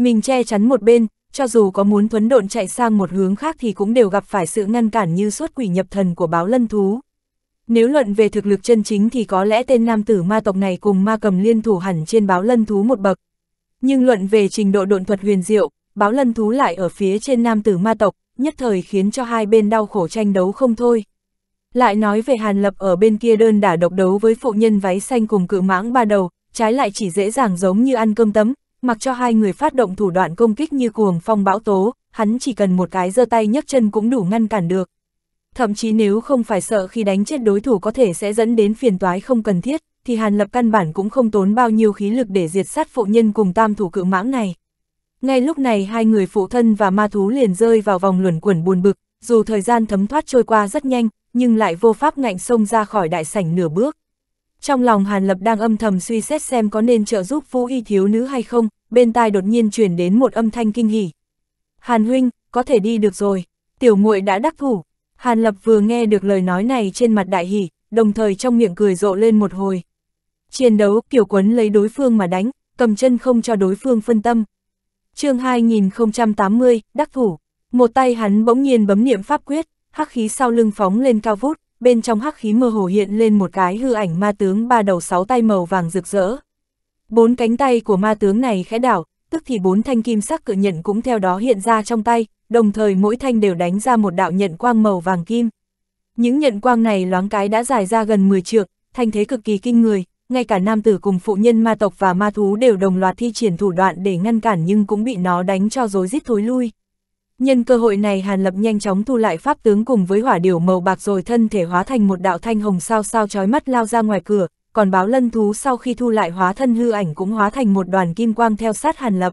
Mình che chắn một bên, cho dù có muốn thuấn độn chạy sang một hướng khác thì cũng đều gặp phải sự ngăn cản như suốt quỷ nhập thần của báo lân thú. Nếu luận về thực lực chân chính thì có lẽ tên nam tử ma tộc này cùng ma cầm liên thủ hẳn trên báo lân thú một bậc. Nhưng luận về trình độ độn thuật huyền diệu, báo lân thú lại ở phía trên nam tử ma tộc, nhất thời khiến cho hai bên đau khổ tranh đấu không thôi. Lại nói về Hàn Lập ở bên kia đơn đả độc đấu với phụ nhân váy xanh cùng cự mãng ba đầu, trái lại chỉ dễ dàng giống như ăn cơm tấm, mặc cho hai người phát động thủ đoạn công kích như cuồng phong bão tố, hắn chỉ cần một cái giơ tay nhấc chân cũng đủ ngăn cản được. Thậm chí nếu không phải sợ khi đánh chết đối thủ có thể sẽ dẫn đến phiền toái không cần thiết, thì Hàn Lập căn bản cũng không tốn bao nhiêu khí lực để diệt sát phụ nhân cùng tam thủ cự mãng này. Ngay lúc này hai người phụ thân và ma thú liền rơi vào vòng luẩn quẩn buồn bực, dù thời gian thấm thoát trôi qua rất nhanh, nhưng lại vô pháp ngạnh xông ra khỏi đại sảnh nửa bước. Trong lòng Hàn Lập đang âm thầm suy xét xem có nên trợ giúp vũ y thiếu nữ hay không, bên tai đột nhiên chuyển đến một âm thanh kinh hỉ. Hàn huynh, có thể đi được rồi, tiểu muội đã đắc thủ. Hàn Lập vừa nghe được lời nói này trên mặt đại hỉ, đồng thời trong miệng cười rộ lên một hồi. Chiến đấu kiểu quấn lấy đối phương mà đánh, cầm chân không cho đối phương phân tâm. chương 2080, đắc thủ, một tay hắn bỗng nhiên bấm niệm pháp quyết, hắc khí sau lưng phóng lên cao vút, bên trong hắc khí mơ hồ hiện lên một cái hư ảnh ma tướng ba đầu sáu tay màu vàng rực rỡ. Bốn cánh tay của ma tướng này khẽ đảo, tức thì bốn thanh kim sắc cự nhận cũng theo đó hiện ra trong tay, đồng thời mỗi thanh đều đánh ra một đạo nhận quang màu vàng kim. Những nhận quang này loáng cái đã dài ra gần 10 trượng, thanh thế cực kỳ kinh người, ngay cả nam tử cùng phụ nhân ma tộc và ma thú đều đồng loạt thi triển thủ đoạn để ngăn cản nhưng cũng bị nó đánh cho rối rít thối lui. Nhân cơ hội này Hàn Lập nhanh chóng thu lại pháp tướng cùng với hỏa điểu màu bạc rồi thân thể hóa thành một đạo thanh hồng sao sao chói mắt lao ra ngoài cửa, còn báo lân thú sau khi thu lại hóa thân hư ảnh cũng hóa thành một đoàn kim quang theo sát Hàn Lập.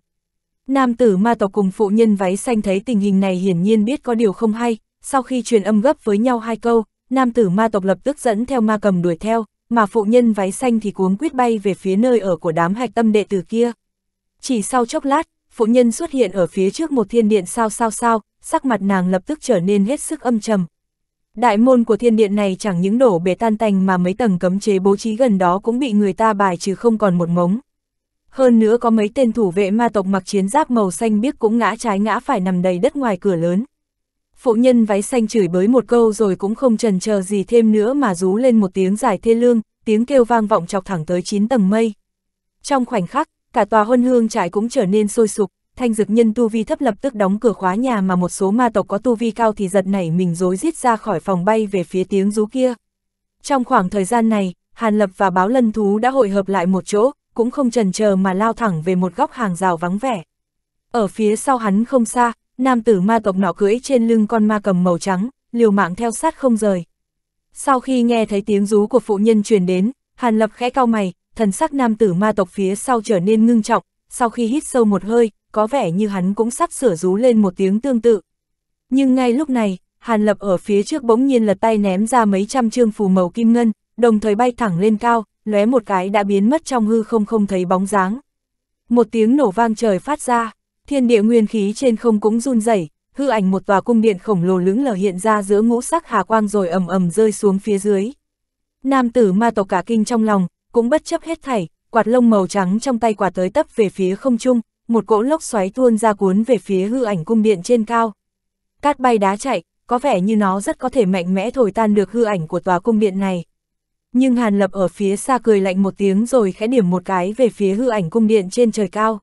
Nam tử ma tộc cùng phụ nhân váy xanh thấy tình hình này hiển nhiên biết có điều không hay, sau khi truyền âm gấp với nhau hai câu, nam tử ma tộc lập tức dẫn theo ma cầm đuổi theo, mà phụ nhân váy xanh thì cuống quyết bay về phía nơi ở của đám hạch tâm đệ tử kia. Chỉ sau chốc lát, phụ nhân xuất hiện ở phía trước một thiên điện sao sao sao, sắc mặt nàng lập tức trở nên hết sức âm trầm. Đại môn của thiên điện này chẳng những đổ bể tan tành mà mấy tầng cấm chế bố trí gần đó cũng bị người ta bài trừ không còn một ngống. Hơn nữa có mấy tên thủ vệ ma tộc mặc chiến giáp màu xanh biếc cũng ngã trái ngã phải nằm đầy đất ngoài cửa lớn. Phụ nhân váy xanh chửi bới một câu rồi cũng không trần chờ gì thêm nữa mà rú lên một tiếng dài thê lương, tiếng kêu vang vọng chọc thẳng tới chín tầng mây. Trong khoảnh khắc, cả tòa huân hương trại cũng trở nên sôi sục, thanh dực nhân tu vi thấp lập tức đóng cửa khóa nhà mà một số ma tộc có tu vi cao thì giật nảy mình rối rít ra khỏi phòng bay về phía tiếng rú kia. Trong khoảng thời gian này, Hàn Lập và báo lân thú đã hội hợp lại một chỗ, cũng không trần chờ mà lao thẳng về một góc hàng rào vắng vẻ. Ở phía sau hắn không xa, nam tử ma tộc nọ cưỡi trên lưng con ma cầm màu trắng, liều mạng theo sát không rời. Sau khi nghe thấy tiếng rú của phụ nhân truyền đến, Hàn Lập khẽ cau mày, thần sắc nam tử ma tộc phía sau trở nên ngưng trọng, sau khi hít sâu một hơi, có vẻ như hắn cũng sắp sửa rú lên một tiếng tương tự. Nhưng ngay lúc này, Hàn Lập ở phía trước bỗng nhiên lật tay ném ra mấy trăm trương phù màu kim ngân, đồng thời bay thẳng lên cao, lóe một cái đã biến mất trong hư không không thấy bóng dáng. Một tiếng nổ vang trời phát ra, thiên địa nguyên khí trên không cũng run rẩy, hư ảnh một tòa cung điện khổng lồ lững lờ hiện ra giữa ngũ sắc hà quang rồi ầm ầm rơi xuống phía dưới. Nam tử ma tộc cả kinh trong lòng, cũng bất chấp hết thảy, quạt lông màu trắng trong tay quả tới tấp về phía không trung, một cỗ lốc xoáy tuôn ra cuốn về phía hư ảnh cung điện trên cao. Cát bay đá chạy, có vẻ như nó rất có thể mạnh mẽ thổi tan được hư ảnh của tòa cung điện này. Nhưng Hàn Lập ở phía xa cười lạnh một tiếng rồi khẽ điểm một cái về phía hư ảnh cung điện trên trời cao.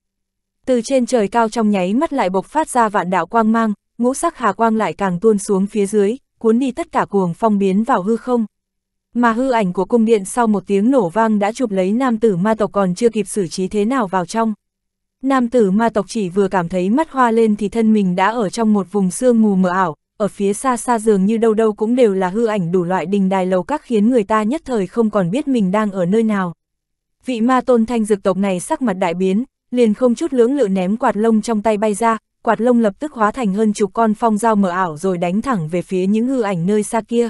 Từ trên trời cao trong nháy mắt lại bộc phát ra vạn đạo quang mang, ngũ sắc hà quang lại càng tuôn xuống phía dưới, cuốn đi tất cả cuồng phong biến vào hư không. Mà hư ảnh của cung điện sau một tiếng nổ vang đã chụp lấy nam tử ma tộc còn chưa kịp xử trí thế nào vào trong. Nam tử ma tộc chỉ vừa cảm thấy mắt hoa lên thì thân mình đã ở trong một vùng sương mù mờ ảo, ở phía xa xa dường như đâu đâu cũng đều là hư ảnh đủ loại đình đài lầu các khiến người ta nhất thời không còn biết mình đang ở nơi nào. Vị ma tôn thanh dực tộc này sắc mặt đại biến, liền không chút lưỡng lự ném quạt lông trong tay bay ra, quạt lông lập tức hóa thành hơn chục con phong dao mờ ảo rồi đánh thẳng về phía những hư ảnh nơi xa kia.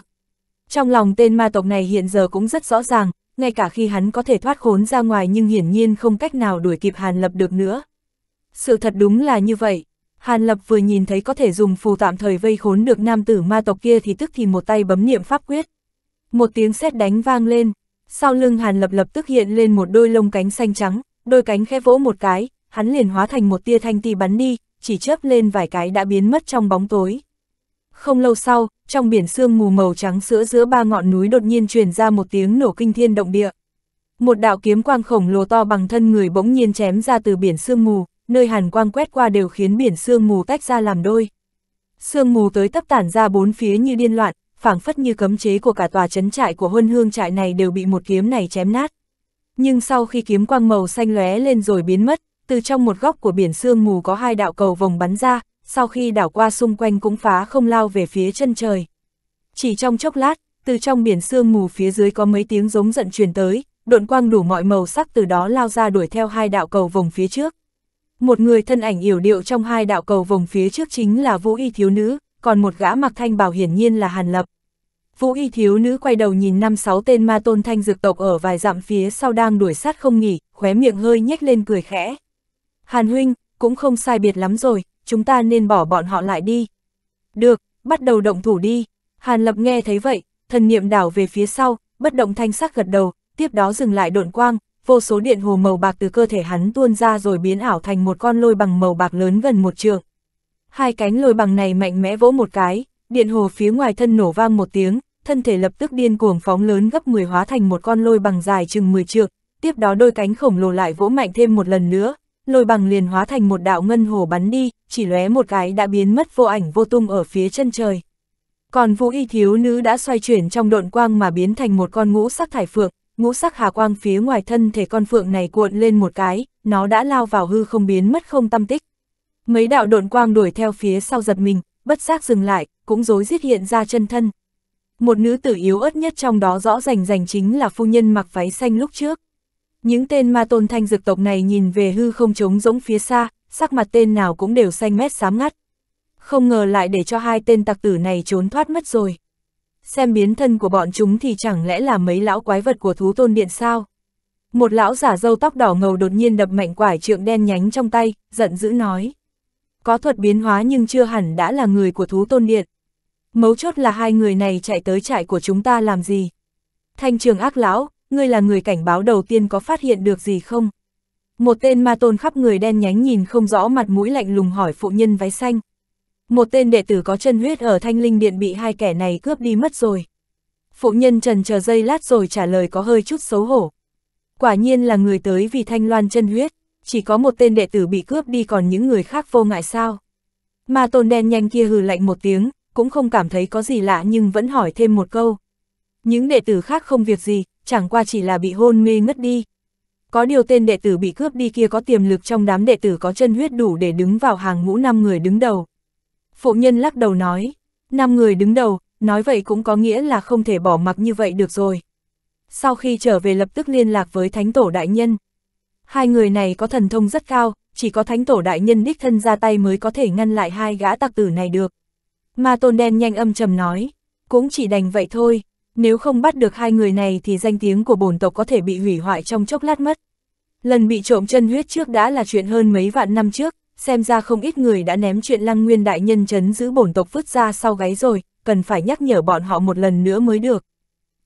Trong lòng tên ma tộc này hiện giờ cũng rất rõ ràng, ngay cả khi hắn có thể thoát khốn ra ngoài nhưng hiển nhiên không cách nào đuổi kịp Hàn Lập được nữa. Sự thật đúng là như vậy. Hàn Lập vừa nhìn thấy có thể dùng phù tạm thời vây khốn được nam tử ma tộc kia thì tức thì một tay bấm niệm pháp quyết. Một tiếng sét đánh vang lên, sau lưng Hàn Lập lập tức hiện lên một đôi lông cánh xanh trắng, đôi cánh khẽ vỗ một cái, hắn liền hóa thành một tia thanh ti bắn đi, chỉ chớp lên vài cái đã biến mất trong bóng tối. Không lâu sau, trong biển sương mù màu trắng sữa giữa ba ngọn núi đột nhiên truyền ra một tiếng nổ kinh thiên động địa. Một đạo kiếm quang khổng lồ to bằng thân người bỗng nhiên chém ra từ biển sương mù, nơi hàn quang quét qua đều khiến biển sương mù tách ra làm đôi. Sương mù tới tấp tản ra bốn phía như điên loạn, phảng phất như cấm chế của cả tòa trấn trại của huân hương trại này đều bị một kiếm này chém nát. Nhưng sau khi kiếm quang màu xanh lóe lên rồi biến mất, từ trong một góc của biển sương mù có hai đạo cầu vòng bắn ra, sau khi đảo qua xung quanh cũng phá không lao về phía chân trời. Chỉ trong chốc lát, từ trong biển sương mù phía dưới có mấy tiếng giống giận truyền tới, độn quang đủ mọi màu sắc từ đó lao ra đuổi theo hai đạo cầu vòng phía trước. Một người thân ảnh yểu điệu trong hai đạo cầu vòng phía trước chính là Vũ Y thiếu nữ, còn một gã mặc thanh bảo hiển nhiên là Hàn Lập. Vũ Y thiếu nữ quay đầu nhìn năm sáu tên ma tôn thanh dược tộc ở vài dặm phía sau đang đuổi sát không nghỉ, khóe miệng hơi nhếch lên cười khẽ. Hàn huynh, cũng không sai biệt lắm rồi, chúng ta nên bỏ bọn họ lại đi. Được, bắt đầu động thủ đi. Hàn Lập nghe thấy vậy, thần niệm đảo về phía sau, bất động thanh sắc gật đầu, tiếp đó dừng lại độn quang, vô số điện hồ màu bạc từ cơ thể hắn tuôn ra rồi biến ảo thành một con lôi bằng màu bạc lớn gần một trượng. Hai cánh lôi bằng này mạnh mẽ vỗ một cái, điện hồ phía ngoài thân nổ vang một tiếng, thân thể lập tức điên cuồng phóng lớn gấp 10 hóa thành một con lôi bằng dài chừng 10 trượng, tiếp đó đôi cánh khổng lồ lại vỗ mạnh thêm một lần nữa, lôi bằng liền hóa thành một đạo ngân hồ bắn đi, chỉ lóe một cái đã biến mất vô ảnh vô tung ở phía chân trời. Còn vũ y thiếu nữ đã xoay chuyển trong độn quang mà biến thành một con ngũ sắc thải phượng, ngũ sắc hà quang phía ngoài thân thể con phượng này cuộn lên một cái, nó đã lao vào hư không biến mất không tâm tích. Mấy đạo độn quang đuổi theo phía sau giật mình, bất giác dừng lại, cũng dối giết hiện ra chân thân. Một nữ tử yếu ớt nhất trong đó rõ rành rành chính là phu nhân mặc váy xanh lúc trước. Những tên ma tôn thanh dực tộc này nhìn về hư không trống rỗng phía xa, sắc mặt tên nào cũng đều xanh mét xám ngắt. Không ngờ lại để cho hai tên tặc tử này trốn thoát mất rồi. Xem biến thân của bọn chúng thì chẳng lẽ là mấy lão quái vật của thú tôn điện sao? Một lão giả dâu tóc đỏ ngầu đột nhiên đập mạnh quải trượng đen nhánh trong tay, giận dữ nói. Có thuật biến hóa nhưng chưa hẳn đã là người của thú tôn điện. Mấu chốt là hai người này chạy tới trại của chúng ta làm gì? Thanh trường ác lão, ngươi là người cảnh báo đầu tiên có phát hiện được gì không? Một tên ma tôn khắp người đen nhánh nhìn không rõ mặt mũi lạnh lùng hỏi phụ nhân váy xanh. Một tên đệ tử có chân huyết ở thanh linh điện bị hai kẻ này cướp đi mất rồi. Phụ nhân trần chờ giây lát rồi trả lời có hơi chút xấu hổ. Quả nhiên là người tới vì thanh loan chân huyết, chỉ có một tên đệ tử bị cướp đi còn những người khác vô ngại sao. Ma tôn đen nhanh kia hừ lạnh một tiếng, cũng không cảm thấy có gì lạ nhưng vẫn hỏi thêm một câu. Những đệ tử khác không việc gì, chẳng qua chỉ là bị hôn mê ngất đi, có điều tên đệ tử bị cướp đi kia có tiềm lực trong đám đệ tử có chân huyết đủ để đứng vào hàng ngũ năm người đứng đầu. Phụ nhân lắc đầu nói, năm người đứng đầu, nói vậy cũng có nghĩa là không thể bỏ mặc như vậy được rồi. Sau khi trở về lập tức liên lạc với Thánh Tổ Đại Nhân. Hai người này có thần thông rất cao, chỉ có Thánh Tổ Đại Nhân đích thân ra tay mới có thể ngăn lại hai gã tặc tử này được. Mà tôn đen nhanh âm trầm nói, cũng chỉ đành vậy thôi, nếu không bắt được hai người này thì danh tiếng của bổn tộc có thể bị hủy hoại trong chốc lát mất. Lần bị trộm chân huyết trước đã là chuyện hơn mấy vạn năm trước, xem ra không ít người đã ném chuyện lăng nguyên đại nhân chấn giữ bổn tộc vứt ra sau gáy rồi, cần phải nhắc nhở bọn họ một lần nữa mới được.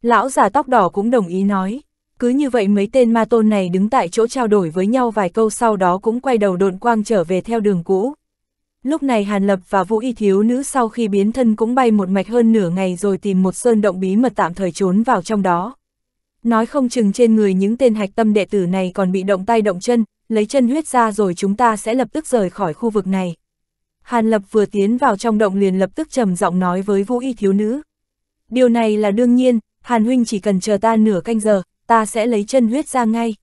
Lão già tóc đỏ cũng đồng ý nói, cứ như vậy mấy tên ma tôn này đứng tại chỗ trao đổi với nhau vài câu sau đó cũng quay đầu độn quang trở về theo đường cũ. Lúc này Hàn Lập và Vũ Y thiếu nữ sau khi biến thân cũng bay một mạch hơn nửa ngày rồi tìm một sơn động bí mật tạm thời trốn vào trong đó. Nói không chừng trên người những tên hạch tâm đệ tử này còn bị động tay động chân, lấy chân huyết ra rồi chúng ta sẽ lập tức rời khỏi khu vực này. Hàn Lập vừa tiến vào trong động liền lập tức trầm giọng nói với Vũ Y thiếu nữ. Điều này là đương nhiên, Hàn Huynh chỉ cần chờ ta nửa canh giờ, ta sẽ lấy chân huyết ra ngay.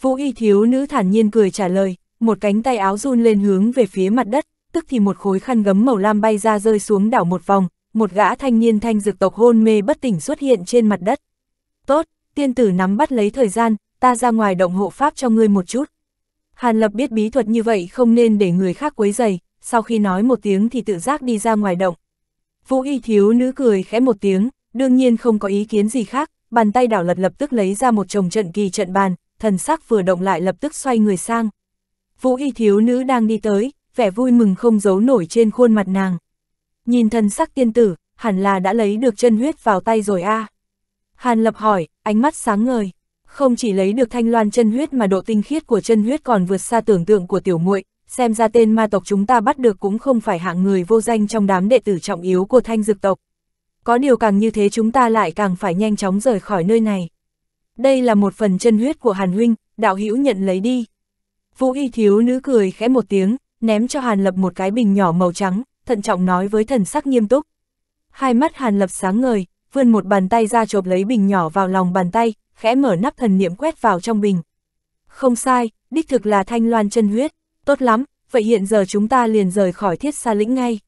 Vũ Y thiếu nữ thản nhiên cười trả lời, một cánh tay áo run lên hướng về phía mặt đất tức thì một khối khăn gấm màu lam bay ra rơi xuống đảo một vòng, một gã thanh niên thanh dược tộc hôn mê bất tỉnh xuất hiện trên mặt đất. Tốt, tiên tử nắm bắt lấy thời gian, ta ra ngoài động hộ pháp cho ngươi một chút. Hàn Lập biết bí thuật như vậy không nên để người khác quấy dày, sau khi nói một tiếng thì tự giác đi ra ngoài động. Vũ y thiếu nữ cười khẽ một tiếng, đương nhiên không có ý kiến gì khác, bàn tay đảo lật lập tức lấy ra một chồng trận kỳ trận bàn, thần sắc vừa động lại lập tức xoay người sang. Vũ y thiếu nữ đang đi tới, vẻ vui mừng không giấu nổi trên khuôn mặt nàng. Nhìn thân sắc tiên tử, hẳn là đã lấy được chân huyết vào tay rồi a à. Hàn lập hỏi, ánh mắt sáng ngời. Không chỉ lấy được thanh loan chân huyết mà độ tinh khiết của chân huyết còn vượt xa tưởng tượng của tiểu muội xem ra tên ma tộc chúng ta bắt được cũng không phải hạng người vô danh trong đám đệ tử trọng yếu của thanh dực tộc. Có điều càng như thế chúng ta lại càng phải nhanh chóng rời khỏi nơi này. Đây là một phần chân huyết của Hàn Huynh, đạo hữu nhận lấy đi. Vũ y thiếu nữ cười khẽ một tiếng, ném cho Hàn Lập một cái bình nhỏ màu trắng, thận trọng nói với thần sắc nghiêm túc. Hai mắt Hàn Lập sáng ngời, vươn một bàn tay ra chộp lấy bình nhỏ vào lòng bàn tay, khẽ mở nắp thần niệm quét vào trong bình. Không sai, đích thực là thanh loan chân huyết, tốt lắm, vậy hiện giờ chúng ta liền rời khỏi thiết xa lĩnh ngay.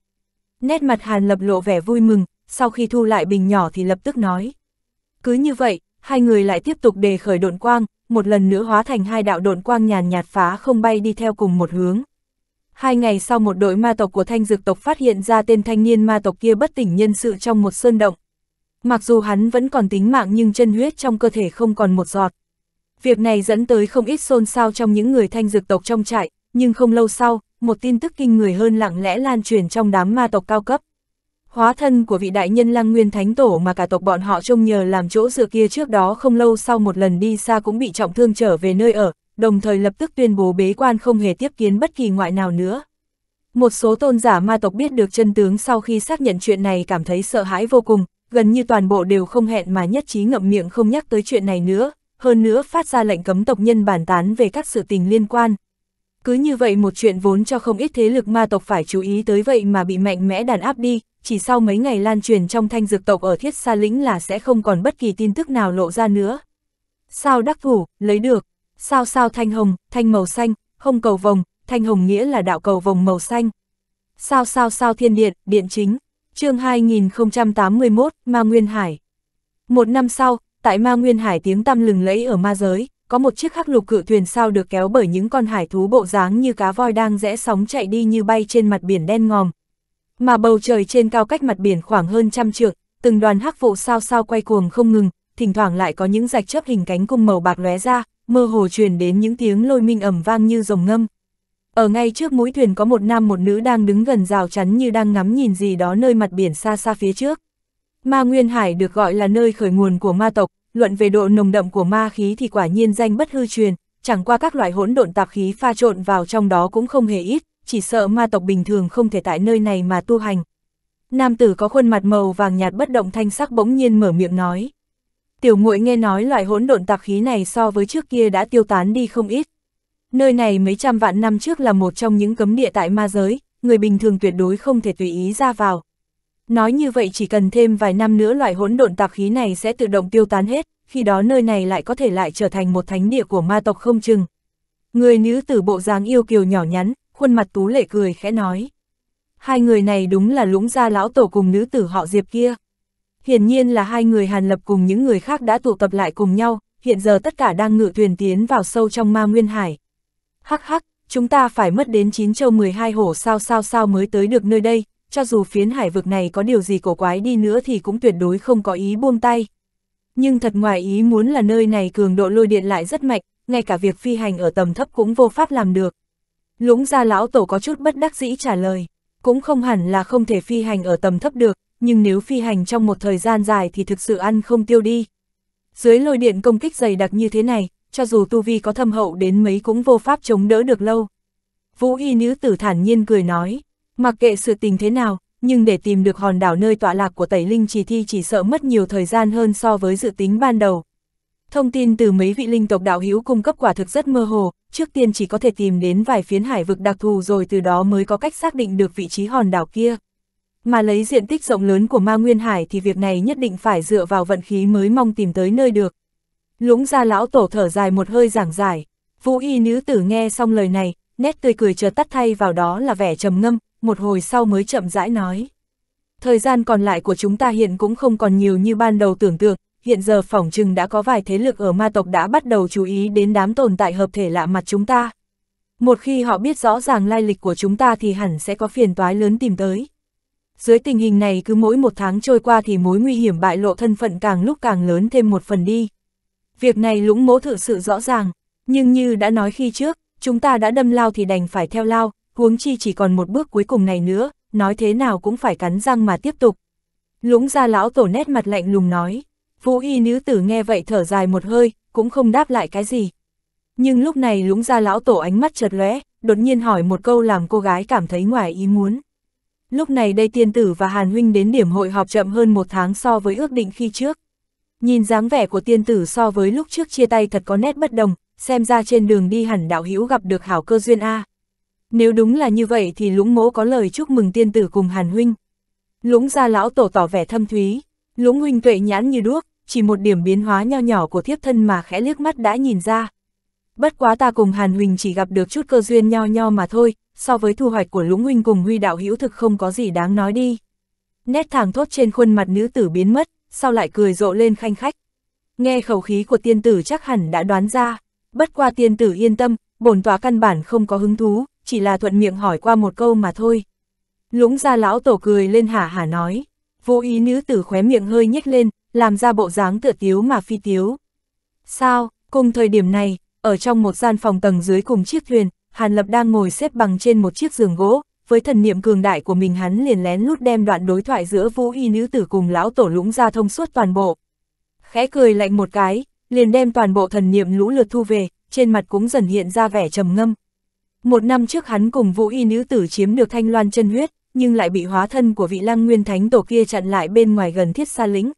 Nét mặt Hàn Lập lộ vẻ vui mừng, sau khi thu lại bình nhỏ thì lập tức nói. Cứ như vậy, hai người lại tiếp tục đề khởi độn quang, một lần nữa hóa thành hai đạo độn quang nhàn nhạt phá không bay đi theo cùng một hướng. Hai ngày sau một đội ma tộc của thanh dược tộc phát hiện ra tên thanh niên ma tộc kia bất tỉnh nhân sự trong một sơn động. Mặc dù hắn vẫn còn tính mạng nhưng chân huyết trong cơ thể không còn một giọt. Việc này dẫn tới không ít xôn xao trong những người thanh dược tộc trong trại, nhưng không lâu sau, một tin tức kinh người hơn lặng lẽ lan truyền trong đám ma tộc cao cấp. Hóa thân của vị đại nhân Lăng Nguyên Thánh Tổ mà cả tộc bọn họ trông nhờ làm chỗ dựa kia trước đó không lâu sau một lần đi xa cũng bị trọng thương trở về nơi ở, đồng thời lập tức tuyên bố bế quan không hề tiếp kiến bất kỳ ngoại nào nữa. Một số tôn giả ma tộc biết được chân tướng sau khi xác nhận chuyện này cảm thấy sợ hãi vô cùng, gần như toàn bộ đều không hẹn mà nhất trí ngậm miệng không nhắc tới chuyện này nữa, hơn nữa phát ra lệnh cấm tộc nhân bàn tán về các sự tình liên quan. Cứ như vậy một chuyện vốn cho không ít thế lực ma tộc phải chú ý tới vậy mà bị mạnh mẽ đàn áp đi, chỉ sau mấy ngày lan truyền trong thanh dược tộc ở thiết xa lĩnh là sẽ không còn bất kỳ tin tức nào lộ ra nữa. Sao đắc thủ, lấy được, Sao sao thanh hồng, thanh màu xanh, không cầu vồng, thanh hồng nghĩa là đạo cầu vồng màu xanh. Sao sao sao thiên điện, điện chính, chương 2081, Ma Nguyên Hải. Một năm sau, tại Ma Nguyên Hải tiếng tăm lừng lẫy ở ma giới, có một chiếc khắc lục cự thuyền sao được kéo bởi những con hải thú bộ dáng như cá voi đang rẽ sóng chạy đi như bay trên mặt biển đen ngòm. Mà bầu trời trên cao cách mặt biển khoảng hơn trăm trượng, từng đoàn hắc vụ sao sao quay cuồng không ngừng, thỉnh thoảng lại có những rạch chớp hình cánh cung màu bạc lóe ra, mơ hồ truyền đến những tiếng lôi minh ẩm vang như rồng ngâm. Ở ngay trước mũi thuyền có một nam một nữ đang đứng gần rào chắn như đang ngắm nhìn gì đó nơi mặt biển xa xa phía trước. Ma Nguyên Hải được gọi là nơi khởi nguồn của ma tộc, luận về độ nồng đậm của ma khí thì quả nhiên danh bất hư truyền, chẳng qua các loại hỗn độn tạp khí pha trộn vào trong đó cũng không hề ít, chỉ sợ ma tộc bình thường không thể tại nơi này mà tu hành. Nam tử có khuôn mặt màu vàng nhạt bất động thanh sắc bỗng nhiên mở miệng nói. Tiểu muội nghe nói loại hỗn độn tạp khí này so với trước kia đã tiêu tán đi không ít. Nơi này mấy trăm vạn năm trước là một trong những cấm địa tại ma giới, người bình thường tuyệt đối không thể tùy ý ra vào. Nói như vậy chỉ cần thêm vài năm nữa loại hỗn độn tạp khí này sẽ tự động tiêu tán hết, khi đó nơi này lại có thể lại trở thành một thánh địa của ma tộc không chừng. Người nữ tử bộ dáng yêu kiều nhỏ nhắn, khuôn mặt tú lệ cười khẽ nói. Hai người này đúng là lũng gia lão tổ cùng nữ tử họ Diệp kia. Hiển nhiên là hai người Hàn Lập cùng những người khác đã tụ tập lại cùng nhau, hiện giờ tất cả đang ngự thuyền tiến vào sâu trong ma nguyên hải. Hắc hắc, chúng ta phải mất đến 9 châu 12 hổ sao sao sao mới tới được nơi đây, cho dù phiến hải vực này có điều gì cổ quái đi nữa thì cũng tuyệt đối không có ý buông tay. Nhưng thật ngoài ý muốn là nơi này cường độ lôi điện lại rất mạnh, ngay cả việc phi hành ở tầm thấp cũng vô pháp làm được. Lũng gia lão tổ có chút bất đắc dĩ trả lời, cũng không hẳn là không thể phi hành ở tầm thấp được, nhưng nếu phi hành trong một thời gian dài thì thực sự ăn không tiêu đi. Dưới lôi điện công kích dày đặc như thế này, cho dù tu vi có thâm hậu đến mấy cũng vô pháp chống đỡ được lâu. Vũ y nữ tử thản nhiên cười nói, mặc kệ sự tình thế nào, nhưng để tìm được hòn đảo nơi tọa lạc của tẩy linh chỉ thi chỉ sợ mất nhiều thời gian hơn so với dự tính ban đầu. Thông tin từ mấy vị linh tộc đạo hữu cung cấp quả thực rất mơ hồ, trước tiên chỉ có thể tìm đến vài phiến hải vực đặc thù rồi từ đó mới có cách xác định được vị trí hòn đảo kia. Mà lấy diện tích rộng lớn của ma nguyên hải thì việc này nhất định phải dựa vào vận khí mới mong tìm tới nơi được. Lũng ra lão tổ thở dài một hơi giảng giải. Vũ y nữ tử nghe xong lời này, nét tươi cười chợt tắt thay vào đó là vẻ trầm ngâm, một hồi sau mới chậm rãi nói. Thời gian còn lại của chúng ta hiện cũng không còn nhiều như ban đầu tưởng tượng, hiện giờ phỏng chừng đã có vài thế lực ở ma tộc đã bắt đầu chú ý đến đám tồn tại hợp thể lạ mặt chúng ta. Một khi họ biết rõ ràng lai lịch của chúng ta thì hẳn sẽ có phiền toái lớn tìm tới dưới tình hình này cứ mỗi một tháng trôi qua thì mối nguy hiểm bại lộ thân phận càng lúc càng lớn thêm một phần đi. Việc này lũng mỗ thực sự rõ ràng, nhưng như đã nói khi trước, chúng ta đã đâm lao thì đành phải theo lao, huống chi chỉ còn một bước cuối cùng này nữa, nói thế nào cũng phải cắn răng mà tiếp tục. Lũng ra lão tổ nét mặt lạnh lùng nói, vũ y nữ tử nghe vậy thở dài một hơi, cũng không đáp lại cái gì. Nhưng lúc này lũng ra lão tổ ánh mắt chợt lóe, đột nhiên hỏi một câu làm cô gái cảm thấy ngoài ý muốn. Lúc này đây tiên tử và Hàn Huynh đến điểm hội họp chậm hơn một tháng so với ước định khi trước. Nhìn dáng vẻ của tiên tử so với lúc trước chia tay thật có nét bất đồng, xem ra trên đường đi hẳn đạo hữu gặp được hảo cơ duyên A. Nếu đúng là như vậy thì lũng mỗ có lời chúc mừng tiên tử cùng Hàn Huynh. Lũng gia lão tổ tỏ vẻ thâm thúy, lũng huynh tuệ nhãn như đuốc, chỉ một điểm biến hóa nho nhỏ của thiếp thân mà khẽ liếc mắt đã nhìn ra bất quá ta cùng Hàn Huỳnh chỉ gặp được chút cơ duyên nho nho mà thôi, so với thu hoạch của Lũng Huynh cùng Huy Đạo hữu thực không có gì đáng nói đi. Nét thẳng thốt trên khuôn mặt nữ tử biến mất, sau lại cười rộ lên khanh khách. Nghe khẩu khí của tiên tử chắc hẳn đã đoán ra, bất qua tiên tử yên tâm, bổn tòa căn bản không có hứng thú, chỉ là thuận miệng hỏi qua một câu mà thôi. Lũng ra lão tổ cười lên hả hả nói, vô ý nữ tử khóe miệng hơi nhếch lên, làm ra bộ dáng tựa tiếu mà phi tiếu. Sao, cùng thời điểm này, ở trong một gian phòng tầng dưới cùng chiếc thuyền, Hàn Lập đang ngồi xếp bằng trên một chiếc giường gỗ, với thần niệm cường đại của mình hắn liền lén lút đem đoạn đối thoại giữa vũ y nữ tử cùng lão tổ lũng ra thông suốt toàn bộ. Khẽ cười lạnh một cái, liền đem toàn bộ thần niệm lũ lượt thu về, trên mặt cũng dần hiện ra vẻ trầm ngâm. Một năm trước hắn cùng vũ y nữ tử chiếm được thanh loan chân huyết, nhưng lại bị hóa thân của vị lăng nguyên thánh tổ kia chặn lại bên ngoài gần thiết xa lĩnh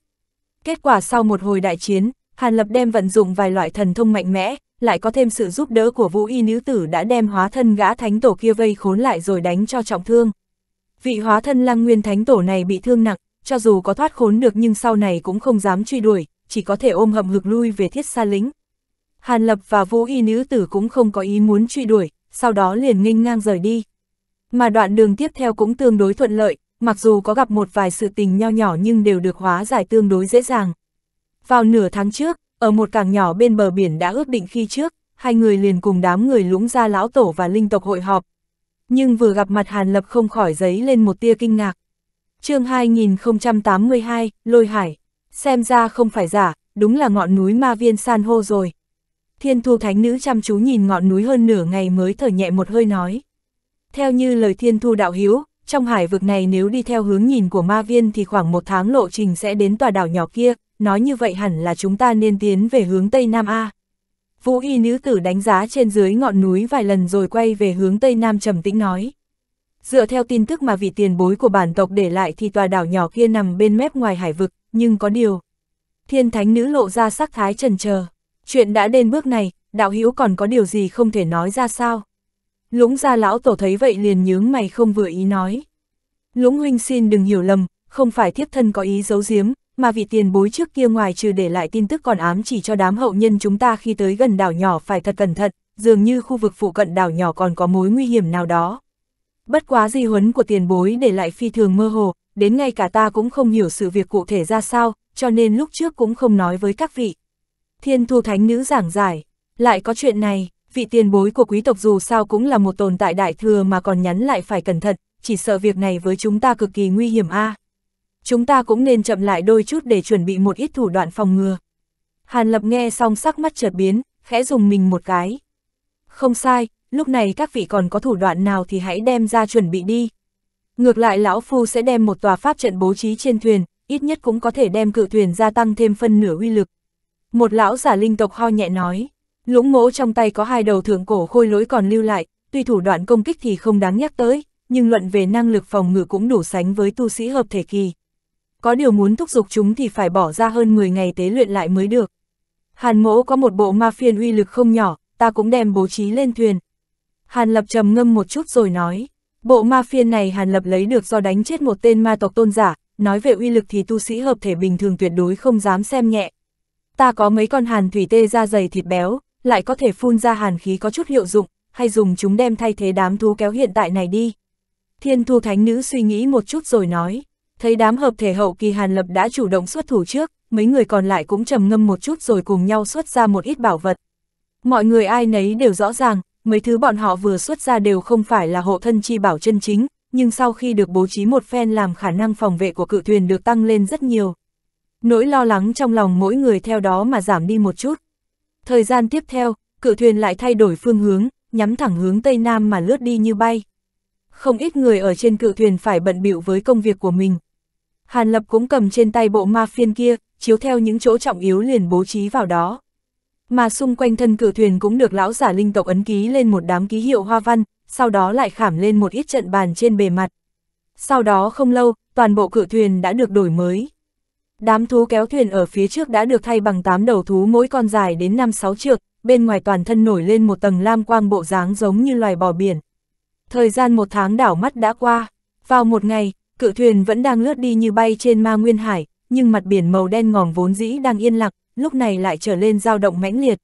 Kết quả sau một hồi đại chiến, Hàn Lập đem vận dụng vài loại thần thông mạnh mẽ, lại có thêm sự giúp đỡ của vũ y nữ tử đã đem hóa thân gã thánh tổ kia vây khốn lại rồi đánh cho trọng thương. Vị hóa thân lăng nguyên thánh tổ này bị thương nặng, cho dù có thoát khốn được nhưng sau này cũng không dám truy đuổi, chỉ có thể ôm hầm hực lui về thiết xa lính. Hàn Lập và vũ y nữ tử cũng không có ý muốn truy đuổi, sau đó liền nghênh ngang rời đi. Mà đoạn đường tiếp theo cũng tương đối thuận lợi, mặc dù có gặp một vài sự tình nho nhỏ nhưng đều được hóa giải tương đối dễ dàng. Vào nửa tháng trước, ở một cảng nhỏ bên bờ biển đã ước định khi trước, hai người liền cùng đám người lũng gia lão tổ và linh tộc hội họp. Nhưng vừa gặp mặt Hàn Lập không khỏi giấy lên một tia kinh ngạc. chương 2082, Lôi Hải. Xem ra không phải giả, đúng là ngọn núi ma viên san hô rồi. Thiên thu thánh nữ chăm chú nhìn ngọn núi hơn nửa ngày mới thở nhẹ một hơi nói. Theo như lời thiên thu đạo hiếu, trong hải vực này nếu đi theo hướng nhìn của ma viên thì khoảng một tháng lộ trình sẽ đến tòa đảo nhỏ kia, nói như vậy hẳn là chúng ta nên tiến về hướng Tây Nam A. Vũ y nữ tử đánh giá trên dưới ngọn núi vài lần rồi quay về hướng Tây Nam trầm tĩnh nói. Dựa theo tin tức mà vị tiền bối của bản tộc để lại thì tòa đảo nhỏ kia nằm bên mép ngoài hải vực, nhưng có điều. Thiên thánh nữ lộ ra sắc thái trần chờ Chuyện đã đến bước này, đạo hữu còn có điều gì không thể nói ra sao? Lũng gia lão tổ thấy vậy liền nhướng mày không vừa ý nói. Lũng huynh xin đừng hiểu lầm, không phải thiếp thân có ý giấu giếm, mà vị tiền bối trước kia ngoài trừ để lại tin tức còn ám chỉ cho đám hậu nhân chúng ta khi tới gần đảo nhỏ phải thật cẩn thận, dường như khu vực phụ cận đảo nhỏ còn có mối nguy hiểm nào đó. Bất quá di huấn của tiền bối để lại phi thường mơ hồ, đến ngay cả ta cũng không hiểu sự việc cụ thể ra sao, cho nên lúc trước cũng không nói với các vị. Thiên thu thánh nữ giảng giải, lại có chuyện này, vị tiền bối của quý tộc dù sao cũng là một tồn tại đại thừa mà còn nhắn lại phải cẩn thận, chỉ sợ việc này với chúng ta cực kỳ nguy hiểm a. À chúng ta cũng nên chậm lại đôi chút để chuẩn bị một ít thủ đoạn phòng ngừa. Hàn Lập nghe xong sắc mắt chợt biến, khẽ dùng mình một cái. Không sai, lúc này các vị còn có thủ đoạn nào thì hãy đem ra chuẩn bị đi. Ngược lại Lão Phu sẽ đem một tòa pháp trận bố trí trên thuyền, ít nhất cũng có thể đem cự thuyền gia tăng thêm phân nửa uy lực. Một lão giả linh tộc ho nhẹ nói, lũng mỗ trong tay có hai đầu thượng cổ khôi lỗi còn lưu lại, tuy thủ đoạn công kích thì không đáng nhắc tới, nhưng luận về năng lực phòng ngự cũng đủ sánh với tu sĩ hợp thể kỳ có điều muốn thúc giục chúng thì phải bỏ ra hơn 10 ngày tế luyện lại mới được. Hàn mỗ có một bộ ma phiên uy lực không nhỏ, ta cũng đem bố trí lên thuyền. Hàn lập trầm ngâm một chút rồi nói, bộ ma phiên này Hàn lập lấy được do đánh chết một tên ma tộc tôn giả, nói về uy lực thì tu sĩ hợp thể bình thường tuyệt đối không dám xem nhẹ. Ta có mấy con hàn thủy tê da dày thịt béo, lại có thể phun ra hàn khí có chút hiệu dụng, hay dùng chúng đem thay thế đám thú kéo hiện tại này đi. Thiên thu thánh nữ suy nghĩ một chút rồi nói, Thấy đám hợp thể hậu kỳ Hàn Lập đã chủ động xuất thủ trước, mấy người còn lại cũng trầm ngâm một chút rồi cùng nhau xuất ra một ít bảo vật. Mọi người ai nấy đều rõ ràng, mấy thứ bọn họ vừa xuất ra đều không phải là hộ thân chi bảo chân chính, nhưng sau khi được bố trí một phen làm khả năng phòng vệ của cự thuyền được tăng lên rất nhiều. Nỗi lo lắng trong lòng mỗi người theo đó mà giảm đi một chút. Thời gian tiếp theo, cự thuyền lại thay đổi phương hướng, nhắm thẳng hướng Tây Nam mà lướt đi như bay. Không ít người ở trên cự thuyền phải bận bịu với công việc của mình, Hàn Lập cũng cầm trên tay bộ ma phiên kia, chiếu theo những chỗ trọng yếu liền bố trí vào đó. Mà xung quanh thân cửa thuyền cũng được lão giả linh tộc ấn ký lên một đám ký hiệu hoa văn, sau đó lại khảm lên một ít trận bàn trên bề mặt. Sau đó không lâu, toàn bộ cửa thuyền đã được đổi mới. Đám thú kéo thuyền ở phía trước đã được thay bằng 8 đầu thú mỗi con dài đến 5-6 trượng, bên ngoài toàn thân nổi lên một tầng lam quang bộ dáng giống như loài bò biển. Thời gian một tháng đảo mắt đã qua, vào một ngày, Cự thuyền vẫn đang lướt đi như bay trên ma nguyên hải, nhưng mặt biển màu đen ngòm vốn dĩ đang yên lặng, lúc này lại trở lên dao động mãnh liệt.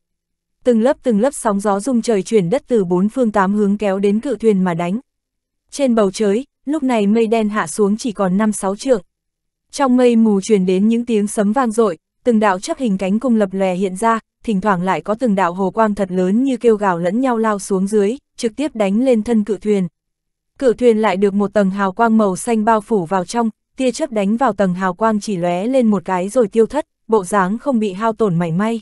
Từng lớp từng lớp sóng gió rung trời chuyển đất từ bốn phương tám hướng kéo đến cự thuyền mà đánh. Trên bầu trời, lúc này mây đen hạ xuống chỉ còn 5-6 trượng. Trong mây mù truyền đến những tiếng sấm vang dội, từng đạo chấp hình cánh cung lập lè hiện ra, thỉnh thoảng lại có từng đạo hồ quang thật lớn như kêu gào lẫn nhau lao xuống dưới, trực tiếp đánh lên thân cự thuyền. Cự thuyền lại được một tầng hào quang màu xanh bao phủ vào trong, tia chớp đánh vào tầng hào quang chỉ lóe lên một cái rồi tiêu thất, bộ dáng không bị hao tổn mảy may.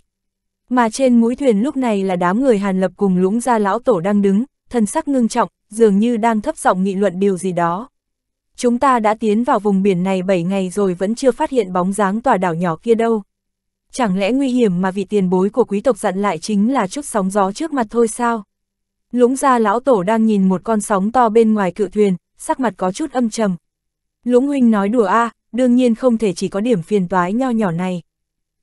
Mà trên mũi thuyền lúc này là đám người Hàn Lập cùng lũng gia lão tổ đang đứng, thân sắc ngưng trọng, dường như đang thấp giọng nghị luận điều gì đó. Chúng ta đã tiến vào vùng biển này 7 ngày rồi vẫn chưa phát hiện bóng dáng tòa đảo nhỏ kia đâu. Chẳng lẽ nguy hiểm mà vị tiền bối của quý tộc dặn lại chính là chút sóng gió trước mặt thôi sao? Lũng gia lão tổ đang nhìn một con sóng to bên ngoài cự thuyền, sắc mặt có chút âm trầm. Lũng huynh nói đùa a, à, đương nhiên không thể chỉ có điểm phiền toái nho nhỏ này.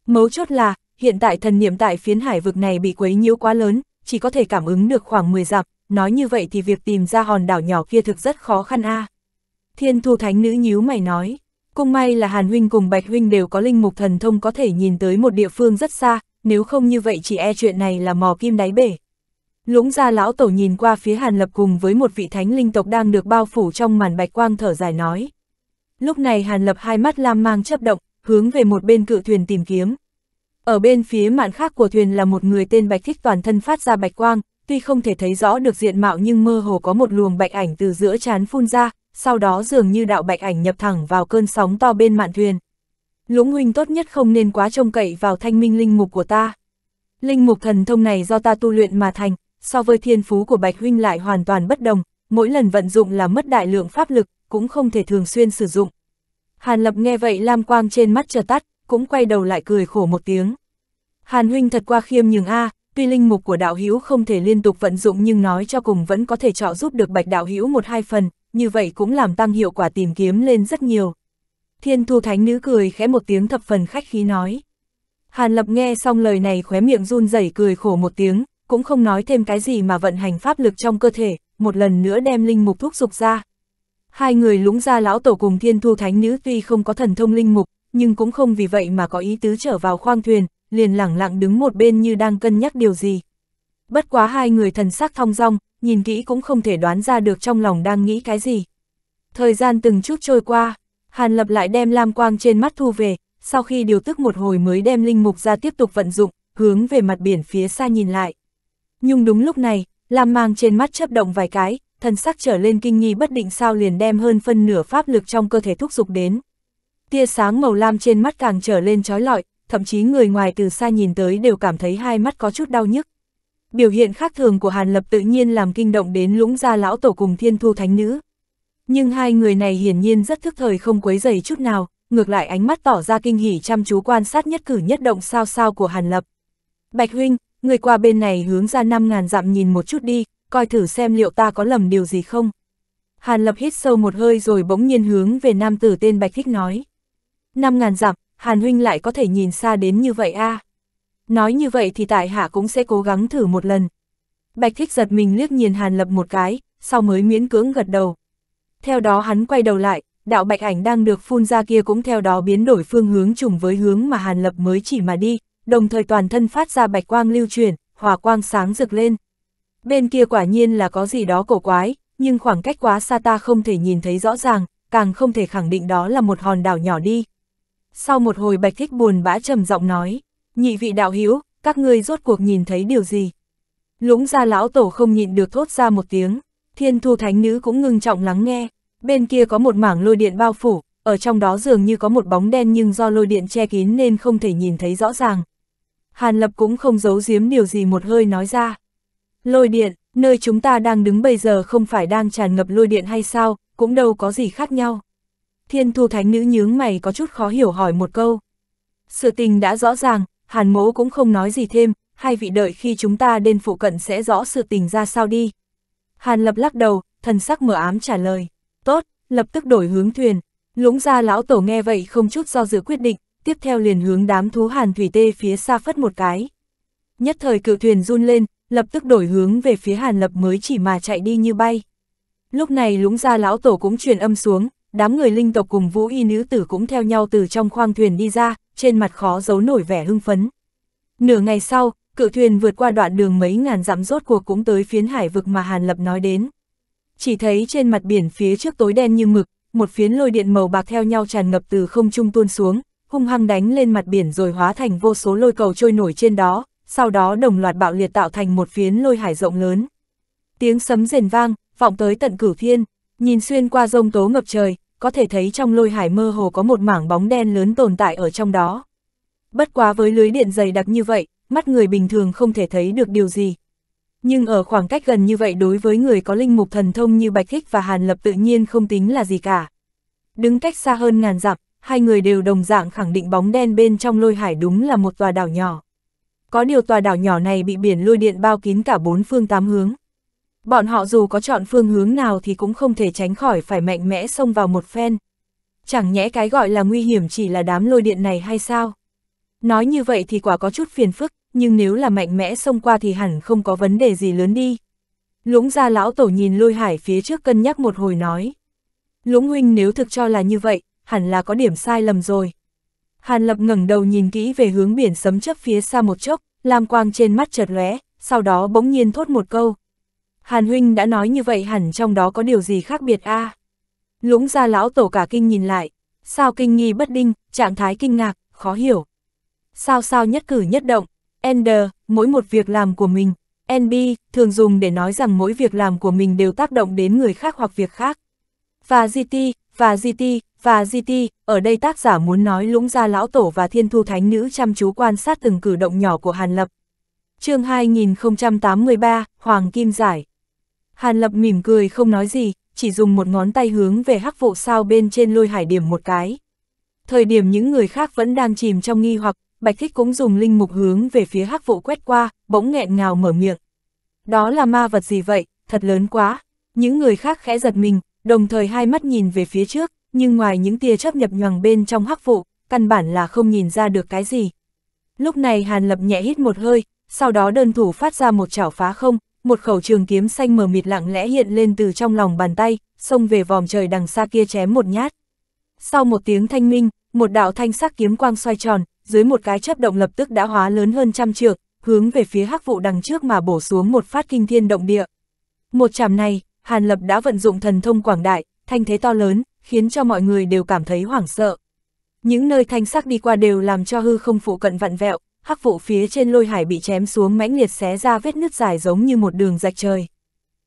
Mấu chốt là, hiện tại thần niệm tại phiến hải vực này bị quấy nhiễu quá lớn, chỉ có thể cảm ứng được khoảng 10 dặm, nói như vậy thì việc tìm ra hòn đảo nhỏ kia thực rất khó khăn a. À. Thiên Thu Thánh nữ nhíu mày nói, cũng may là Hàn huynh cùng Bạch huynh đều có linh mục thần thông có thể nhìn tới một địa phương rất xa, nếu không như vậy chỉ e chuyện này là mò kim đáy bể. Lũng gia lão tổ nhìn qua phía Hàn Lập cùng với một vị thánh linh tộc đang được bao phủ trong màn bạch quang thở dài nói. Lúc này Hàn Lập hai mắt lam mang chấp động, hướng về một bên cự thuyền tìm kiếm. Ở bên phía mạn khác của thuyền là một người tên Bạch Thích toàn thân phát ra bạch quang, tuy không thể thấy rõ được diện mạo nhưng mơ hồ có một luồng bạch ảnh từ giữa chán phun ra, sau đó dường như đạo bạch ảnh nhập thẳng vào cơn sóng to bên mạn thuyền. Lũng huynh tốt nhất không nên quá trông cậy vào thanh minh linh mục của ta. Linh mục thần thông này do ta tu luyện mà thành, so với thiên phú của Bạch Huynh lại hoàn toàn bất đồng, mỗi lần vận dụng là mất đại lượng pháp lực, cũng không thể thường xuyên sử dụng. Hàn Lập nghe vậy lam quang trên mắt chợt tắt, cũng quay đầu lại cười khổ một tiếng. Hàn Huynh thật qua khiêm nhường a, tuy linh mục của đạo hữu không thể liên tục vận dụng nhưng nói cho cùng vẫn có thể trợ giúp được Bạch đạo hữu một hai phần, như vậy cũng làm tăng hiệu quả tìm kiếm lên rất nhiều. Thiên Thu Thánh Nữ cười khẽ một tiếng thập phần khách khí nói. Hàn Lập nghe xong lời này khóe miệng run rẩy cười khổ một tiếng, cũng không nói thêm cái gì mà vận hành pháp lực trong cơ thể, một lần nữa đem linh mục thúc dục ra. Hai người lũng ra lão tổ cùng thiên thu thánh nữ tuy không có thần thông linh mục, nhưng cũng không vì vậy mà có ý tứ trở vào khoang thuyền, liền lẳng lặng đứng một bên như đang cân nhắc điều gì. Bất quá hai người thần sắc thong dong, nhìn kỹ cũng không thể đoán ra được trong lòng đang nghĩ cái gì. Thời gian từng chút trôi qua, Hàn Lập lại đem lam quang trên mắt thu về, sau khi điều tức một hồi mới đem linh mục ra tiếp tục vận dụng, hướng về mặt biển phía xa nhìn lại. Nhưng đúng lúc này, làm mang trên mắt chấp động vài cái, thần sắc trở lên kinh nghi bất định sao liền đem hơn phân nửa pháp lực trong cơ thể thúc dục đến. Tia sáng màu lam trên mắt càng trở lên trói lọi, thậm chí người ngoài từ xa nhìn tới đều cảm thấy hai mắt có chút đau nhức. Biểu hiện khác thường của Hàn Lập tự nhiên làm kinh động đến lũng gia lão tổ cùng thiên thu thánh nữ. Nhưng hai người này hiển nhiên rất thức thời không quấy dày chút nào, ngược lại ánh mắt tỏ ra kinh hỉ chăm chú quan sát nhất cử nhất động sao sao của Hàn Lập. Bạch Huynh, người qua bên này hướng ra 5.000 dặm nhìn một chút đi, coi thử xem liệu ta có lầm điều gì không. Hàn Lập hít sâu một hơi rồi bỗng nhiên hướng về nam tử tên Bạch Thích nói. 5.000 dặm, Hàn Huynh lại có thể nhìn xa đến như vậy a à? Nói như vậy thì tại hạ cũng sẽ cố gắng thử một lần. Bạch Thích giật mình liếc nhìn Hàn Lập một cái, sau mới miễn cưỡng gật đầu. Theo đó hắn quay đầu lại, đạo bạch ảnh đang được phun ra kia cũng theo đó biến đổi phương hướng trùng với hướng mà Hàn Lập mới chỉ mà đi, đồng thời toàn thân phát ra bạch quang lưu chuyển, hỏa quang sáng rực lên. Bên kia quả nhiên là có gì đó cổ quái, nhưng khoảng cách quá xa ta không thể nhìn thấy rõ ràng, càng không thể khẳng định đó là một hòn đảo nhỏ đi. Sau một hồi bạch thích buồn bã trầm giọng nói, nhị vị đạo hữu các ngươi rốt cuộc nhìn thấy điều gì? Lũng ra lão tổ không nhịn được thốt ra một tiếng, thiên thu thánh nữ cũng ngưng trọng lắng nghe, bên kia có một mảng lôi điện bao phủ, ở trong đó dường như có một bóng đen nhưng do lôi điện che kín nên không thể nhìn thấy rõ ràng. Hàn Lập cũng không giấu giếm điều gì một hơi nói ra. Lôi điện, nơi chúng ta đang đứng bây giờ không phải đang tràn ngập lôi điện hay sao, cũng đâu có gì khác nhau. Thiên thu thánh nữ nhướng mày có chút khó hiểu hỏi một câu. Sự tình đã rõ ràng, hàn mỗ cũng không nói gì thêm, hai vị đợi khi chúng ta đến phụ cận sẽ rõ sự tình ra sao đi. Hàn lập lắc đầu, thần sắc mở ám trả lời. Tốt, lập tức đổi hướng thuyền. Lũng ra lão tổ nghe vậy không chút do dự quyết định, tiếp theo liền hướng đám thú hàn thủy tê phía xa phất một cái. Nhất thời cựu thuyền run lên, lập tức đổi hướng về phía hàn lập mới chỉ mà chạy đi như bay. Lúc này lũng gia lão tổ cũng truyền âm xuống, đám người linh tộc cùng vũ y nữ tử cũng theo nhau từ trong khoang thuyền đi ra, trên mặt khó giấu nổi vẻ hưng phấn. Nửa ngày sau, cựu thuyền vượt qua đoạn đường mấy ngàn dặm rốt cuộc cũng tới phiến hải vực mà Hàn Lập nói đến. Chỉ thấy trên mặt biển phía trước tối đen như mực, một phiến lôi điện màu bạc theo nhau tràn ngập từ không trung tuôn xuống, hung hăng đánh lên mặt biển rồi hóa thành vô số lôi cầu trôi nổi trên đó, sau đó đồng loạt bạo liệt tạo thành một phiến lôi hải rộng lớn. Tiếng sấm rền vang, vọng tới tận cửu thiên, nhìn xuyên qua rông tố ngập trời, có thể thấy trong lôi hải mơ hồ có một mảng bóng đen lớn tồn tại ở trong đó. Bất quá với lưới điện dày đặc như vậy, mắt người bình thường không thể thấy được điều gì. Nhưng ở khoảng cách gần như vậy đối với người có linh mục thần thông như Bạch Hích và Hàn Lập tự nhiên không tính là gì cả. Đứng cách xa hơn ngàn dặm, hai người đều đồng dạng khẳng định bóng đen bên trong lôi hải đúng là một tòa đảo nhỏ. Có điều tòa đảo nhỏ này bị biển lôi điện bao kín cả bốn phương tám hướng. Bọn họ dù có chọn phương hướng nào thì cũng không thể tránh khỏi phải mạnh mẽ xông vào một phen. Chẳng nhẽ cái gọi là nguy hiểm chỉ là đám lôi điện này hay sao? Nói như vậy thì quả có chút phiền phức, nhưng nếu là mạnh mẽ xông qua thì hẳn không có vấn đề gì lớn đi. Lũng gia lão tổ nhìn lôi hải phía trước cân nhắc một hồi nói. Lũng huynh nếu thực cho là như vậy, hẳn là có điểm sai lầm rồi. Hàn Lập ngẩng đầu nhìn kỹ về hướng biển sấm chớp phía xa một chốc, lam quang trên mắt chợt lóe, sau đó bỗng nhiên thốt một câu. Hàn huynh đã nói như vậy hẳn trong đó có điều gì khác biệt a? À? Lũng ra lão tổ cả kinh nhìn lại, sao kinh nghi bất đinh, trạng thái kinh ngạc, khó hiểu. Sao sao nhất cử nhất động, ender, mỗi một việc làm của mình, NB, thường dùng để nói rằng mỗi việc làm của mình đều tác động đến người khác hoặc việc khác. Và GT, và GT, và GT, ở đây tác giả muốn nói lũng gia lão tổ và thiên thu thánh nữ chăm chú quan sát từng cử động nhỏ của Hàn Lập. chương 2083, Hoàng Kim Giải. Hàn Lập mỉm cười không nói gì, chỉ dùng một ngón tay hướng về hắc vụ sao bên trên lôi hải điểm một cái. Thời điểm những người khác vẫn đang chìm trong nghi hoặc, Bạch Thích cũng dùng linh mục hướng về phía hắc vụ quét qua, bỗng nghẹn ngào mở miệng. Đó là ma vật gì vậy, thật lớn quá. Những người khác khẽ giật mình, đồng thời hai mắt nhìn về phía trước, nhưng ngoài những tia chấp nhập nhoằng bên trong hắc vụ, căn bản là không nhìn ra được cái gì. Lúc này Hàn Lập nhẹ hít một hơi, sau đó đơn thủ phát ra một chảo phá không, một khẩu trường kiếm xanh mờ mịt lặng lẽ hiện lên từ trong lòng bàn tay, xông về vòm trời đằng xa kia chém một nhát. Sau một tiếng thanh minh, một đạo thanh sắc kiếm quang xoay tròn, dưới một cái chấp động lập tức đã hóa lớn hơn trăm trượng, hướng về phía hắc vụ đằng trước mà bổ xuống một phát kinh thiên động địa. Một chạm này, Hàn Lập đã vận dụng thần thông quảng đại, thanh thế to lớn, khiến cho mọi người đều cảm thấy hoảng sợ. Những nơi thanh sắc đi qua đều làm cho hư không phụ cận vặn vẹo, hắc vụ phía trên lôi hải bị chém xuống mãnh liệt xé ra vết nứt dài giống như một đường rạch trời.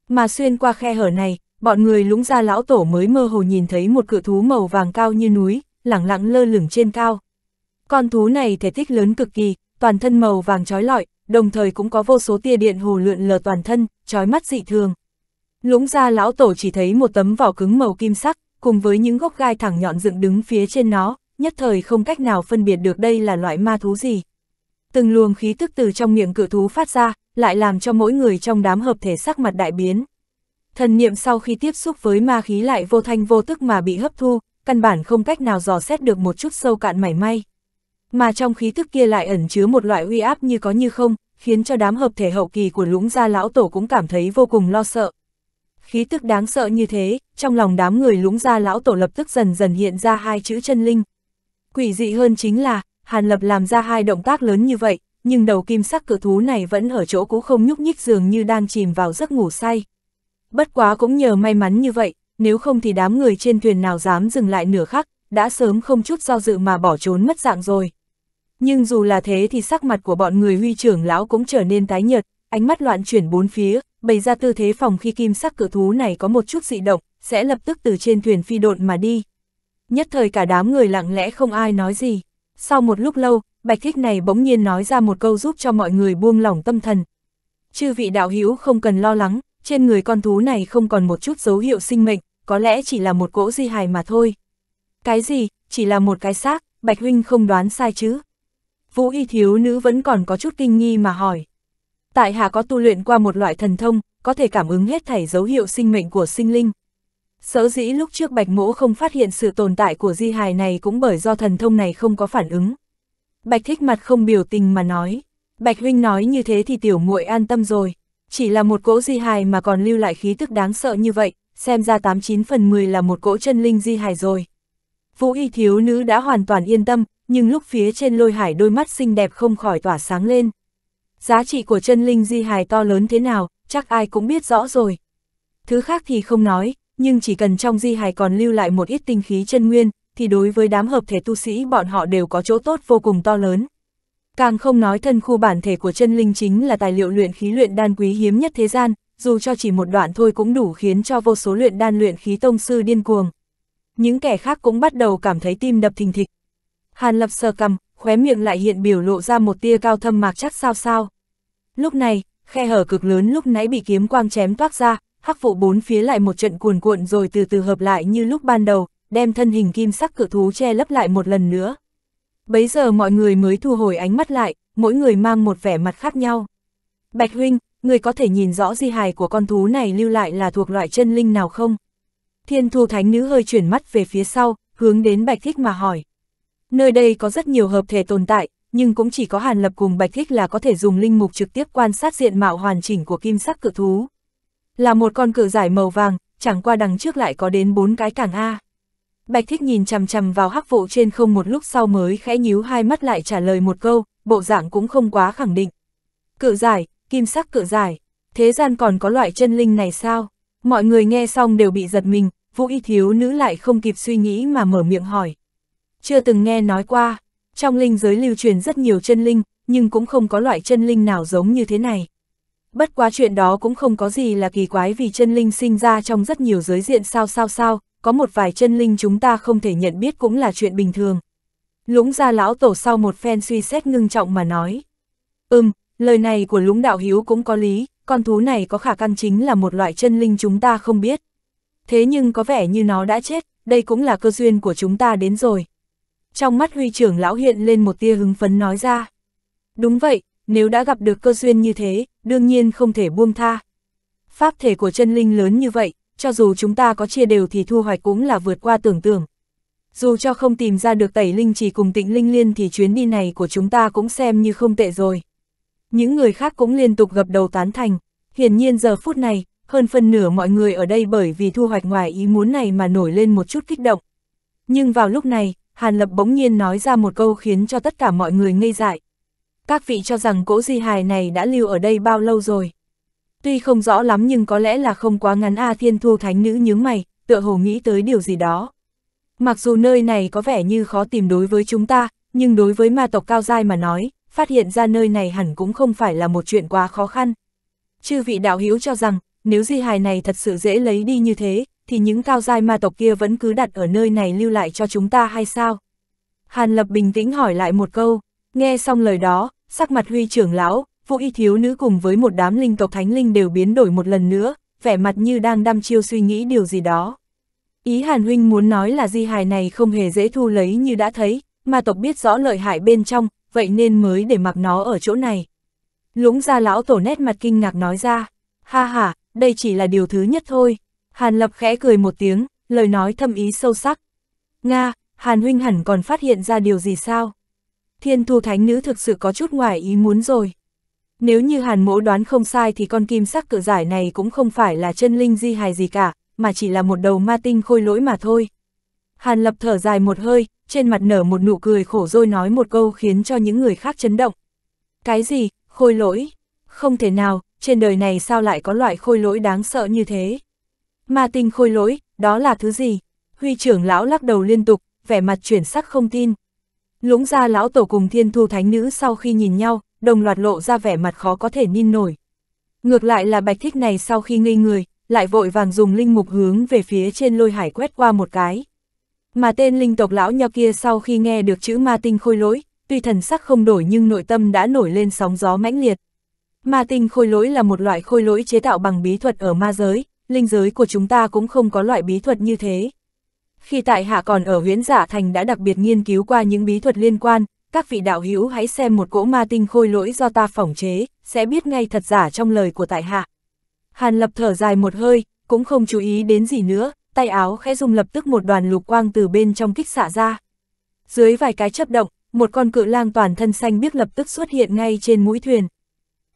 Mà xuyên qua khe hở này, bọn người lũng ra lão tổ mới mơ hồ nhìn thấy một cự thú màu vàng cao như núi, lẳng lặng lơ lửng trên cao. Con thú này thể tích lớn cực kỳ, toàn thân màu vàng trói lọi, đồng thời cũng có vô số tia điện hồ lượn lờ toàn thân, trói mắt dị thường. Lũng ra lão tổ chỉ thấy một tấm vỏ cứng màu kim sắc, cùng với những gốc gai thẳng nhọn dựng đứng phía trên nó, nhất thời không cách nào phân biệt được đây là loại ma thú gì. Từng luồng khí tức từ trong miệng cự thú phát ra, lại làm cho mỗi người trong đám hợp thể sắc mặt đại biến. Thần niệm sau khi tiếp xúc với ma khí lại vô thanh vô tức mà bị hấp thu, căn bản không cách nào dò xét được một chút sâu cạn mảy may. Mà trong khí tức kia lại ẩn chứa một loại uy áp như có như không, khiến cho đám hợp thể hậu kỳ của lũng gia lão tổ cũng cảm thấy vô cùng lo sợ khí tức đáng sợ như thế, trong lòng đám người lũng ra lão tổ lập tức dần dần hiện ra hai chữ chân linh. Quỷ dị hơn chính là, Hàn Lập làm ra hai động tác lớn như vậy, nhưng đầu kim sắc cự thú này vẫn ở chỗ cũ không nhúc nhích dường như đang chìm vào giấc ngủ say. Bất quá cũng nhờ may mắn như vậy, nếu không thì đám người trên thuyền nào dám dừng lại nửa khắc, đã sớm không chút do dự mà bỏ trốn mất dạng rồi. Nhưng dù là thế thì sắc mặt của bọn người huy trưởng lão cũng trở nên tái nhợt, ánh mắt loạn chuyển bốn phía, bày ra tư thế phòng khi kim sắc cự thú này có một chút dị động, sẽ lập tức từ trên thuyền phi độn mà đi. Nhất thời cả đám người lặng lẽ không ai nói gì. Sau một lúc lâu, bạch thích này bỗng nhiên nói ra một câu giúp cho mọi người buông lỏng tâm thần. Chư vị đạo hữu không cần lo lắng, trên người con thú này không còn một chút dấu hiệu sinh mệnh, có lẽ chỉ là một cỗ di hài mà thôi. Cái gì, chỉ là một cái xác, Bạch Huynh không đoán sai chứ. Vũ y thiếu nữ vẫn còn có chút kinh nghi mà hỏi tại hạ có tu luyện qua một loại thần thông, có thể cảm ứng hết thảy dấu hiệu sinh mệnh của sinh linh. Sở dĩ lúc trước Bạch Mỗ không phát hiện sự tồn tại của di hài này cũng bởi do thần thông này không có phản ứng. Bạch thích mặt không biểu tình mà nói, Bạch huynh nói như thế thì tiểu muội an tâm rồi, chỉ là một cỗ di hài mà còn lưu lại khí tức đáng sợ như vậy, xem ra 89 phần 10 là một cỗ chân linh di hài rồi. Vũ y thiếu nữ đã hoàn toàn yên tâm, nhưng lúc phía trên lôi hải đôi mắt xinh đẹp không khỏi tỏa sáng lên giá trị của chân linh di hài to lớn thế nào, chắc ai cũng biết rõ rồi. Thứ khác thì không nói, nhưng chỉ cần trong di hài còn lưu lại một ít tinh khí chân nguyên, thì đối với đám hợp thể tu sĩ bọn họ đều có chỗ tốt vô cùng to lớn. Càng không nói thân khu bản thể của chân linh chính là tài liệu luyện khí luyện đan quý hiếm nhất thế gian, dù cho chỉ một đoạn thôi cũng đủ khiến cho vô số luyện đan luyện khí tông sư điên cuồng. Những kẻ khác cũng bắt đầu cảm thấy tim đập thình thịch. Hàn lập sờ cầm, khóe miệng lại hiện biểu lộ ra một tia cao thâm mạc chắc sao sao. Lúc này, khe hở cực lớn lúc nãy bị kiếm quang chém toát ra, hắc vụ bốn phía lại một trận cuồn cuộn rồi từ từ hợp lại như lúc ban đầu, đem thân hình kim sắc cự thú che lấp lại một lần nữa. Bấy giờ mọi người mới thu hồi ánh mắt lại, mỗi người mang một vẻ mặt khác nhau. Bạch huynh, người có thể nhìn rõ di hài của con thú này lưu lại là thuộc loại chân linh nào không? Thiên thu thánh nữ hơi chuyển mắt về phía sau, hướng đến bạch thích mà hỏi. Nơi đây có rất nhiều hợp thể tồn tại, nhưng cũng chỉ có Hàn Lập cùng Bạch Thích là có thể dùng linh mục trực tiếp quan sát diện mạo hoàn chỉnh của kim sắc cự thú. Là một con cự giải màu vàng, chẳng qua đằng trước lại có đến bốn cái càng A. Bạch Thích nhìn chằm chằm vào hắc vụ trên không một lúc sau mới khẽ nhíu hai mắt lại trả lời một câu, bộ dạng cũng không quá khẳng định. Cự giải, kim sắc cự giải, thế gian còn có loại chân linh này sao? Mọi người nghe xong đều bị giật mình, vũ y thiếu nữ lại không kịp suy nghĩ mà mở miệng hỏi chưa từng nghe nói qua. Trong linh giới lưu truyền rất nhiều chân linh, nhưng cũng không có loại chân linh nào giống như thế này. Bất quá chuyện đó cũng không có gì là kỳ quái vì chân linh sinh ra trong rất nhiều giới diện sao sao sao, có một vài chân linh chúng ta không thể nhận biết cũng là chuyện bình thường. Lũng gia lão tổ sau một phen suy xét ngưng trọng mà nói. Ừm, lời này của lũng đạo hiếu cũng có lý, con thú này có khả căn chính là một loại chân linh chúng ta không biết. Thế nhưng có vẻ như nó đã chết, đây cũng là cơ duyên của chúng ta đến rồi trong mắt huy trưởng lão hiện lên một tia hứng phấn nói ra. Đúng vậy, nếu đã gặp được cơ duyên như thế, đương nhiên không thể buông tha. Pháp thể của chân linh lớn như vậy, cho dù chúng ta có chia đều thì thu hoạch cũng là vượt qua tưởng tượng. Dù cho không tìm ra được tẩy linh chỉ cùng tịnh linh liên thì chuyến đi này của chúng ta cũng xem như không tệ rồi. Những người khác cũng liên tục gập đầu tán thành. Hiển nhiên giờ phút này, hơn phân nửa mọi người ở đây bởi vì thu hoạch ngoài ý muốn này mà nổi lên một chút kích động. Nhưng vào lúc này, Hàn Lập bỗng nhiên nói ra một câu khiến cho tất cả mọi người ngây dại. Các vị cho rằng cỗ di hài này đã lưu ở đây bao lâu rồi. Tuy không rõ lắm nhưng có lẽ là không quá ngắn A Thiên Thu Thánh Nữ nhướng mày, tựa hồ nghĩ tới điều gì đó. Mặc dù nơi này có vẻ như khó tìm đối với chúng ta, nhưng đối với ma tộc cao dai mà nói, phát hiện ra nơi này hẳn cũng không phải là một chuyện quá khó khăn. Chư vị đạo hiếu cho rằng, nếu di hài này thật sự dễ lấy đi như thế, thì những cao giai ma tộc kia vẫn cứ đặt ở nơi này lưu lại cho chúng ta hay sao? Hàn Lập bình tĩnh hỏi lại một câu, nghe xong lời đó, sắc mặt huy trưởng lão, vũ y thiếu nữ cùng với một đám linh tộc thánh linh đều biến đổi một lần nữa, vẻ mặt như đang đăm chiêu suy nghĩ điều gì đó. Ý Hàn Huynh muốn nói là di hài này không hề dễ thu lấy như đã thấy, ma tộc biết rõ lợi hại bên trong, vậy nên mới để mặc nó ở chỗ này. Lũng ra lão tổ nét mặt kinh ngạc nói ra, ha ha, đây chỉ là điều thứ nhất thôi. Hàn Lập khẽ cười một tiếng, lời nói thâm ý sâu sắc. Nga, Hàn Huynh hẳn còn phát hiện ra điều gì sao? Thiên thu thánh nữ thực sự có chút ngoài ý muốn rồi. Nếu như Hàn mỗ đoán không sai thì con kim sắc cự giải này cũng không phải là chân linh di hài gì cả, mà chỉ là một đầu ma tinh khôi lỗi mà thôi. Hàn lập thở dài một hơi, trên mặt nở một nụ cười khổ rồi nói một câu khiến cho những người khác chấn động. Cái gì, khôi lỗi? Không thể nào, trên đời này sao lại có loại khôi lỗi đáng sợ như thế? Ma tinh khôi lỗi, đó là thứ gì? Huy trưởng lão lắc đầu liên tục, vẻ mặt chuyển sắc không tin. Lũng ra lão tổ cùng thiên thu thánh nữ sau khi nhìn nhau, đồng loạt lộ ra vẻ mặt khó có thể nhìn nổi. Ngược lại là bạch thích này sau khi ngây người, lại vội vàng dùng linh mục hướng về phía trên lôi hải quét qua một cái. Mà tên linh tộc lão nho kia sau khi nghe được chữ ma tinh khôi lỗi, tuy thần sắc không đổi nhưng nội tâm đã nổi lên sóng gió mãnh liệt. Ma tinh khôi lỗi là một loại khôi lỗi chế tạo bằng bí thuật ở ma giới, linh giới của chúng ta cũng không có loại bí thuật như thế. Khi tại hạ còn ở huyễn giả thành đã đặc biệt nghiên cứu qua những bí thuật liên quan, các vị đạo hữu hãy xem một cỗ ma tinh khôi lỗi do ta phỏng chế, sẽ biết ngay thật giả trong lời của tại hạ. Hàn lập thở dài một hơi, cũng không chú ý đến gì nữa, tay áo khẽ dùng lập tức một đoàn lục quang từ bên trong kích xạ ra. Dưới vài cái chấp động, một con cự lang toàn thân xanh biết lập tức xuất hiện ngay trên mũi thuyền.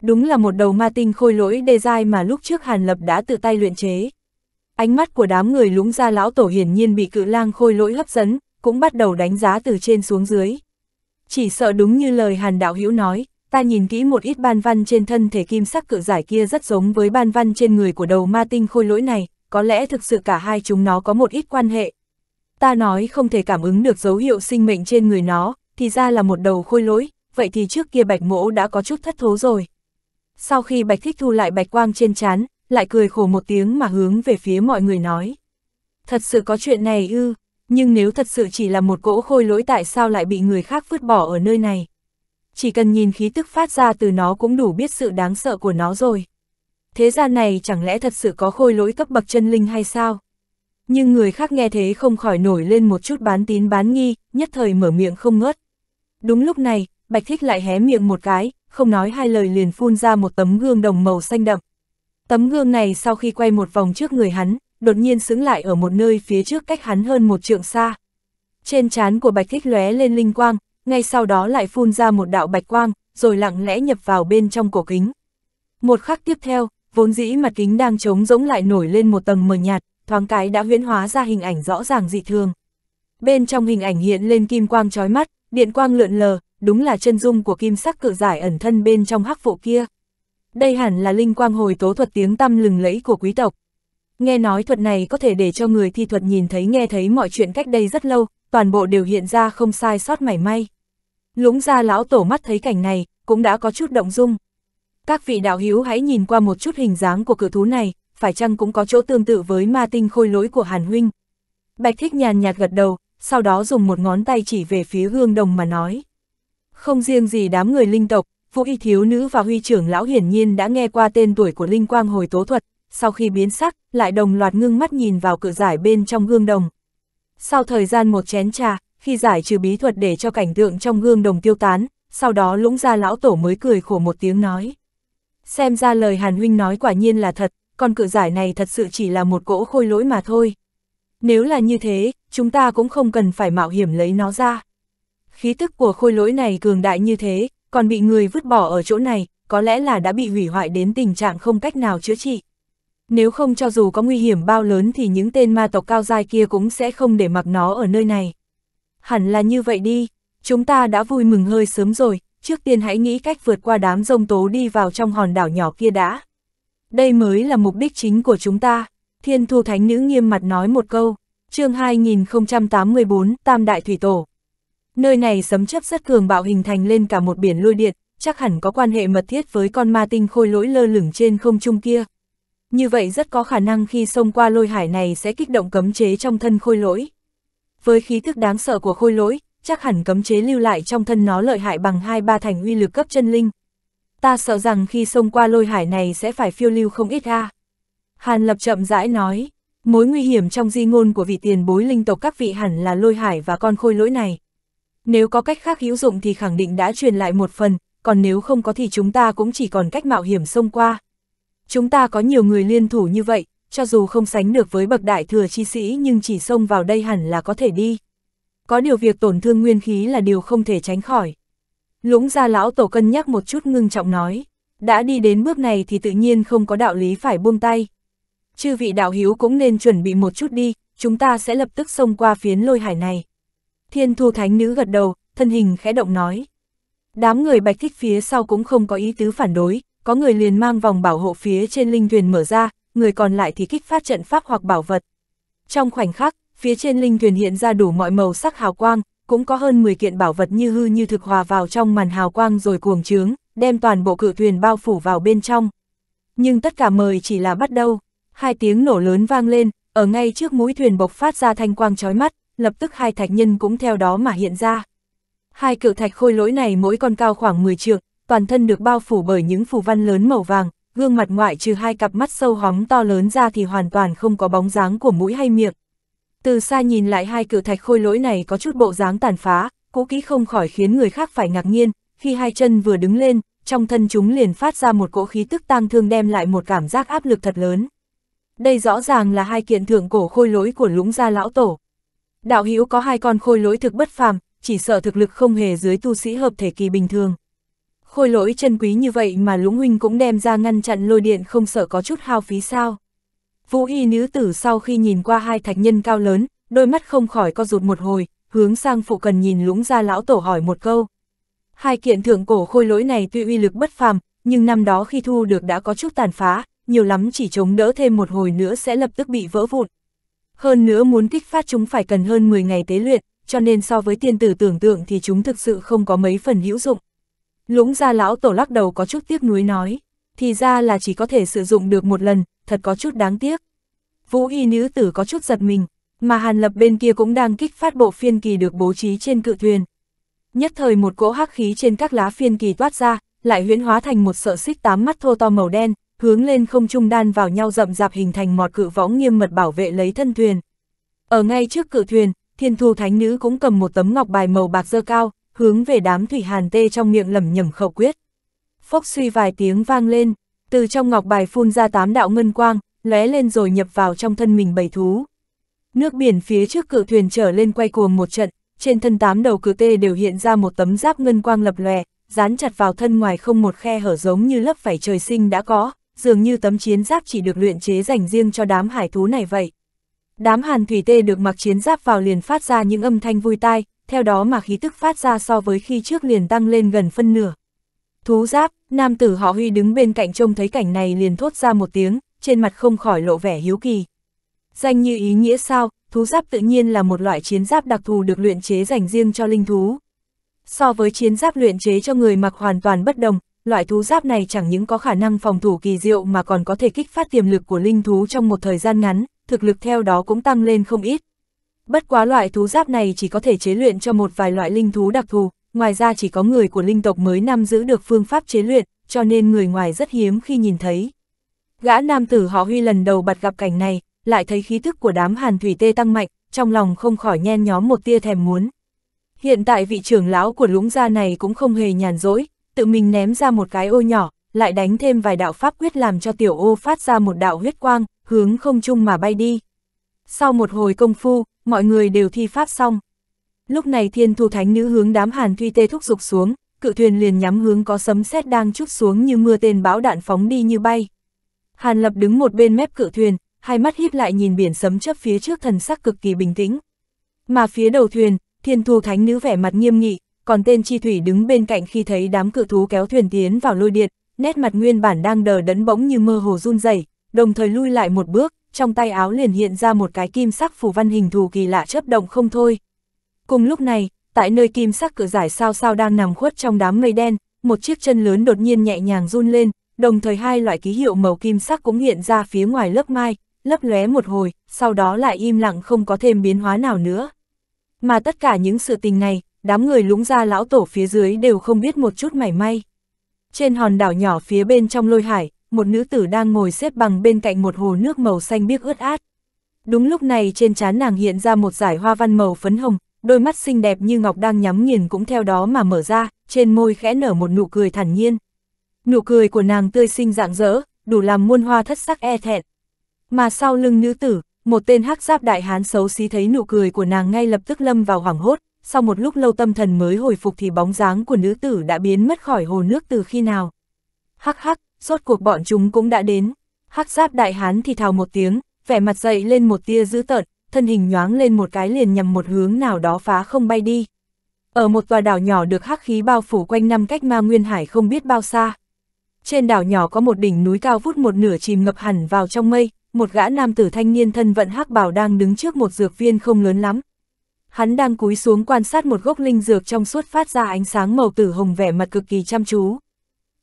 Đúng là một đầu ma tinh khôi lỗi đê dai mà lúc trước Hàn Lập đã tự tay luyện chế. Ánh mắt của đám người lũng ra lão tổ hiển nhiên bị cự lang khôi lỗi hấp dẫn, cũng bắt đầu đánh giá từ trên xuống dưới. Chỉ sợ đúng như lời Hàn Đạo Hữu nói, ta nhìn kỹ một ít ban văn trên thân thể kim sắc cự giải kia rất giống với ban văn trên người của đầu ma tinh khôi lỗi này, có lẽ thực sự cả hai chúng nó có một ít quan hệ. Ta nói không thể cảm ứng được dấu hiệu sinh mệnh trên người nó, thì ra là một đầu khôi lỗi, vậy thì trước kia bạch mỗ đã có chút thất thố rồi. Sau khi Bạch Thích thu lại bạch quang trên chán, lại cười khổ một tiếng mà hướng về phía mọi người nói. Thật sự có chuyện này ư, nhưng nếu thật sự chỉ là một cỗ khôi lỗi tại sao lại bị người khác vứt bỏ ở nơi này? Chỉ cần nhìn khí tức phát ra từ nó cũng đủ biết sự đáng sợ của nó rồi. Thế gian này chẳng lẽ thật sự có khôi lỗi cấp bậc chân linh hay sao? Nhưng người khác nghe thế không khỏi nổi lên một chút bán tín bán nghi, nhất thời mở miệng không ngớt. Đúng lúc này, Bạch Thích lại hé miệng một cái, không nói hai lời liền phun ra một tấm gương đồng màu xanh đậm. Tấm gương này sau khi quay một vòng trước người hắn, đột nhiên xứng lại ở một nơi phía trước cách hắn hơn một trượng xa. Trên trán của bạch thích lóe lên linh quang, ngay sau đó lại phun ra một đạo bạch quang, rồi lặng lẽ nhập vào bên trong cổ kính. Một khắc tiếp theo, vốn dĩ mặt kính đang trống rỗng lại nổi lên một tầng mờ nhạt, thoáng cái đã huyễn hóa ra hình ảnh rõ ràng dị thường. Bên trong hình ảnh hiện lên kim quang chói mắt, điện quang lượn lờ, đúng là chân dung của kim sắc cự giải ẩn thân bên trong hắc vụ kia. Đây hẳn là linh quang hồi tố thuật tiếng tăm lừng lẫy của quý tộc. Nghe nói thuật này có thể để cho người thi thuật nhìn thấy nghe thấy mọi chuyện cách đây rất lâu, toàn bộ đều hiện ra không sai sót mảy may. Lũng ra lão tổ mắt thấy cảnh này, cũng đã có chút động dung. Các vị đạo hữu hãy nhìn qua một chút hình dáng của cự thú này, phải chăng cũng có chỗ tương tự với ma tinh khôi lỗi của Hàn Huynh. Bạch Thích nhàn nhạt gật đầu, sau đó dùng một ngón tay chỉ về phía gương đồng mà nói. Không riêng gì đám người linh tộc, Vũ Y thiếu nữ và Huy trưởng lão hiển nhiên đã nghe qua tên tuổi của linh quang hồi tố thuật, sau khi biến sắc, lại đồng loạt ngưng mắt nhìn vào cửa giải bên trong gương đồng. Sau thời gian một chén trà, khi giải trừ bí thuật để cho cảnh tượng trong gương đồng tiêu tán, sau đó lũng ra lão tổ mới cười khổ một tiếng nói. Xem ra lời Hàn Huynh nói quả nhiên là thật, còn cửa giải này thật sự chỉ là một cỗ khôi lỗi mà thôi. Nếu là như thế, chúng ta cũng không cần phải mạo hiểm lấy nó ra khí tức của khôi lỗi này cường đại như thế, còn bị người vứt bỏ ở chỗ này, có lẽ là đã bị hủy hoại đến tình trạng không cách nào chữa trị. Nếu không cho dù có nguy hiểm bao lớn thì những tên ma tộc cao dai kia cũng sẽ không để mặc nó ở nơi này. Hẳn là như vậy đi, chúng ta đã vui mừng hơi sớm rồi, trước tiên hãy nghĩ cách vượt qua đám rông tố đi vào trong hòn đảo nhỏ kia đã. Đây mới là mục đích chính của chúng ta, thiên thu thánh nữ nghiêm mặt nói một câu, chương 2084 Tam Đại Thủy Tổ. Nơi này sấm chấp rất cường bạo hình thành lên cả một biển lôi điện, chắc hẳn có quan hệ mật thiết với con ma tinh khôi lỗi lơ lửng trên không trung kia. Như vậy rất có khả năng khi xông qua lôi hải này sẽ kích động cấm chế trong thân khôi lỗi. Với khí thức đáng sợ của khôi lỗi, chắc hẳn cấm chế lưu lại trong thân nó lợi hại bằng hai ba thành uy lực cấp chân linh. Ta sợ rằng khi xông qua lôi hải này sẽ phải phiêu lưu không ít a. Hàn Lập chậm rãi nói, mối nguy hiểm trong di ngôn của vị tiền bối linh tộc các vị hẳn là lôi hải và con khôi lỗi này nếu có cách khác hữu dụng thì khẳng định đã truyền lại một phần, còn nếu không có thì chúng ta cũng chỉ còn cách mạo hiểm xông qua. Chúng ta có nhiều người liên thủ như vậy, cho dù không sánh được với bậc đại thừa chi sĩ nhưng chỉ xông vào đây hẳn là có thể đi. Có điều việc tổn thương nguyên khí là điều không thể tránh khỏi. Lũng gia lão tổ cân nhắc một chút ngưng trọng nói, đã đi đến bước này thì tự nhiên không có đạo lý phải buông tay. Chư vị đạo hiếu cũng nên chuẩn bị một chút đi, chúng ta sẽ lập tức xông qua phiến lôi hải này. Thiên thu thánh nữ gật đầu, thân hình khẽ động nói. Đám người bạch thích phía sau cũng không có ý tứ phản đối, có người liền mang vòng bảo hộ phía trên linh thuyền mở ra, người còn lại thì kích phát trận pháp hoặc bảo vật. Trong khoảnh khắc, phía trên linh thuyền hiện ra đủ mọi màu sắc hào quang, cũng có hơn 10 kiện bảo vật như hư như thực hòa vào trong màn hào quang rồi cuồng trướng, đem toàn bộ cự thuyền bao phủ vào bên trong. Nhưng tất cả mời chỉ là bắt đầu, hai tiếng nổ lớn vang lên, ở ngay trước mũi thuyền bộc phát ra thanh quang chói mắt, lập tức hai thạch nhân cũng theo đó mà hiện ra. Hai cự thạch khôi lỗi này mỗi con cao khoảng 10 trượng, toàn thân được bao phủ bởi những phù văn lớn màu vàng, gương mặt ngoại trừ hai cặp mắt sâu hóm to lớn ra thì hoàn toàn không có bóng dáng của mũi hay miệng. Từ xa nhìn lại hai cự thạch khôi lỗi này có chút bộ dáng tàn phá, cũ kỹ không khỏi khiến người khác phải ngạc nhiên, khi hai chân vừa đứng lên, trong thân chúng liền phát ra một cỗ khí tức tang thương đem lại một cảm giác áp lực thật lớn. Đây rõ ràng là hai kiện thượng cổ khôi lỗi của lũng gia lão tổ. Đạo hữu có hai con khôi lỗi thực bất phàm, chỉ sợ thực lực không hề dưới tu sĩ hợp thể kỳ bình thường. Khôi lỗi chân quý như vậy mà lũng huynh cũng đem ra ngăn chặn lôi điện không sợ có chút hao phí sao. Vũ y nữ tử sau khi nhìn qua hai thạch nhân cao lớn, đôi mắt không khỏi co rụt một hồi, hướng sang phụ cần nhìn lũng ra lão tổ hỏi một câu. Hai kiện thượng cổ khôi lỗi này tuy uy lực bất phàm, nhưng năm đó khi thu được đã có chút tàn phá, nhiều lắm chỉ chống đỡ thêm một hồi nữa sẽ lập tức bị vỡ vụn, hơn nữa muốn kích phát chúng phải cần hơn 10 ngày tế luyện, cho nên so với tiên tử tưởng tượng thì chúng thực sự không có mấy phần hữu dụng. Lũng gia lão tổ lắc đầu có chút tiếc nuối nói, thì ra là chỉ có thể sử dụng được một lần, thật có chút đáng tiếc. Vũ y nữ tử có chút giật mình, mà Hàn Lập bên kia cũng đang kích phát bộ phiên kỳ được bố trí trên cự thuyền. Nhất thời một cỗ hắc khí trên các lá phiên kỳ toát ra, lại huyễn hóa thành một sợ xích tám mắt thô to màu đen, hướng lên không trung đan vào nhau rậm rạp hình thành một cự võng nghiêm mật bảo vệ lấy thân thuyền. Ở ngay trước cự thuyền, thiên thu thánh nữ cũng cầm một tấm ngọc bài màu bạc dơ cao, hướng về đám thủy hàn tê trong miệng lẩm nhẩm khẩu quyết. Phốc suy vài tiếng vang lên, từ trong ngọc bài phun ra tám đạo ngân quang, lóe lên rồi nhập vào trong thân mình bầy thú. Nước biển phía trước cự thuyền trở lên quay cuồng một trận, trên thân tám đầu cự tê đều hiện ra một tấm giáp ngân quang lập lòe, dán chặt vào thân ngoài không một khe hở giống như lớp vảy trời sinh đã có, dường như tấm chiến giáp chỉ được luyện chế dành riêng cho đám hải thú này vậy. Đám hàn thủy tê được mặc chiến giáp vào liền phát ra những âm thanh vui tai, theo đó mà khí tức phát ra so với khi trước liền tăng lên gần phân nửa. Thú giáp, nam tử họ huy đứng bên cạnh trông thấy cảnh này liền thốt ra một tiếng, trên mặt không khỏi lộ vẻ hiếu kỳ. Danh như ý nghĩa sao, thú giáp tự nhiên là một loại chiến giáp đặc thù được luyện chế dành riêng cho linh thú. So với chiến giáp luyện chế cho người mặc hoàn toàn bất đồng, loại thú giáp này chẳng những có khả năng phòng thủ kỳ diệu mà còn có thể kích phát tiềm lực của linh thú trong một thời gian ngắn, thực lực theo đó cũng tăng lên không ít. Bất quá loại thú giáp này chỉ có thể chế luyện cho một vài loại linh thú đặc thù, ngoài ra chỉ có người của linh tộc mới nắm giữ được phương pháp chế luyện, cho nên người ngoài rất hiếm khi nhìn thấy. Gã nam tử họ huy lần đầu bật gặp cảnh này, lại thấy khí thức của đám hàn thủy tê tăng mạnh, trong lòng không khỏi nhen nhóm một tia thèm muốn. Hiện tại vị trưởng lão của lũng gia này cũng không hề nhàn rỗi, tự mình ném ra một cái ô nhỏ, lại đánh thêm vài đạo pháp quyết làm cho tiểu ô phát ra một đạo huyết quang, hướng không chung mà bay đi. Sau một hồi công phu, mọi người đều thi pháp xong. Lúc này thiên thu thánh nữ hướng đám hàn thuy tê thúc dục xuống, cự thuyền liền nhắm hướng có sấm sét đang chút xuống như mưa tên bão đạn phóng đi như bay. Hàn lập đứng một bên mép cự thuyền, hai mắt híp lại nhìn biển sấm chớp phía trước thần sắc cực kỳ bình tĩnh. Mà phía đầu thuyền, thiên thu thánh nữ vẻ mặt nghiêm nghị, còn tên Chi Thủy đứng bên cạnh khi thấy đám cự thú kéo thuyền tiến vào lôi điện, nét mặt nguyên bản đang đờ đẫn bỗng như mơ hồ run rẩy, đồng thời lui lại một bước, trong tay áo liền hiện ra một cái kim sắc phù văn hình thù kỳ lạ chớp động không thôi. Cùng lúc này, tại nơi kim sắc cửa giải sao sao đang nằm khuất trong đám mây đen, một chiếc chân lớn đột nhiên nhẹ nhàng run lên, đồng thời hai loại ký hiệu màu kim sắc cũng hiện ra phía ngoài lớp mai, lấp lóe một hồi, sau đó lại im lặng không có thêm biến hóa nào nữa. Mà tất cả những sự tình này, đám người lũng ra lão tổ phía dưới đều không biết một chút mảy may. Trên hòn đảo nhỏ phía bên trong lôi hải, một nữ tử đang ngồi xếp bằng bên cạnh một hồ nước màu xanh biếc ướt át. Đúng lúc này trên trán nàng hiện ra một giải hoa văn màu phấn hồng, đôi mắt xinh đẹp như ngọc đang nhắm nghiền cũng theo đó mà mở ra, trên môi khẽ nở một nụ cười thản nhiên. Nụ cười của nàng tươi xinh rạng rỡ, đủ làm muôn hoa thất sắc e thẹn. Mà sau lưng nữ tử, một tên hắc giáp đại hán xấu xí thấy nụ cười của nàng ngay lập tức lâm vào hoảng hốt, sau một lúc lâu tâm thần mới hồi phục thì bóng dáng của nữ tử đã biến mất khỏi hồ nước từ khi nào. Hắc hắc, rốt cuộc bọn chúng cũng đã đến. Hắc giáp đại hán thì thào một tiếng, vẻ mặt dậy lên một tia dữ tợn, thân hình nhoáng lên một cái liền nhằm một hướng nào đó phá không bay đi. Ở một tòa đảo nhỏ được hắc khí bao phủ quanh năm cách ma nguyên hải không biết bao xa. Trên đảo nhỏ có một đỉnh núi cao vút một nửa chìm ngập hẳn vào trong mây, một gã nam tử thanh niên thân vận hắc bảo đang đứng trước một dược viên không lớn lắm, hắn đang cúi xuống quan sát một gốc linh dược trong suốt phát ra ánh sáng màu tử hồng vẻ mặt cực kỳ chăm chú.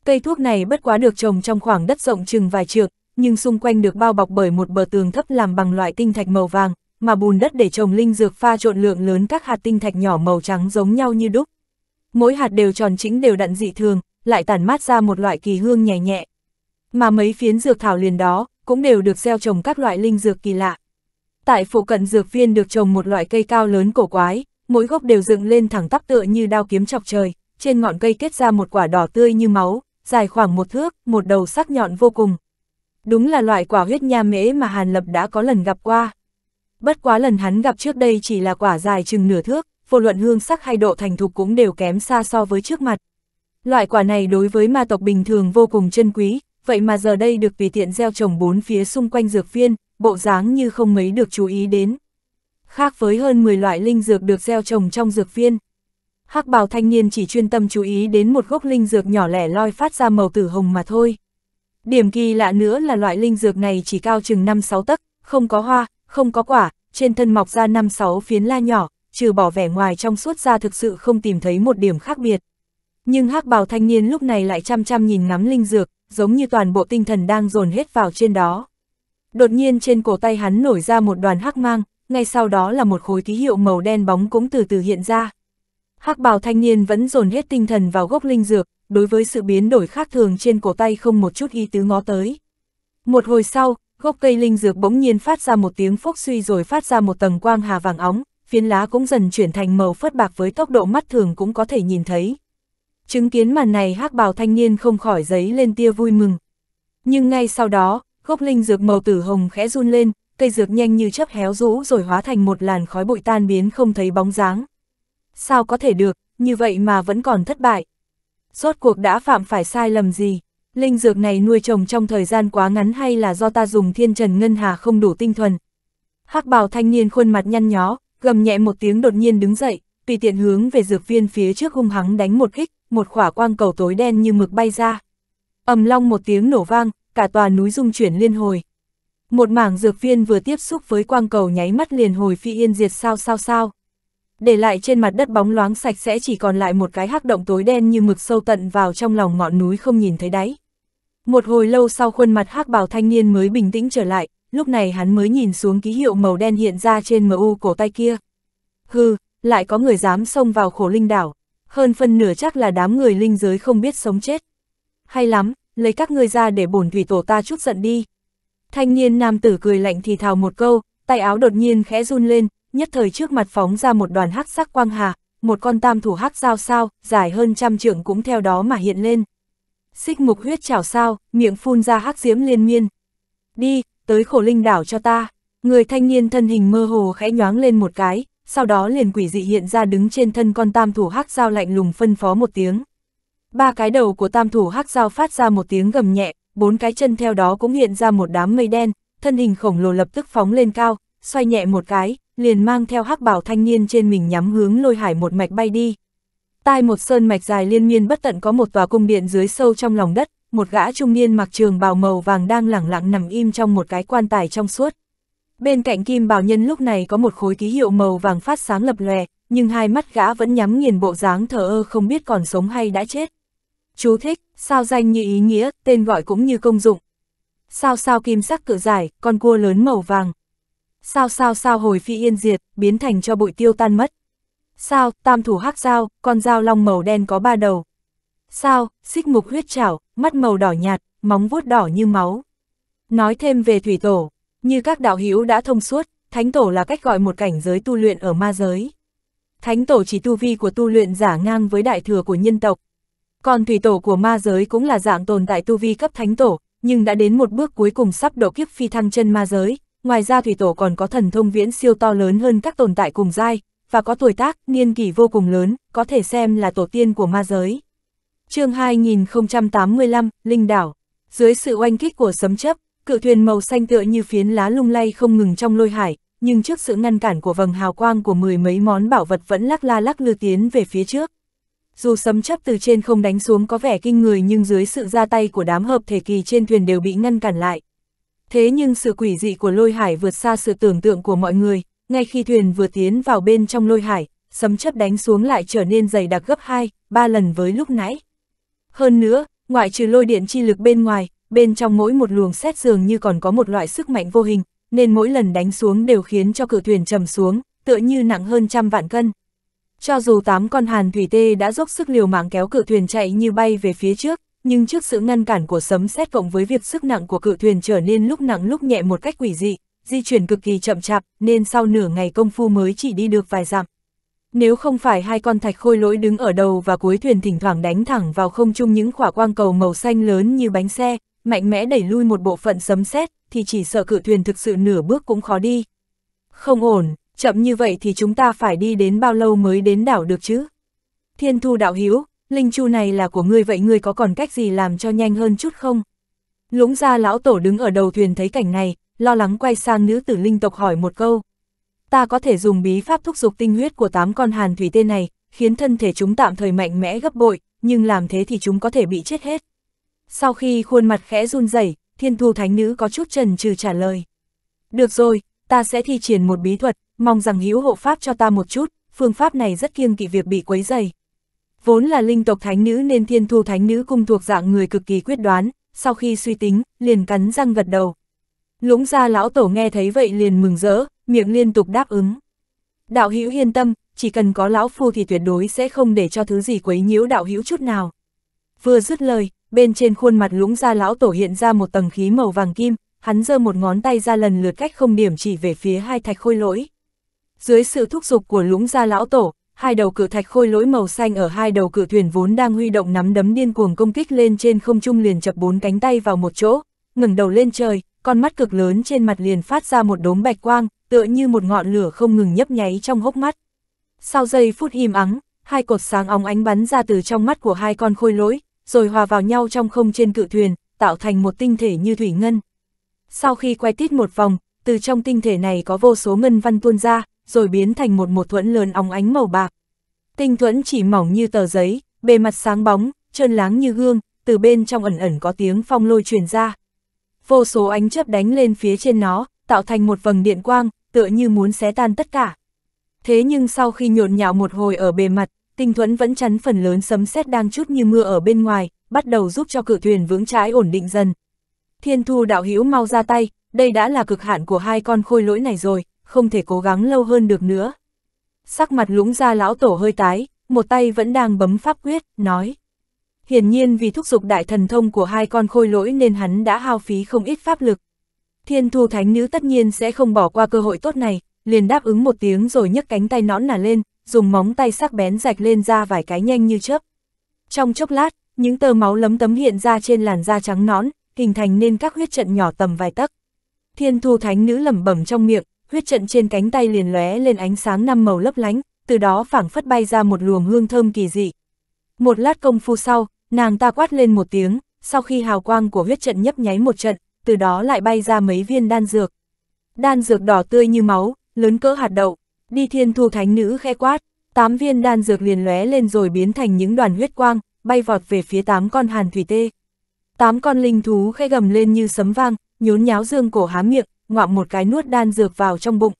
Cây thuốc này bất quá được trồng trong khoảng đất rộng chừng vài trượng, nhưng xung quanh được bao bọc bởi một bờ tường thấp làm bằng loại tinh thạch màu vàng, mà bùn đất để trồng linh dược pha trộn lượng lớn các hạt tinh thạch nhỏ màu trắng giống nhau như đúc. Mỗi hạt đều tròn chính đều đặn dị thường, lại tản mát ra một loại kỳ hương nhẹ nhẹ. Mà mấy phiến dược thảo liền đó cũng đều được gieo trồng các loại linh dược kỳ lạ. Tại phụ cận dược viên được trồng một loại cây cao lớn cổ quái, mỗi gốc đều dựng lên thẳng tắp tựa như đao kiếm chọc trời, trên ngọn cây kết ra một quả đỏ tươi như máu, dài khoảng một thước, một đầu sắc nhọn vô cùng. Đúng là loại quả huyết nha mễ mà Hàn Lập đã có lần gặp qua. Bất quá lần hắn gặp trước đây chỉ là quả dài chừng nửa thước, vô luận hương sắc hay độ thành thục cũng đều kém xa so với trước mặt. Loại quả này đối với ma tộc bình thường vô cùng chân quý, vậy mà giờ đây được vì tiện gieo trồng bốn phía xung quanh dược viên, bộ dáng như không mấy được chú ý đến. Khác với hơn 10 loại linh dược được gieo trồng trong dược viên. hắc bào thanh niên chỉ chuyên tâm chú ý đến một gốc linh dược nhỏ lẻ loi phát ra màu tử hồng mà thôi. Điểm kỳ lạ nữa là loại linh dược này chỉ cao chừng 5-6 tấc, không có hoa, không có quả, trên thân mọc ra 5-6 phiến la nhỏ, trừ bỏ vẻ ngoài trong suốt ra thực sự không tìm thấy một điểm khác biệt. Nhưng hắc bào thanh niên lúc này lại chăm chăm nhìn ngắm linh dược, giống như toàn bộ tinh thần đang dồn hết vào trên đó đột nhiên trên cổ tay hắn nổi ra một đoàn hắc mang, ngay sau đó là một khối ký hiệu màu đen bóng cũng từ từ hiện ra. Hắc bào thanh niên vẫn dồn hết tinh thần vào gốc linh dược, đối với sự biến đổi khác thường trên cổ tay không một chút ý tứ ngó tới. Một hồi sau, gốc cây linh dược bỗng nhiên phát ra một tiếng phốc suy rồi phát ra một tầng quang hà vàng óng, phiến lá cũng dần chuyển thành màu phớt bạc với tốc độ mắt thường cũng có thể nhìn thấy. Chứng kiến màn này hắc bào thanh niên không khỏi giấy lên tia vui mừng. Nhưng ngay sau đó, Gốc linh dược màu tử hồng khẽ run lên, cây dược nhanh như chớp héo rũ rồi hóa thành một làn khói bụi tan biến không thấy bóng dáng. Sao có thể được, như vậy mà vẫn còn thất bại. Rốt cuộc đã phạm phải sai lầm gì? Linh dược này nuôi trồng trong thời gian quá ngắn hay là do ta dùng thiên trần ngân hà không đủ tinh thuần? hắc bào thanh niên khuôn mặt nhăn nhó, gầm nhẹ một tiếng đột nhiên đứng dậy, tùy tiện hướng về dược viên phía trước hung hắng đánh một kích, một khỏa quang cầu tối đen như mực bay ra. ầm long một tiếng nổ vang, cả tòa núi dung chuyển liên hồi. Một mảng dược viên vừa tiếp xúc với quang cầu nháy mắt liền hồi phi yên diệt sao sao sao. Để lại trên mặt đất bóng loáng sạch sẽ chỉ còn lại một cái hắc động tối đen như mực sâu tận vào trong lòng ngọn núi không nhìn thấy đáy. Một hồi lâu sau khuôn mặt hắc bào thanh niên mới bình tĩnh trở lại, lúc này hắn mới nhìn xuống ký hiệu màu đen hiện ra trên MU cổ tay kia. Hừ, lại có người dám xông vào khổ linh đảo, hơn phân nửa chắc là đám người linh giới không biết sống chết. Hay lắm, lấy các ngươi ra để bổn thủy tổ ta chút giận đi. Thanh niên nam tử cười lạnh thì thào một câu, tay áo đột nhiên khẽ run lên, nhất thời trước mặt phóng ra một đoàn hắc sắc quang hà, một con tam thủ hắc dao sao, dài hơn trăm trượng cũng theo đó mà hiện lên. Xích mục huyết chảo sao, miệng phun ra hắc diếm liên miên. Đi, tới khổ linh đảo cho ta. Người thanh niên thân hình mơ hồ khẽ nhoáng lên một cái, sau đó liền quỷ dị hiện ra đứng trên thân con tam thủ hắc dao lạnh lùng phân phó một tiếng ba cái đầu của tam thủ hắc dao phát ra một tiếng gầm nhẹ, bốn cái chân theo đó cũng hiện ra một đám mây đen, thân hình khổng lồ lập tức phóng lên cao, xoay nhẹ một cái, liền mang theo hắc bảo thanh niên trên mình nhắm hướng lôi hải một mạch bay đi. Tai một sơn mạch dài liên miên bất tận có một tòa cung điện dưới sâu trong lòng đất, một gã trung niên mặc trường bào màu vàng đang lẳng lặng nằm im trong một cái quan tài trong suốt. Bên cạnh kim bào nhân lúc này có một khối ký hiệu màu vàng phát sáng lập lòe, nhưng hai mắt gã vẫn nhắm nghiền bộ dáng thờ ơ không biết còn sống hay đã chết. Chú thích, sao danh như ý nghĩa, tên gọi cũng như công dụng. Sao sao kim sắc cửa giải, con cua lớn màu vàng. Sao sao sao hồi phi yên diệt, biến thành cho bụi tiêu tan mất. Sao, tam thủ hắc dao, con dao long màu đen có ba đầu. Sao, xích mục huyết chảo, mắt màu đỏ nhạt, móng vuốt đỏ như máu. Nói thêm về thủy tổ, như các đạo hữu đã thông suốt, thánh tổ là cách gọi một cảnh giới tu luyện ở ma giới. Thánh tổ chỉ tu vi của tu luyện giả ngang với đại thừa của nhân tộc, còn thủy tổ của ma giới cũng là dạng tồn tại tu vi cấp thánh tổ, nhưng đã đến một bước cuối cùng sắp độ kiếp phi thăng chân ma giới. Ngoài ra thủy tổ còn có thần thông viễn siêu to lớn hơn các tồn tại cùng giai, và có tuổi tác, niên kỷ vô cùng lớn, có thể xem là tổ tiên của ma giới. chương 2085, Linh Đảo Dưới sự oanh kích của sấm chấp, cự thuyền màu xanh tựa như phiến lá lung lay không ngừng trong lôi hải, nhưng trước sự ngăn cản của vầng hào quang của mười mấy món bảo vật vẫn lắc la lắc lư tiến về phía trước dù sấm chấp từ trên không đánh xuống có vẻ kinh người nhưng dưới sự ra tay của đám hợp thể kỳ trên thuyền đều bị ngăn cản lại. Thế nhưng sự quỷ dị của lôi hải vượt xa sự tưởng tượng của mọi người, ngay khi thuyền vừa tiến vào bên trong lôi hải, sấm chấp đánh xuống lại trở nên dày đặc gấp 2, 3 lần với lúc nãy. Hơn nữa, ngoại trừ lôi điện chi lực bên ngoài, bên trong mỗi một luồng xét dường như còn có một loại sức mạnh vô hình, nên mỗi lần đánh xuống đều khiến cho cửa thuyền trầm xuống, tựa như nặng hơn trăm vạn cân. Cho dù tám con hàn thủy tê đã dốc sức liều mạng kéo cự thuyền chạy như bay về phía trước, nhưng trước sự ngăn cản của sấm sét cộng với việc sức nặng của cự thuyền trở nên lúc nặng lúc nhẹ một cách quỷ dị, di chuyển cực kỳ chậm chạp, nên sau nửa ngày công phu mới chỉ đi được vài dặm. Nếu không phải hai con thạch khôi lỗi đứng ở đầu và cuối thuyền thỉnh thoảng đánh thẳng vào không trung những quả quang cầu màu xanh lớn như bánh xe, mạnh mẽ đẩy lui một bộ phận sấm sét, thì chỉ sợ cự thuyền thực sự nửa bước cũng khó đi. Không ổn, chậm như vậy thì chúng ta phải đi đến bao lâu mới đến đảo được chứ? Thiên thu đạo hiếu, linh chu này là của ngươi vậy ngươi có còn cách gì làm cho nhanh hơn chút không? Lũng ra lão tổ đứng ở đầu thuyền thấy cảnh này, lo lắng quay sang nữ tử linh tộc hỏi một câu. Ta có thể dùng bí pháp thúc giục tinh huyết của tám con hàn thủy tên này, khiến thân thể chúng tạm thời mạnh mẽ gấp bội, nhưng làm thế thì chúng có thể bị chết hết. Sau khi khuôn mặt khẽ run rẩy, thiên thu thánh nữ có chút trần trừ trả lời. Được rồi, ta sẽ thi triển một bí thuật, mong rằng hữu hộ pháp cho ta một chút, phương pháp này rất kiêng kỵ việc bị quấy dày. Vốn là linh tộc thánh nữ nên thiên thu thánh nữ cung thuộc dạng người cực kỳ quyết đoán, sau khi suy tính, liền cắn răng gật đầu. Lũng ra lão tổ nghe thấy vậy liền mừng rỡ, miệng liên tục đáp ứng. Đạo hữu yên tâm, chỉ cần có lão phu thì tuyệt đối sẽ không để cho thứ gì quấy nhiễu đạo hữu chút nào. Vừa dứt lời, bên trên khuôn mặt lũng ra lão tổ hiện ra một tầng khí màu vàng kim, hắn giơ một ngón tay ra lần lượt cách không điểm chỉ về phía hai thạch khôi lỗi. Dưới sự thúc giục của lũng gia lão tổ, hai đầu cử thạch khôi lỗi màu xanh ở hai đầu cử thuyền vốn đang huy động nắm đấm điên cuồng công kích lên trên không trung liền chập bốn cánh tay vào một chỗ, ngẩng đầu lên trời, con mắt cực lớn trên mặt liền phát ra một đốm bạch quang, tựa như một ngọn lửa không ngừng nhấp nháy trong hốc mắt. Sau giây phút im ắng, hai cột sáng óng ánh bắn ra từ trong mắt của hai con khôi lỗi, rồi hòa vào nhau trong không trên cự thuyền, tạo thành một tinh thể như thủy ngân. Sau khi quay tít một vòng, từ trong tinh thể này có vô số ngân văn tuôn ra, rồi biến thành một một thuẫn lớn óng ánh màu bạc. Tinh thuẫn chỉ mỏng như tờ giấy, bề mặt sáng bóng, trơn láng như gương, từ bên trong ẩn ẩn có tiếng phong lôi truyền ra. Vô số ánh chớp đánh lên phía trên nó, tạo thành một vầng điện quang, tựa như muốn xé tan tất cả. Thế nhưng sau khi nhộn nhạo một hồi ở bề mặt, tinh thuẫn vẫn chắn phần lớn sấm sét đang chút như mưa ở bên ngoài, bắt đầu giúp cho cự thuyền vững trái ổn định dần. Thiên thu đạo hữu mau ra tay, đây đã là cực hạn của hai con khôi lỗi này rồi không thể cố gắng lâu hơn được nữa. Sắc mặt lũng ra lão tổ hơi tái, một tay vẫn đang bấm pháp quyết, nói. Hiển nhiên vì thúc giục đại thần thông của hai con khôi lỗi nên hắn đã hao phí không ít pháp lực. Thiên thu thánh nữ tất nhiên sẽ không bỏ qua cơ hội tốt này, liền đáp ứng một tiếng rồi nhấc cánh tay nõn nà lên, dùng móng tay sắc bén rạch lên ra vài cái nhanh như chớp. Trong chốc lát, những tơ máu lấm tấm hiện ra trên làn da trắng nõn, hình thành nên các huyết trận nhỏ tầm vài tấc. Thiên thu thánh nữ lẩm bẩm trong miệng, huyết trận trên cánh tay liền lóe lên ánh sáng năm màu lấp lánh, từ đó phảng phất bay ra một luồng hương thơm kỳ dị. Một lát công phu sau, nàng ta quát lên một tiếng, sau khi hào quang của huyết trận nhấp nháy một trận, từ đó lại bay ra mấy viên đan dược. Đan dược đỏ tươi như máu, lớn cỡ hạt đậu, đi thiên thu thánh nữ khe quát, tám viên đan dược liền lóe lên rồi biến thành những đoàn huyết quang, bay vọt về phía tám con hàn thủy tê. Tám con linh thú khe gầm lên như sấm vang, nhốn nháo dương cổ há miệng, ngoạm một cái nuốt đan dược vào trong bụng.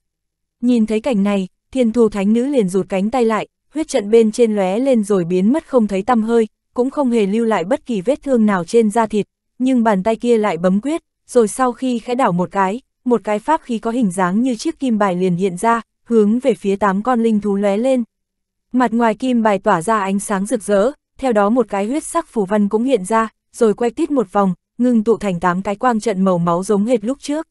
Nhìn thấy cảnh này, thiên thu thánh nữ liền rụt cánh tay lại, huyết trận bên trên lóe lên rồi biến mất không thấy tăm hơi, cũng không hề lưu lại bất kỳ vết thương nào trên da thịt, nhưng bàn tay kia lại bấm quyết, rồi sau khi khẽ đảo một cái, một cái pháp khí có hình dáng như chiếc kim bài liền hiện ra, hướng về phía tám con linh thú lóe lên. Mặt ngoài kim bài tỏa ra ánh sáng rực rỡ, theo đó một cái huyết sắc phù văn cũng hiện ra, rồi quay tít một vòng, ngưng tụ thành tám cái quang trận màu máu giống hệt lúc trước.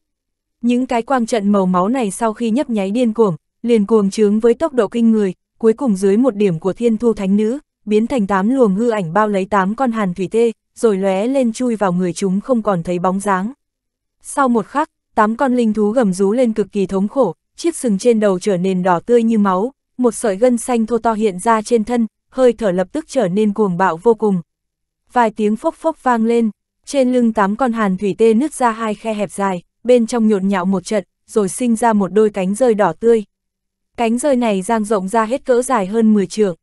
Những cái quang trận màu máu này sau khi nhấp nháy điên cuồng, liền cuồng trướng với tốc độ kinh người, cuối cùng dưới một điểm của thiên thu thánh nữ, biến thành tám luồng hư ảnh bao lấy tám con hàn thủy tê, rồi lóe lên chui vào người chúng không còn thấy bóng dáng. Sau một khắc, tám con linh thú gầm rú lên cực kỳ thống khổ, chiếc sừng trên đầu trở nên đỏ tươi như máu, một sợi gân xanh thô to hiện ra trên thân, hơi thở lập tức trở nên cuồng bạo vô cùng. Vài tiếng phốc phốc vang lên, trên lưng tám con hàn thủy tê nứt ra hai khe hẹp dài, bên trong nhộn nhạo một trận, rồi sinh ra một đôi cánh rơi đỏ tươi. Cánh rơi này giang rộng ra hết cỡ dài hơn 10 trượng.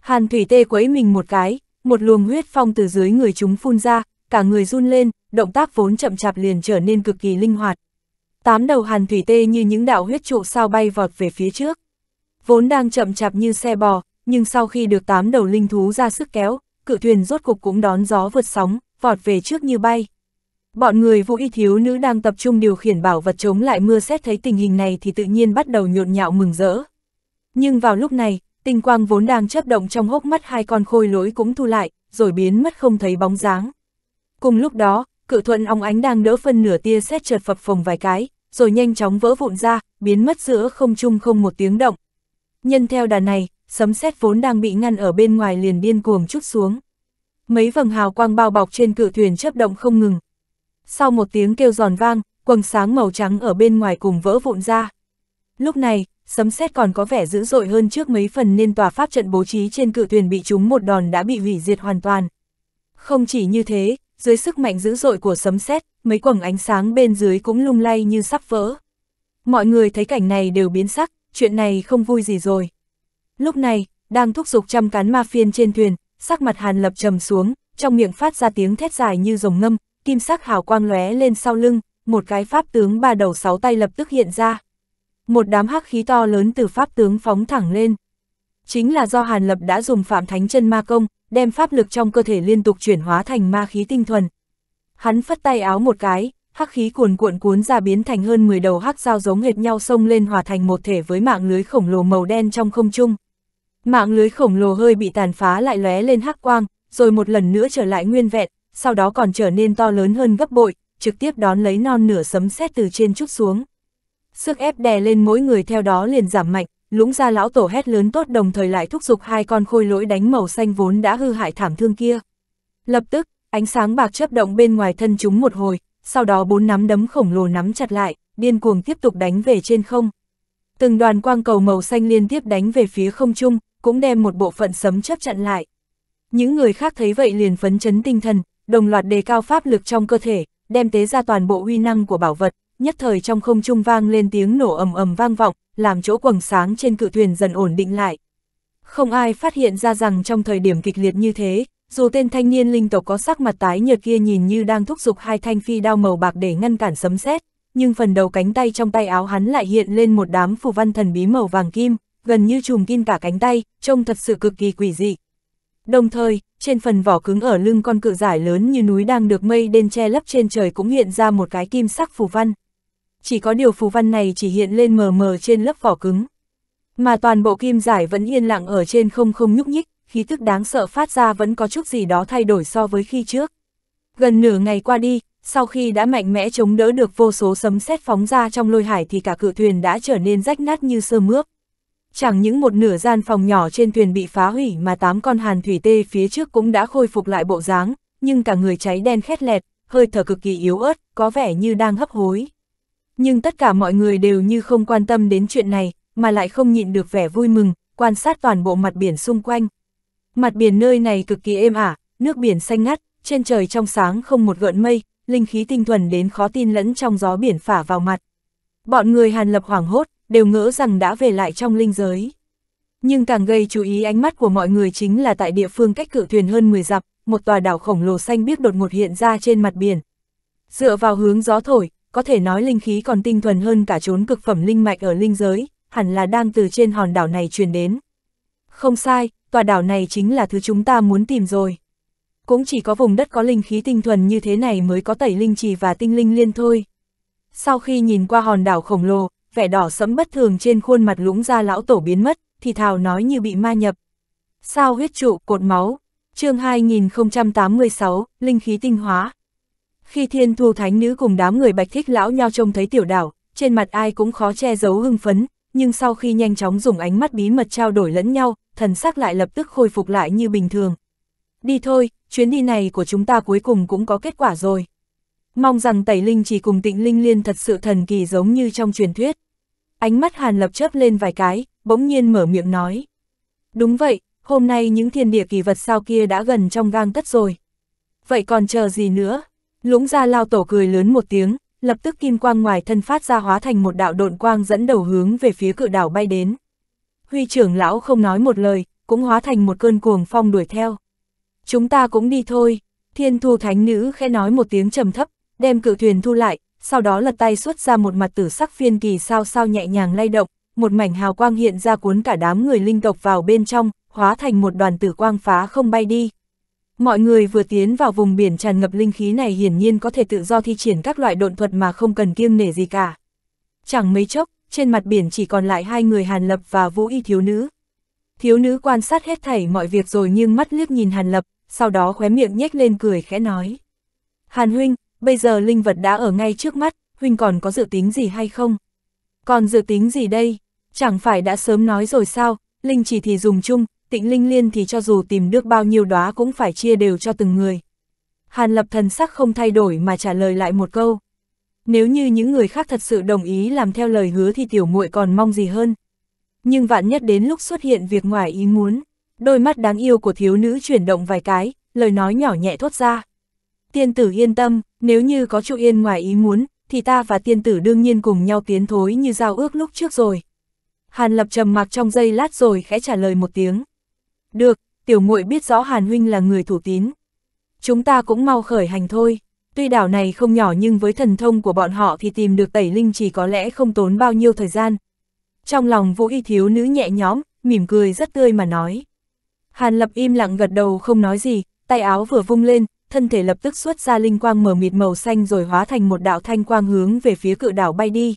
Hàn Thủy Tê quấy mình một cái, một luồng huyết phong từ dưới người chúng phun ra, cả người run lên, động tác vốn chậm chạp liền trở nên cực kỳ linh hoạt. Tám đầu Hàn Thủy Tê như những đạo huyết trụ sao bay vọt về phía trước. Vốn đang chậm chạp như xe bò, nhưng sau khi được tám đầu linh thú ra sức kéo, cự thuyền rốt cục cũng đón gió vượt sóng, vọt về trước như bay. Bọn người vũ y thiếu nữ đang tập trung điều khiển bảo vật chống lại mưa xét thấy tình hình này thì tự nhiên bắt đầu nhộn nhạo mừng rỡ. Nhưng vào lúc này, tinh quang vốn đang chấp động trong hốc mắt hai con khôi lỗi cũng thu lại, rồi biến mất không thấy bóng dáng. Cùng lúc đó, cự thuận ong ánh đang đỡ phân nửa tia xét trượt phập phồng vài cái, rồi nhanh chóng vỡ vụn ra, biến mất giữa không trung không một tiếng động. Nhân theo đà này, sấm xét vốn đang bị ngăn ở bên ngoài liền điên cuồng chút xuống. Mấy vầng hào quang bao bọc trên cự thuyền chấp động không ngừng, sau một tiếng kêu giòn vang, quầng sáng màu trắng ở bên ngoài cùng vỡ vụn ra. Lúc này, sấm sét còn có vẻ dữ dội hơn trước mấy phần nên tòa pháp trận bố trí trên cự thuyền bị chúng một đòn đã bị hủy diệt hoàn toàn. Không chỉ như thế, dưới sức mạnh dữ dội của sấm sét, mấy quầng ánh sáng bên dưới cũng lung lay như sắp vỡ. Mọi người thấy cảnh này đều biến sắc, chuyện này không vui gì rồi. Lúc này, đang thúc giục trăm cán ma phiên trên thuyền, sắc mặt Hàn Lập trầm xuống, trong miệng phát ra tiếng thét dài như rồng ngâm, kim sắc hào quang lóe lên sau lưng, một cái pháp tướng ba đầu sáu tay lập tức hiện ra. Một đám hắc khí to lớn từ pháp tướng phóng thẳng lên. Chính là do Hàn Lập đã dùng phạm thánh chân ma công, đem pháp lực trong cơ thể liên tục chuyển hóa thành ma khí tinh thuần. Hắn phất tay áo một cái, hắc khí cuồn cuộn cuốn ra biến thành hơn 10 đầu hắc dao giống hệt nhau xông lên hòa thành một thể với mạng lưới khổng lồ màu đen trong không trung. Mạng lưới khổng lồ hơi bị tàn phá lại lóe lên hắc quang, rồi một lần nữa trở lại nguyên vẹn, sau đó còn trở nên to lớn hơn gấp bội, trực tiếp đón lấy non nửa sấm sét từ trên chút xuống. Sức ép đè lên mỗi người theo đó liền giảm mạnh, lũng ra lão tổ hét lớn tốt đồng thời lại thúc giục hai con khôi lỗi đánh màu xanh vốn đã hư hại thảm thương kia. Lập tức, ánh sáng bạc chớp động bên ngoài thân chúng một hồi, sau đó bốn nắm đấm khổng lồ nắm chặt lại, điên cuồng tiếp tục đánh về trên không. Từng đoàn quang cầu màu xanh liên tiếp đánh về phía không trung, cũng đem một bộ phận sấm chớp chặn lại. Những người khác thấy vậy liền phấn chấn tinh thần, đồng loạt đề cao pháp lực trong cơ thể, đem tế ra toàn bộ uy năng của bảo vật, nhất thời trong không trung vang lên tiếng nổ ầm ầm vang vọng, làm chỗ quầng sáng trên cự thuyền dần ổn định lại. Không ai phát hiện ra rằng trong thời điểm kịch liệt như thế, dù tên thanh niên linh tộc có sắc mặt tái nhợt kia nhìn như đang thúc giục hai thanh phi đao màu bạc để ngăn cản sấm sét, nhưng phần đầu cánh tay trong tay áo hắn lại hiện lên một đám phù văn thần bí màu vàng kim, gần như trùm kim cả cánh tay, trông thật sự cực kỳ quỷ dị. Đồng thời, trên phần vỏ cứng ở lưng con cự giải lớn như núi đang được mây đen che lấp trên trời cũng hiện ra một cái kim sắc phù văn. Chỉ có điều phù văn này chỉ hiện lên mờ mờ trên lớp vỏ cứng. Mà toàn bộ kim giải vẫn yên lặng ở trên không không nhúc nhích, khí tức đáng sợ phát ra vẫn có chút gì đó thay đổi so với khi trước. Gần nửa ngày qua đi, sau khi đã mạnh mẽ chống đỡ được vô số sấm sét phóng ra trong lôi hải thì cả cự thuyền đã trở nên rách nát như sơ mướp. Chẳng những một nửa gian phòng nhỏ trên thuyền bị phá hủy mà tám con hàn thủy tê phía trước cũng đã khôi phục lại bộ dáng, nhưng cả người cháy đen khét lẹt, hơi thở cực kỳ yếu ớt, có vẻ như đang hấp hối. Nhưng tất cả mọi người đều như không quan tâm đến chuyện này, mà lại không nhịn được vẻ vui mừng, quan sát toàn bộ mặt biển xung quanh. Mặt biển nơi này cực kỳ êm ả, nước biển xanh ngắt, trên trời trong sáng không một gợn mây, linh khí tinh thuần đến khó tin lẫn trong gió biển phả vào mặt. Bọn người Hàn Lập hoảng hốt, đều ngỡ rằng đã về lại trong linh giới. Nhưng càng gây chú ý ánh mắt của mọi người chính là tại địa phương cách cự thuyền hơn 10 dặm, một tòa đảo khổng lồ xanh biếc đột ngột hiện ra trên mặt biển. Dựa vào hướng gió thổi, có thể nói linh khí còn tinh thuần hơn cả chốn cực phẩm linh mạch ở linh giới, hẳn là đang từ trên hòn đảo này truyền đến. Không sai, tòa đảo này chính là thứ chúng ta muốn tìm rồi. Cũng chỉ có vùng đất có linh khí tinh thuần như thế này mới có tẩy linh trì và tinh linh liên thôi. Sau khi nhìn qua hòn đảo khổng lồ, vẻ đỏ sẫm bất thường trên khuôn mặt lũng ra lão tổ biến mất, thì thào nói như bị ma nhập. Sao huyết trụ, cột máu, chương 2086, linh khí tinh hóa. Khi thiên thu thánh nữ cùng đám người bạch thích lão nhau trông thấy tiểu đảo, trên mặt ai cũng khó che giấu hưng phấn, nhưng sau khi nhanh chóng dùng ánh mắt bí mật trao đổi lẫn nhau, thần sắc lại lập tức khôi phục lại như bình thường. Đi thôi, chuyến đi này của chúng ta cuối cùng cũng có kết quả rồi mong rằng tẩy linh chỉ cùng tịnh linh liên thật sự thần kỳ giống như trong truyền thuyết. Ánh mắt Hàn Lập chớp lên vài cái, bỗng nhiên mở miệng nói. Đúng vậy, hôm nay những thiên địa kỳ vật sao kia đã gần trong gang tất rồi. Vậy còn chờ gì nữa? Lũng ra lao tổ cười lớn một tiếng, lập tức kim quang ngoài thân phát ra hóa thành một đạo độn quang dẫn đầu hướng về phía cự đảo bay đến. Huy trưởng lão không nói một lời, cũng hóa thành một cơn cuồng phong đuổi theo. Chúng ta cũng đi thôi, thiên thu thánh nữ khẽ nói một tiếng trầm thấp, đem cự thuyền thu lại, sau đó lật tay xuất ra một mặt tử sắc phiên kỳ sao sao nhẹ nhàng lay động, một mảnh hào quang hiện ra cuốn cả đám người linh tộc vào bên trong, hóa thành một đoàn tử quang phá không bay đi. Mọi người vừa tiến vào vùng biển tràn ngập linh khí này hiển nhiên có thể tự do thi triển các loại độn thuật mà không cần kiêng nể gì cả. Chẳng mấy chốc, trên mặt biển chỉ còn lại hai người Hàn Lập và Vũ Y thiếu nữ. Thiếu nữ quan sát hết thảy mọi việc rồi nghiêng mắt liếc nhìn Hàn Lập, sau đó khóe miệng nhếch lên cười khẽ nói. Hàn huynh, bây giờ linh vật đã ở ngay trước mắt, huynh còn có dự tính gì hay không? Còn dự tính gì đây? Chẳng phải đã sớm nói rồi sao, linh chỉ thì dùng chung, tịnh linh liên thì cho dù tìm được bao nhiêu đóa cũng phải chia đều cho từng người. Hàn lập thần sắc không thay đổi mà trả lời lại một câu. Nếu như những người khác thật sự đồng ý làm theo lời hứa thì tiểu muội còn mong gì hơn. Nhưng vạn nhất đến lúc xuất hiện việc ngoài ý muốn, đôi mắt đáng yêu của thiếu nữ chuyển động vài cái, lời nói nhỏ nhẹ thốt ra tiên tử yên tâm, nếu như có trụ yên ngoài ý muốn, thì ta và tiên tử đương nhiên cùng nhau tiến thối như giao ước lúc trước rồi. Hàn lập trầm mặc trong giây lát rồi khẽ trả lời một tiếng. Được, tiểu muội biết rõ Hàn huynh là người thủ tín. Chúng ta cũng mau khởi hành thôi. Tuy đảo này không nhỏ nhưng với thần thông của bọn họ thì tìm được tẩy linh chỉ có lẽ không tốn bao nhiêu thời gian. Trong lòng vũ y thiếu nữ nhẹ nhõm, mỉm cười rất tươi mà nói. Hàn lập im lặng gật đầu không nói gì, tay áo vừa vung lên, thân thể lập tức xuất ra linh quang mở mịt màu xanh rồi hóa thành một đạo thanh quang hướng về phía cự đảo bay đi.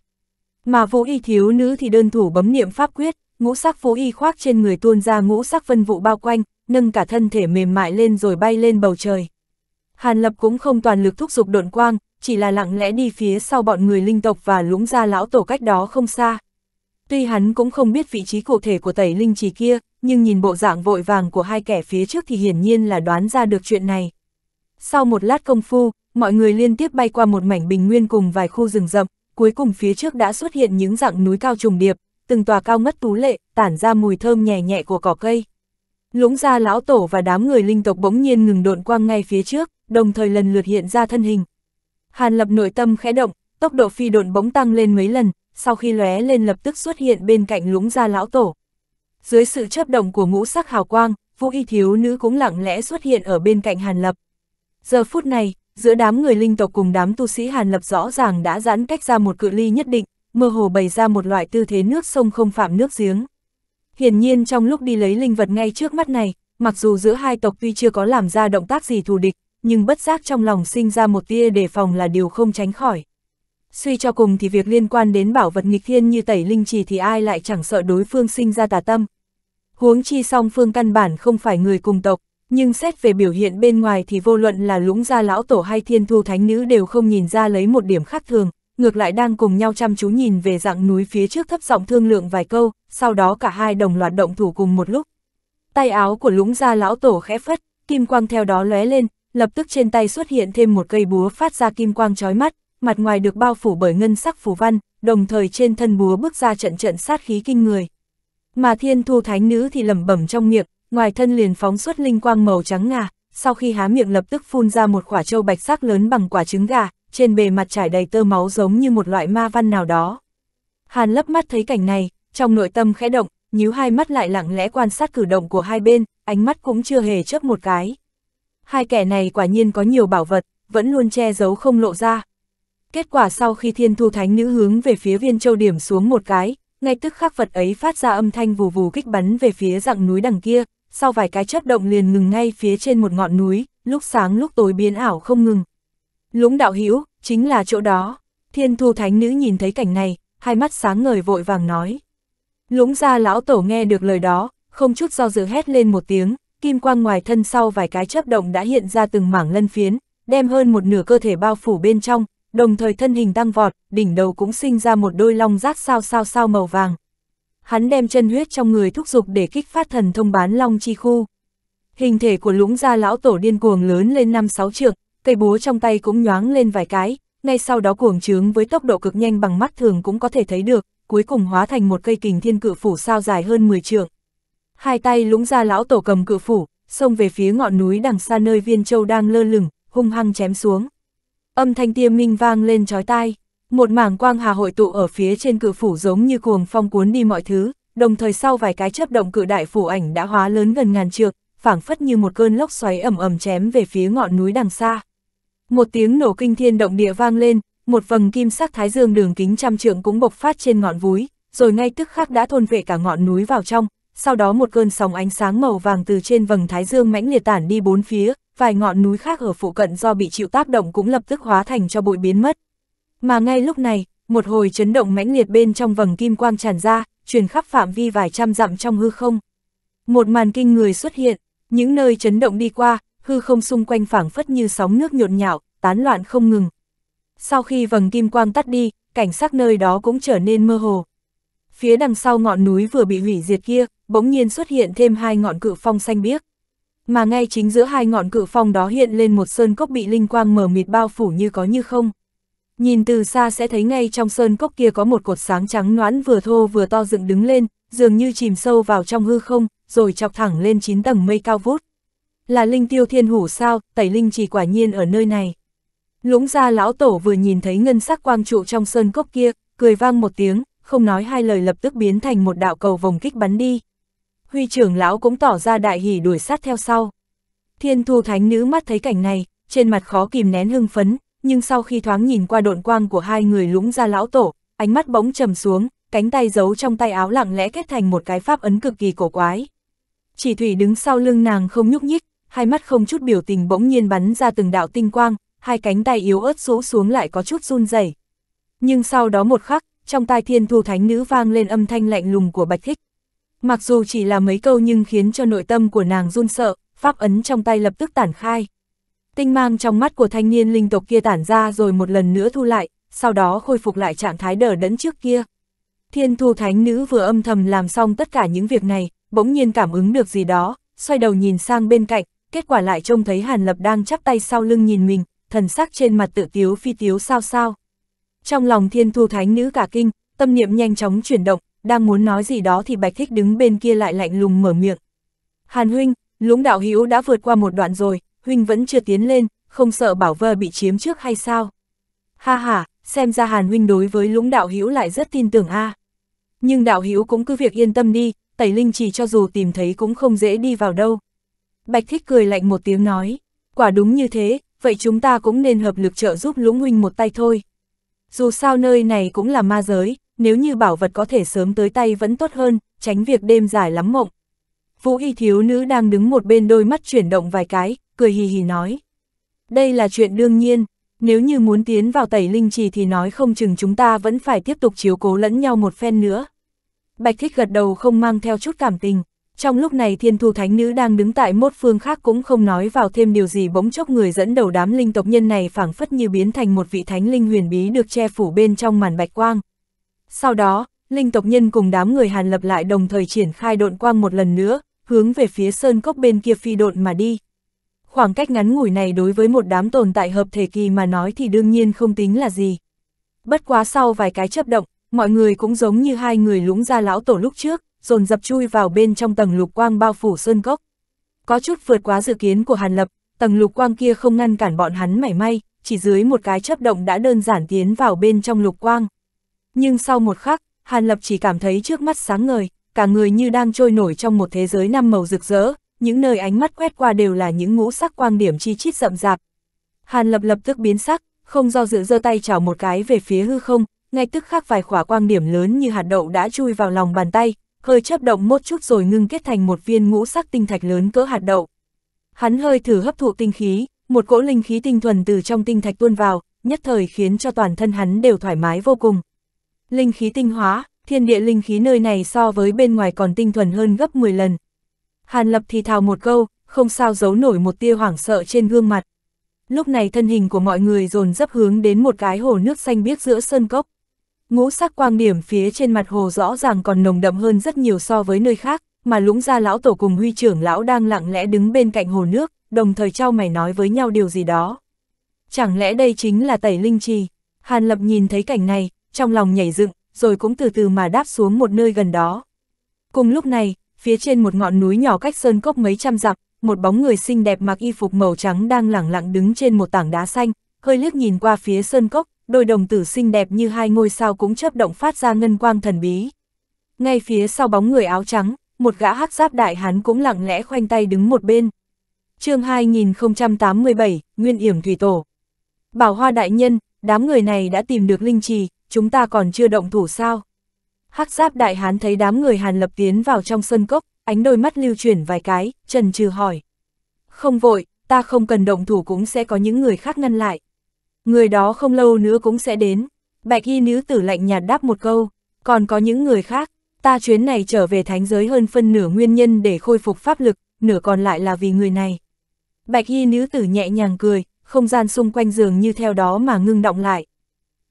Mà vũ y thiếu nữ thì đơn thủ bấm niệm pháp quyết, ngũ sắc vũ y khoác trên người tuôn ra ngũ sắc vân vụ bao quanh, nâng cả thân thể mềm mại lên rồi bay lên bầu trời. Hàn Lập cũng không toàn lực thúc giục độn quang, chỉ là lặng lẽ đi phía sau bọn người linh tộc và lũng gia lão tổ cách đó không xa. Tuy hắn cũng không biết vị trí cụ thể của tẩy linh trì kia, nhưng nhìn bộ dạng vội vàng của hai kẻ phía trước thì hiển nhiên là đoán ra được chuyện này. Sau một lát công phu, mọi người liên tiếp bay qua một mảnh bình nguyên cùng vài khu rừng rậm, cuối cùng phía trước đã xuất hiện những dạng núi cao trùng điệp, từng tòa cao ngất tú lệ, tản ra mùi thơm nhẹ nhẹ của cỏ cây. Lũng ra lão tổ và đám người linh tộc bỗng nhiên ngừng độn quang ngay phía trước, đồng thời lần lượt hiện ra thân hình. Hàn lập nội tâm khẽ động, tốc độ phi độn bỗng tăng lên mấy lần, sau khi lóe lên lập tức xuất hiện bên cạnh lũng ra lão tổ. Dưới sự chấp động của ngũ sắc hào quang, vũ y thiếu nữ cũng lặng lẽ xuất hiện ở bên cạnh hàn lập. Giờ phút này, giữa đám người linh tộc cùng đám tu sĩ Hàn Lập rõ ràng đã giãn cách ra một cự ly nhất định, mơ hồ bày ra một loại tư thế nước sông không phạm nước giếng. Hiển nhiên trong lúc đi lấy linh vật ngay trước mắt này, mặc dù giữa hai tộc tuy chưa có làm ra động tác gì thù địch, nhưng bất giác trong lòng sinh ra một tia đề phòng là điều không tránh khỏi. Suy cho cùng thì việc liên quan đến bảo vật nghịch thiên như tẩy linh trì thì ai lại chẳng sợ đối phương sinh ra tà tâm. Huống chi song phương căn bản không phải người cùng tộc, nhưng xét về biểu hiện bên ngoài thì vô luận là lũng gia lão tổ hay thiên thu thánh nữ đều không nhìn ra lấy một điểm khác thường, ngược lại đang cùng nhau chăm chú nhìn về dạng núi phía trước thấp giọng thương lượng vài câu, sau đó cả hai đồng loạt động thủ cùng một lúc. Tay áo của lũng gia lão tổ khẽ phất, kim quang theo đó lóe lên, lập tức trên tay xuất hiện thêm một cây búa phát ra kim quang chói mắt, mặt ngoài được bao phủ bởi ngân sắc phủ văn, đồng thời trên thân búa bước ra trận trận sát khí kinh người. Mà thiên thu thánh nữ thì lẩm bẩm trong miệng, ngoài thân liền phóng xuất linh quang màu trắng ngà, sau khi há miệng lập tức phun ra một quả châu bạch sắc lớn bằng quả trứng gà, trên bề mặt trải đầy tơ máu giống như một loại ma văn nào đó. Hàn lấp mắt thấy cảnh này, trong nội tâm khẽ động, nhíu hai mắt lại lặng lẽ quan sát cử động của hai bên, ánh mắt cũng chưa hề chớp một cái. Hai kẻ này quả nhiên có nhiều bảo vật, vẫn luôn che giấu không lộ ra. Kết quả sau khi thiên thu thánh nữ hướng về phía viên châu điểm xuống một cái, ngay tức khắc vật ấy phát ra âm thanh vù vù kích bắn về phía dặng núi đằng kia, sau vài cái chớp động liền ngừng ngay phía trên một ngọn núi, lúc sáng lúc tối biến ảo không ngừng. Lũng đạo hữu chính là chỗ đó. Thiên thu thánh nữ nhìn thấy cảnh này, hai mắt sáng ngời vội vàng nói. Lũng ra lão tổ nghe được lời đó, không chút do dự hét lên một tiếng, kim quang ngoài thân sau vài cái chớp động đã hiện ra từng mảng lân phiến, đem hơn một nửa cơ thể bao phủ bên trong, đồng thời thân hình tăng vọt, đỉnh đầu cũng sinh ra một đôi long rác sao sao sao màu vàng, hắn đem chân huyết trong người thúc dục để kích phát thần thông bán long chi khu. Hình thể của lũng gia lão tổ điên cuồng lớn lên năm sáu trượng, cây búa trong tay cũng nhoáng lên vài cái, ngay sau đó cuồng trướng với tốc độ cực nhanh bằng mắt thường cũng có thể thấy được, cuối cùng hóa thành một cây kình thiên cự phủ sao dài hơn 10 trượng. Hai tay lũng gia lão tổ cầm cự phủ, xông về phía ngọn núi đằng xa nơi viên châu đang lơ lửng, hung hăng chém xuống. Âm thanh tiêm minh vang lên chói tai. Một mảng quang hà hội tụ ở phía trên cự phủ giống như cuồng phong cuốn đi mọi thứ, đồng thời sau vài cái chấp động cự đại phủ ảnh đã hóa lớn gần ngàn trượng, phảng phất như một cơn lốc xoáy ẩm ẩm chém về phía ngọn núi đằng xa. Một tiếng nổ kinh thiên động địa vang lên, một vầng kim sắc thái dương đường kính trăm trượng cũng bộc phát trên ngọn núi, rồi ngay tức khắc đã thôn vệ cả ngọn núi vào trong, sau đó một cơn sóng ánh sáng màu vàng từ trên vầng thái dương mãnh liệt tản đi bốn phía, vài ngọn núi khác ở phụ cận do bị chịu tác động cũng lập tức hóa thành cho bụi biến mất, mà ngay lúc này, một hồi chấn động mãnh liệt bên trong vầng kim quang tràn ra, truyền khắp phạm vi vài trăm dặm trong hư không. Một màn kinh người xuất hiện, những nơi chấn động đi qua, hư không xung quanh phảng phất như sóng nước nhộn nhạo, tán loạn không ngừng. Sau khi vầng kim quang tắt đi, cảnh sắc nơi đó cũng trở nên mơ hồ. Phía đằng sau ngọn núi vừa bị hủy diệt kia, bỗng nhiên xuất hiện thêm hai ngọn cự phong xanh biếc. Mà ngay chính giữa hai ngọn cự phong đó hiện lên một sơn cốc bị linh quang mờ mịt bao phủ như có như không. Nhìn từ xa sẽ thấy ngay trong sơn cốc kia có một cột sáng trắng noãn vừa thô vừa to dựng đứng lên, dường như chìm sâu vào trong hư không, rồi chọc thẳng lên chín tầng mây cao vút. Là linh tiêu thiên hủ sao, tẩy linh chỉ quả nhiên ở nơi này. Lũng gia lão tổ vừa nhìn thấy ngân sắc quang trụ trong sơn cốc kia, cười vang một tiếng, không nói hai lời lập tức biến thành một đạo cầu vòng kích bắn đi. Huy trưởng lão cũng tỏ ra đại hỉ đuổi sát theo sau. Thiên thu thánh nữ mắt thấy cảnh này, trên mặt khó kìm nén hưng phấn, nhưng sau khi thoáng nhìn qua độn quang của hai người lũng ra lão tổ, ánh mắt bỗng trầm xuống, cánh tay giấu trong tay áo lặng lẽ kết thành một cái pháp ấn cực kỳ cổ quái. Chỉ thủy đứng sau lưng nàng không nhúc nhích, hai mắt không chút biểu tình bỗng nhiên bắn ra từng đạo tinh quang, hai cánh tay yếu ớt rũ xuống lại có chút run rẩy. Nhưng sau đó một khắc, trong tai thiên thu thánh nữ vang lên âm thanh lạnh lùng của bạch thích. Mặc dù chỉ là mấy câu nhưng khiến cho nội tâm của nàng run sợ, pháp ấn trong tay lập tức tản khai. Tinh mang trong mắt của thanh niên linh tộc kia tản ra rồi một lần nữa thu lại, sau đó khôi phục lại trạng thái đờ đẫn trước kia. Thiên thu thánh nữ vừa âm thầm làm xong tất cả những việc này, bỗng nhiên cảm ứng được gì đó, xoay đầu nhìn sang bên cạnh, kết quả lại trông thấy Hàn Lập đang chắp tay sau lưng nhìn mình, thần sắc trên mặt tự tiếu phi tiếu sao sao. Trong lòng thiên thu thánh nữ cả kinh, tâm niệm nhanh chóng chuyển động, đang muốn nói gì đó thì Bạch Thích đứng bên kia lại lạnh lùng mở miệng. Hàn huynh, lũng đạo hữu đã vượt qua một đoạn rồi, huynh vẫn chưa tiến lên, không sợ bảo vơ bị chiếm trước hay sao? Ha ha, xem ra Hàn huynh đối với lũng đạo hữu lại rất tin tưởng a. À. Nhưng đạo hữu cũng cứ việc yên tâm đi, tẩy linh chỉ cho dù tìm thấy cũng không dễ đi vào đâu. Bạch thích cười lạnh một tiếng nói, quả đúng như thế, vậy chúng ta cũng nên hợp lực trợ giúp lũng huynh một tay thôi. Dù sao nơi này cũng là ma giới, nếu như bảo vật có thể sớm tới tay vẫn tốt hơn, tránh việc đêm dài lắm mộng. Vũ y thiếu nữ đang đứng một bên đôi mắt chuyển động vài cái, cười hì hì nói. Đây là chuyện đương nhiên, nếu như muốn tiến vào tẩy linh trì thì nói không chừng chúng ta vẫn phải tiếp tục chiếu cố lẫn nhau một phen nữa. Bạch thích gật đầu không mang theo chút cảm tình, trong lúc này thiên thu thánh nữ đang đứng tại một phương khác cũng không nói vào thêm điều gì bỗng chốc người dẫn đầu đám linh tộc nhân này phảng phất như biến thành một vị thánh linh huyền bí được che phủ bên trong màn bạch quang. Sau đó, linh tộc nhân cùng đám người hàn lập lại đồng thời triển khai độn quang một lần nữa, hướng về phía sơn cốc bên kia phi độn mà đi khoảng cách ngắn ngủi này đối với một đám tồn tại hợp thể kỳ mà nói thì đương nhiên không tính là gì. Bất quá sau vài cái chấp động, mọi người cũng giống như hai người lũng ra lão tổ lúc trước, dồn dập chui vào bên trong tầng lục quang bao phủ sơn cốc. Có chút vượt quá dự kiến của Hàn Lập, tầng lục quang kia không ngăn cản bọn hắn mảy may, chỉ dưới một cái chấp động đã đơn giản tiến vào bên trong lục quang. Nhưng sau một khắc, Hàn Lập chỉ cảm thấy trước mắt sáng ngời, cả người như đang trôi nổi trong một thế giới năm màu rực rỡ, những nơi ánh mắt quét qua đều là những ngũ sắc quang điểm chi chít rậm rạp. Hàn lập lập tức biến sắc, không do dự giơ tay chảo một cái về phía hư không, ngay tức khắc vài khỏa quang điểm lớn như hạt đậu đã chui vào lòng bàn tay, hơi chấp động một chút rồi ngưng kết thành một viên ngũ sắc tinh thạch lớn cỡ hạt đậu. Hắn hơi thử hấp thụ tinh khí, một cỗ linh khí tinh thuần từ trong tinh thạch tuôn vào, nhất thời khiến cho toàn thân hắn đều thoải mái vô cùng. Linh khí tinh hóa, thiên địa linh khí nơi này so với bên ngoài còn tinh thuần hơn gấp 10 lần, Hàn Lập thì thào một câu, không sao giấu nổi một tia hoảng sợ trên gương mặt. Lúc này thân hình của mọi người dồn dấp hướng đến một cái hồ nước xanh biếc giữa sơn cốc. Ngũ sắc quang điểm phía trên mặt hồ rõ ràng còn nồng đậm hơn rất nhiều so với nơi khác, mà lũng ra lão tổ cùng huy trưởng lão đang lặng lẽ đứng bên cạnh hồ nước, đồng thời trao mày nói với nhau điều gì đó. Chẳng lẽ đây chính là tẩy linh trì? Hàn Lập nhìn thấy cảnh này, trong lòng nhảy dựng, rồi cũng từ từ mà đáp xuống một nơi gần đó. Cùng lúc này, phía trên một ngọn núi nhỏ cách sơn cốc mấy trăm dặm, một bóng người xinh đẹp mặc y phục màu trắng đang lẳng lặng đứng trên một tảng đá xanh, hơi liếc nhìn qua phía sơn cốc, đôi đồng tử xinh đẹp như hai ngôi sao cũng chớp động phát ra ngân quang thần bí. Ngay phía sau bóng người áo trắng, một gã hắc giáp đại hán cũng lặng lẽ khoanh tay đứng một bên. chương 2087, Nguyên Yểm Thủy Tổ. Bảo Hoa Đại Nhân, đám người này đã tìm được linh trì, chúng ta còn chưa động thủ sao? hắc giáp đại hán thấy đám người hàn lập tiến vào trong sân cốc, ánh đôi mắt lưu chuyển vài cái, trần trừ hỏi. Không vội, ta không cần động thủ cũng sẽ có những người khác ngăn lại. Người đó không lâu nữa cũng sẽ đến. Bạch y nữ tử lạnh nhạt đáp một câu, còn có những người khác, ta chuyến này trở về thánh giới hơn phân nửa nguyên nhân để khôi phục pháp lực, nửa còn lại là vì người này. Bạch y nữ tử nhẹ nhàng cười, không gian xung quanh giường như theo đó mà ngưng động lại.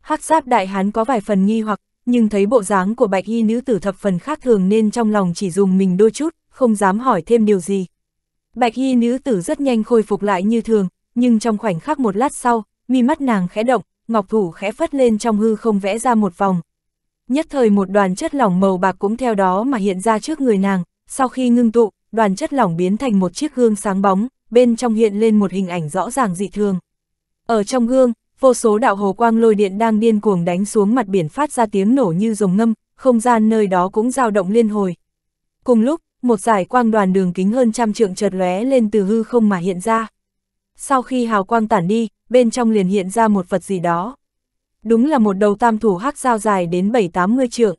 hắc giáp đại hán có vài phần nghi hoặc nhưng thấy bộ dáng của bạch y nữ tử thập phần khác thường nên trong lòng chỉ dùng mình đôi chút, không dám hỏi thêm điều gì. Bạch y nữ tử rất nhanh khôi phục lại như thường, nhưng trong khoảnh khắc một lát sau, mi mắt nàng khẽ động, ngọc thủ khẽ phất lên trong hư không vẽ ra một vòng. Nhất thời một đoàn chất lỏng màu bạc cũng theo đó mà hiện ra trước người nàng, sau khi ngưng tụ, đoàn chất lỏng biến thành một chiếc gương sáng bóng, bên trong hiện lên một hình ảnh rõ ràng dị thường. Ở trong gương, vô số đạo hồ quang lôi điện đang điên cuồng đánh xuống mặt biển phát ra tiếng nổ như rồng ngâm, không gian nơi đó cũng dao động liên hồi. Cùng lúc, một giải quang đoàn đường kính hơn trăm trượng chợt lóe lên từ hư không mà hiện ra. Sau khi hào quang tản đi, bên trong liền hiện ra một vật gì đó. Đúng là một đầu tam thủ hắc dao dài đến 7-80 trượng.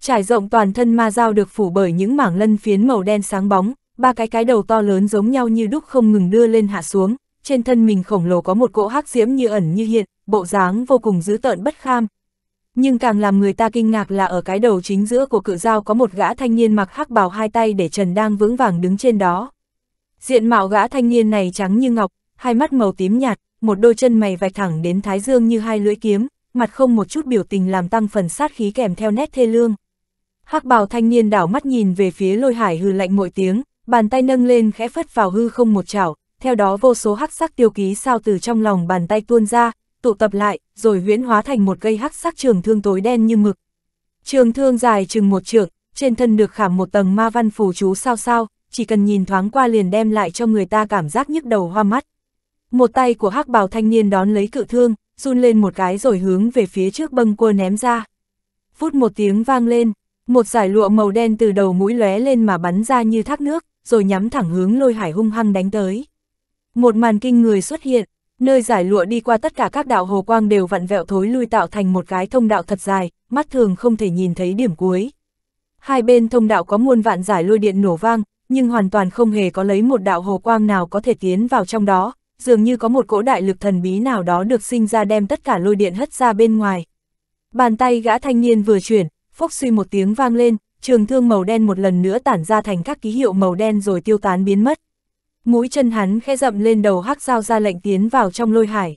Trải rộng toàn thân ma dao được phủ bởi những mảng lân phiến màu đen sáng bóng, ba cái cái đầu to lớn giống nhau như đúc không ngừng đưa lên hạ xuống, trên thân mình khổng lồ có một cỗ hắc diễm như ẩn như hiện, bộ dáng vô cùng dữ tợn bất kham. Nhưng càng làm người ta kinh ngạc là ở cái đầu chính giữa của cự dao có một gã thanh niên mặc hắc bào hai tay để Trần đang vững vàng đứng trên đó. Diện mạo gã thanh niên này trắng như ngọc, hai mắt màu tím nhạt, một đôi chân mày vạch thẳng đến thái dương như hai lưỡi kiếm, mặt không một chút biểu tình làm tăng phần sát khí kèm theo nét thê lương. Hắc bào thanh niên đảo mắt nhìn về phía lôi hải hư lạnh mỗi tiếng, bàn tay nâng lên khẽ phất vào hư không một chảo, theo đó vô số hắc sắc tiêu ký sao từ trong lòng bàn tay tuôn ra, tụ tập lại, rồi huyễn hóa thành một cây hắc sắc trường thương tối đen như mực. Trường thương dài chừng một trượng, trên thân được khảm một tầng ma văn phù chú sao sao, chỉ cần nhìn thoáng qua liền đem lại cho người ta cảm giác nhức đầu hoa mắt. Một tay của hắc bào thanh niên đón lấy cự thương, run lên một cái rồi hướng về phía trước bâng cua ném ra. Phút một tiếng vang lên, một giải lụa màu đen từ đầu mũi lóe lên mà bắn ra như thác nước, rồi nhắm thẳng hướng lôi hải hung hăng đánh tới. Một màn kinh người xuất hiện, nơi giải lụa đi qua tất cả các đạo hồ quang đều vặn vẹo thối lui tạo thành một cái thông đạo thật dài, mắt thường không thể nhìn thấy điểm cuối. Hai bên thông đạo có muôn vạn giải lôi điện nổ vang, nhưng hoàn toàn không hề có lấy một đạo hồ quang nào có thể tiến vào trong đó, dường như có một cỗ đại lực thần bí nào đó được sinh ra đem tất cả lôi điện hất ra bên ngoài. Bàn tay gã thanh niên vừa chuyển, phốc suy một tiếng vang lên, trường thương màu đen một lần nữa tản ra thành các ký hiệu màu đen rồi tiêu tán biến mất mũi chân hắn khẽ dậm lên đầu hắc dao ra lệnh tiến vào trong lôi hải.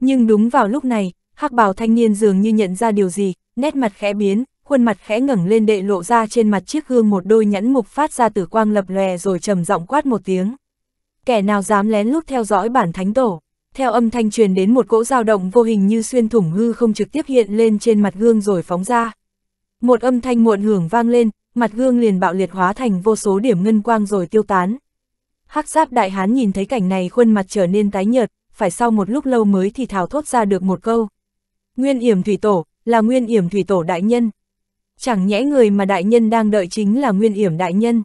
Nhưng đúng vào lúc này, hắc bào thanh niên dường như nhận ra điều gì, nét mặt khẽ biến, khuôn mặt khẽ ngẩng lên đệ lộ ra trên mặt chiếc gương một đôi nhẫn mục phát ra tử quang lập lòe rồi trầm giọng quát một tiếng. Kẻ nào dám lén lút theo dõi bản thánh tổ, theo âm thanh truyền đến một cỗ dao động vô hình như xuyên thủng hư không trực tiếp hiện lên trên mặt gương rồi phóng ra. Một âm thanh muộn hưởng vang lên, mặt gương liền bạo liệt hóa thành vô số điểm ngân quang rồi tiêu tán. Hắc giáp đại hán nhìn thấy cảnh này khuôn mặt trở nên tái nhợt, phải sau một lúc lâu mới thì thảo thốt ra được một câu. Nguyên yểm thủy tổ, là nguyên yểm thủy tổ đại nhân. Chẳng nhẽ người mà đại nhân đang đợi chính là nguyên yểm đại nhân.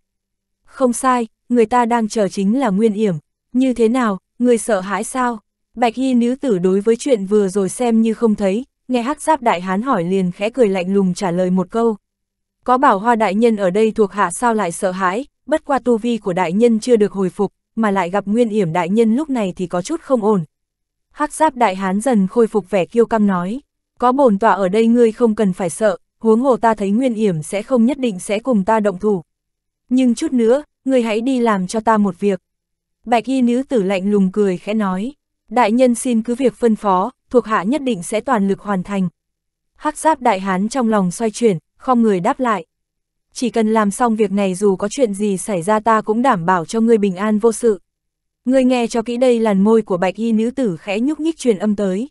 Không sai, người ta đang chờ chính là nguyên yểm. Như thế nào, người sợ hãi sao? Bạch y nữ tử đối với chuyện vừa rồi xem như không thấy, nghe hắc giáp đại hán hỏi liền khẽ cười lạnh lùng trả lời một câu. Có bảo hoa đại nhân ở đây thuộc hạ sao lại sợ hãi, bất qua tu vi của đại nhân chưa được hồi phục, mà lại gặp nguyên yểm đại nhân lúc này thì có chút không ổn. hắc giáp đại hán dần khôi phục vẻ kiêu căng nói, có bổn tọa ở đây ngươi không cần phải sợ, huống hồ ta thấy nguyên yểm sẽ không nhất định sẽ cùng ta động thủ. Nhưng chút nữa, ngươi hãy đi làm cho ta một việc. Bạch y nữ tử lạnh lùng cười khẽ nói, đại nhân xin cứ việc phân phó, thuộc hạ nhất định sẽ toàn lực hoàn thành. hắc giáp đại hán trong lòng xoay chuyển, không người đáp lại chỉ cần làm xong việc này dù có chuyện gì xảy ra ta cũng đảm bảo cho ngươi bình an vô sự. Ngươi nghe cho kỹ đây làn môi của bạch y nữ tử khẽ nhúc nhích truyền âm tới.